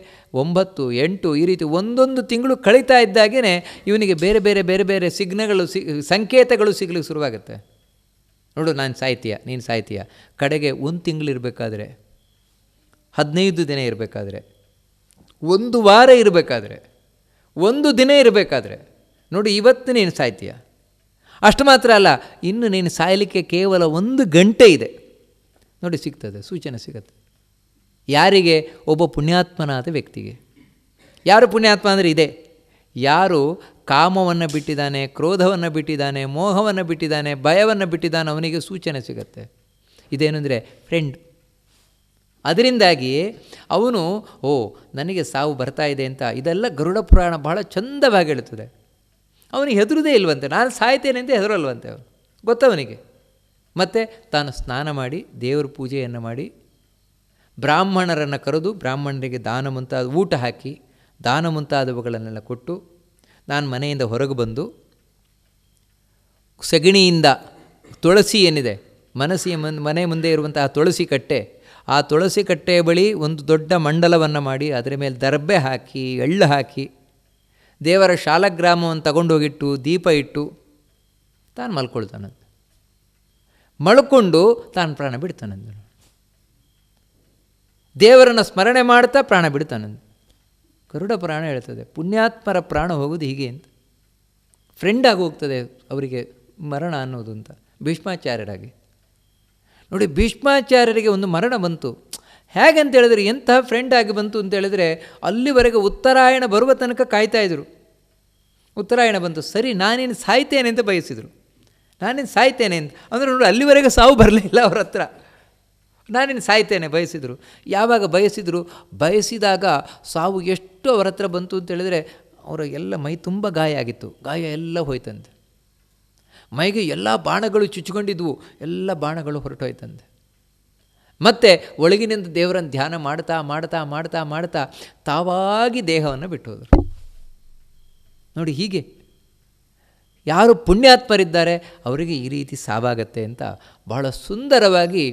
ಒಂಬತ್ತು ಎಂಟು ಈ ರೀತಿ ಒಂದೊಂದು ತಿಂಗಳು ಕಳೀತಾ ಇದ್ದಾಗೇ ಇವನಿಗೆ ಬೇರೆ ಬೇರೆ ಬೇರೆ ಬೇರೆ ಸಿಗ್ನಗಳು ಸಿ ಸಂಕೇತಗಳು ಸಿಗ್ಲಿಕ್ಕೆ ಶುರುವಾಗುತ್ತೆ ನೋಡು ನಾನು ಸಾಹಿತ್ಯ ನೀನು ಸಾಹಿತ್ಯ ಕಡೆಗೆ ಒಂದು ತಿಂಗಳು ಇರಬೇಕಾದ್ರೆ ಹದಿನೈದು ದಿನ ಇರಬೇಕಾದ್ರೆ ಒಂದು ವಾರ ಇರಬೇಕಾದ್ರೆ ಒಂದು ದಿನ ಇರಬೇಕಾದ್ರೆ ನೋಡಿ ಇವತ್ತು ನೀನು ಸಾಯ್ತೀಯ ಅಷ್ಟು ಮಾತ್ರ ಅಲ್ಲ ಇನ್ನು ನೀನು ಸಾಯಲಿಕ್ಕೆ ಕೇವಲ ಒಂದು ಗಂಟೆ ಇದೆ ನೋಡಿ ಸಿಗ್ತದೆ ಸೂಚನೆ ಸಿಗುತ್ತೆ ಯಾರಿಗೆ ಒಬ್ಬ ಪುಣ್ಯಾತ್ಮನಾದ ವ್ಯಕ್ತಿಗೆ ಯಾರು ಪುಣ್ಯಾತ್ಮ ಅಂದರೆ ಇದೆ ಯಾರು ಕಾಮವನ್ನು ಬಿಟ್ಟಿದ್ದಾನೆ ಕ್ರೋಧವನ್ನು ಬಿಟ್ಟಿದ್ದಾನೆ ಮೋಹವನ್ನು ಬಿಟ್ಟಿದ್ದಾನೆ ಭಯವನ್ನು ಬಿಟ್ಟಿದ್ದಾನೆ ಅವನಿಗೆ ಸೂಚನೆ ಸಿಗುತ್ತೆ ಇದೇನು ಅಂದರೆ ಫ್ರೆಂಡ್ ಅದರಿಂದಾಗಿ ಅವನು ಓ ನನಗೆ ಸಾವು ಬರ್ತಾ ಇದೆ ಅಂತ ಇದೆಲ್ಲ ಗರುಡ ಪುರಾಣ ಬಹಳ ಚಂದವಾಗಿ ಹೇಳುತ್ತದೆ ಅವನಿಗೆ ಹೆದರುದೇ ಇಲ್ವಂತೆ ನಾನು ಸಾಯ್ತೇನೆ ಅಂತ ಹೆದರಲ್ವಂತೆ ಅವನು ಗೊತ್ತವನಿಗೆ ಮತ್ತು ತಾನು ಸ್ನಾನ ಮಾಡಿ ದೇವರ ಪೂಜೆಯನ್ನು ಮಾಡಿ ಬ್ರಾಹ್ಮಣರನ್ನು ಕರೆದು ಬ್ರಾಹ್ಮಣರಿಗೆ ದಾನ ಮುಂತಾದ ಊಟ ಹಾಕಿ ದಾನ ಮುಂತಾದವುಗಳನ್ನೆಲ್ಲ ಕೊಟ್ಟು ನಾನು ಮನೆಯಿಂದ ಹೊರಗೆ ಬಂದು ಸಗಣಿಯಿಂದ ತುಳಸಿ ಏನಿದೆ ಮನಸ್ಸಿಯ ಮನೆ ಮುಂದೆ ಇರುವಂತಹ ತುಳಸಿ ಕಟ್ಟೆ ಆ ತುಳಸಿ ಕಟ್ಟೆಯ ಬಳಿ ಒಂದು ದೊಡ್ಡ ಮಂಡಲವನ್ನು ಮಾಡಿ ಅದರ ಮೇಲೆ ದರ್ಬೆ ಹಾಕಿ ಎಳ್ಳು ಹಾಕಿ ದೇವರ ಶಾಲಗ್ರಾಮವನ್ನು ತಗೊಂಡೋಗಿಟ್ಟು ದೀಪ ಇಟ್ಟು ತಾನು ಮಲ್ಕೊಳ್ತಾನಂತ ಮಲ್ಕೊಂಡು ತಾನು ಪ್ರಾಣ ಬಿಡ್ತಾನಂದ ದೇವರನ್ನು ಸ್ಮರಣೆ ಮಾಡ್ತಾ ಪ್ರಾಣ ಬಿಡ್ತಾನಂದ ಕರುಡ ಪ್ರಾಣ ಹೇಳ್ತದೆ ಪುಣ್ಯಾತ್ಮರ ಪ್ರಾಣ ಹೋಗೋದು ಹೀಗೆ ಅಂತ ಫ್ರೆಂಡ್ ಆಗಿ ಹೋಗ್ತದೆ ಅವರಿಗೆ ಮರಣ ಅನ್ನೋದು ಅಂತ ಭೀಷ್ಮಾಚಾರ್ಯರಾಗಿ ನೋಡಿ ಭೀಷ್ಮಾಚಾರ್ಯರಿಗೆ ಒಂದು ಮರಣ ಬಂತು ಹೇಗೆ ಅಂತ ಹೇಳಿದ್ರೆ ಎಂತಹ ಫ್ರೆಂಡ್ ಆಗಿ ಬಂತು ಅಂತ ಹೇಳಿದ್ರೆ ಅಲ್ಲಿವರೆಗೆ ಉತ್ತರಾಯಣ ಬರುವ ತನಕ ಕಾಯ್ತಾಯಿದ್ರು ಉತ್ತರಾಯಣ ಬಂತು ಸರಿ ನಾನೇನು ಸಾಯ್ತೇನೆ ಅಂತ ಬಯಸಿದರು ನಾನೇನು ಸಾಯ್ತೇನೆ ಅಂತ ಅಂದರೆ ನೋಡಿ ಅಲ್ಲಿವರೆಗೆ ಸಾವು ಬರಲಿಲ್ಲ ಅವ್ರ ಹತ್ರ ನಾನೇನು ಸಾಯ್ತೇನೆ ಬಯಸಿದರು ಯಾವಾಗ ಬಯಸಿದರು ಬಯಸಿದಾಗ ಸಾವು ಎಷ್ಟು ಅವರ ಹತ್ರ ಬಂತು ಅಂತ ಹೇಳಿದರೆ ಅವರ ಎಲ್ಲ ಮೈ ತುಂಬ ಗಾಯ ಆಗಿತ್ತು ಗಾಯ ಎಲ್ಲ ಹೋಯ್ತಂತೆ ಮೈಗೆ ಎಲ್ಲ ಬಾಣಗಳು ಚುಚ್ಚಿಕೊಂಡಿದ್ವು ಎಲ್ಲ ಬಾಣಗಳು ಹೊರಟೋಯ್ತಂತೆ ಮತ್ತು ಒಳಗಿನಿಂದ ದೇವರನ್ನು ಧ್ಯಾನ ಮಾಡ್ತಾ ಮಾಡ್ತಾ ಮಾಡ್ತಾ ಮಾಡ್ತಾ ತಾವಾಗಿ ದೇಹವನ್ನು ಬಿಟ್ಟು ಹೋದರು ನೋಡಿ ಹೀಗೆ ಯಾರು ಪುಣ್ಯಾತ್ಮರಿದ್ದಾರೆ ಅವರಿಗೆ ಈ ರೀತಿ ಸಾವಾಗತ್ತೆ ಅಂತ ಬಹಳ ಸುಂದರವಾಗಿ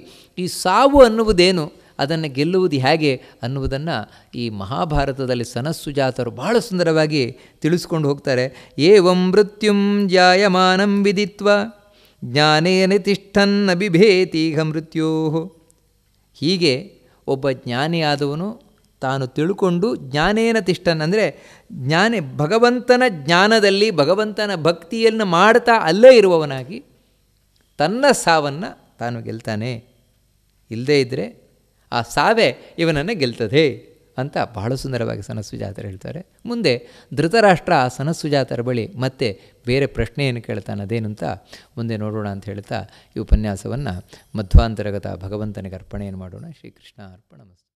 ಈ ಸಾವು ಅನ್ನುವುದೇನು ಅದನ್ನು ಗೆಲ್ಲುವುದು ಹೇಗೆ ಅನ್ನುವುದನ್ನು ಈ ಮಹಾಭಾರತದಲ್ಲಿ ಸನಸ್ಸು ಜಾತರು ಬಹಳ ಸುಂದರವಾಗಿ ತಿಳಿಸ್ಕೊಂಡು ಹೋಗ್ತಾರೆ ಏವಂ ಮೃತ್ಯುಂ ಜಾಯಮಾನಂ ವಿಧಿತ್ವ ಜ್ಞಾನೇನೆ ತಿಷ್ಠನ್ ಅಭಿಭೇತೀಘ ಮೃತ್ಯೋ ಹೀಗೆ ಒಬ್ಬ ಜ್ಞಾನಿಯಾದವನು ತಾನು ತಿಳ್ಕೊಂಡು ಜ್ಞಾನೇನ ತಿಷ್ಟನ್ ಅಂದರೆ ಜ್ಞಾನ ಭಗವಂತನ ಜ್ಞಾನದಲ್ಲಿ ಭಗವಂತನ ಭಕ್ತಿಯನ್ನು ಮಾಡ್ತಾ ಅಲ್ಲೇ ಇರುವವನಾಗಿ ತನ್ನ ಸಾವನ್ನು ತಾನು ಗೆಲ್ತಾನೆ ಇಲ್ಲದೇ ಇದ್ದರೆ ಆ ಸಾವೇ ಇವನನ್ನು ಗೆಲ್ತದೆ ಅಂತ ಬಹಳ ಸುಂದರವಾಗಿ ಸನಸ್ಸುಜಾತರು ಹೇಳ್ತಾರೆ ಮುಂದೆ ಧೃತರಾಷ್ಟ್ರ ಆ ಸನಸ್ಸುಜಾತರ ಬಳಿ ಮತ್ತೆ ಬೇರೆ ಪ್ರಶ್ನೆಯನ್ನು ಕೇಳ್ತಾನೆ ಅಂತ ಮುಂದೆ ನೋಡೋಣ ಅಂತ ಹೇಳ್ತಾ ಈ ಉಪನ್ಯಾಸವನ್ನು ಮಧ್ವಾಂತರಗತ ಭಗವಂತನಿಗೆ ಅರ್ಪಣೆಯನ್ನು ಮಾಡೋಣ ಶ್ರೀಕೃಷ್ಣ ಅರ್ಪಣ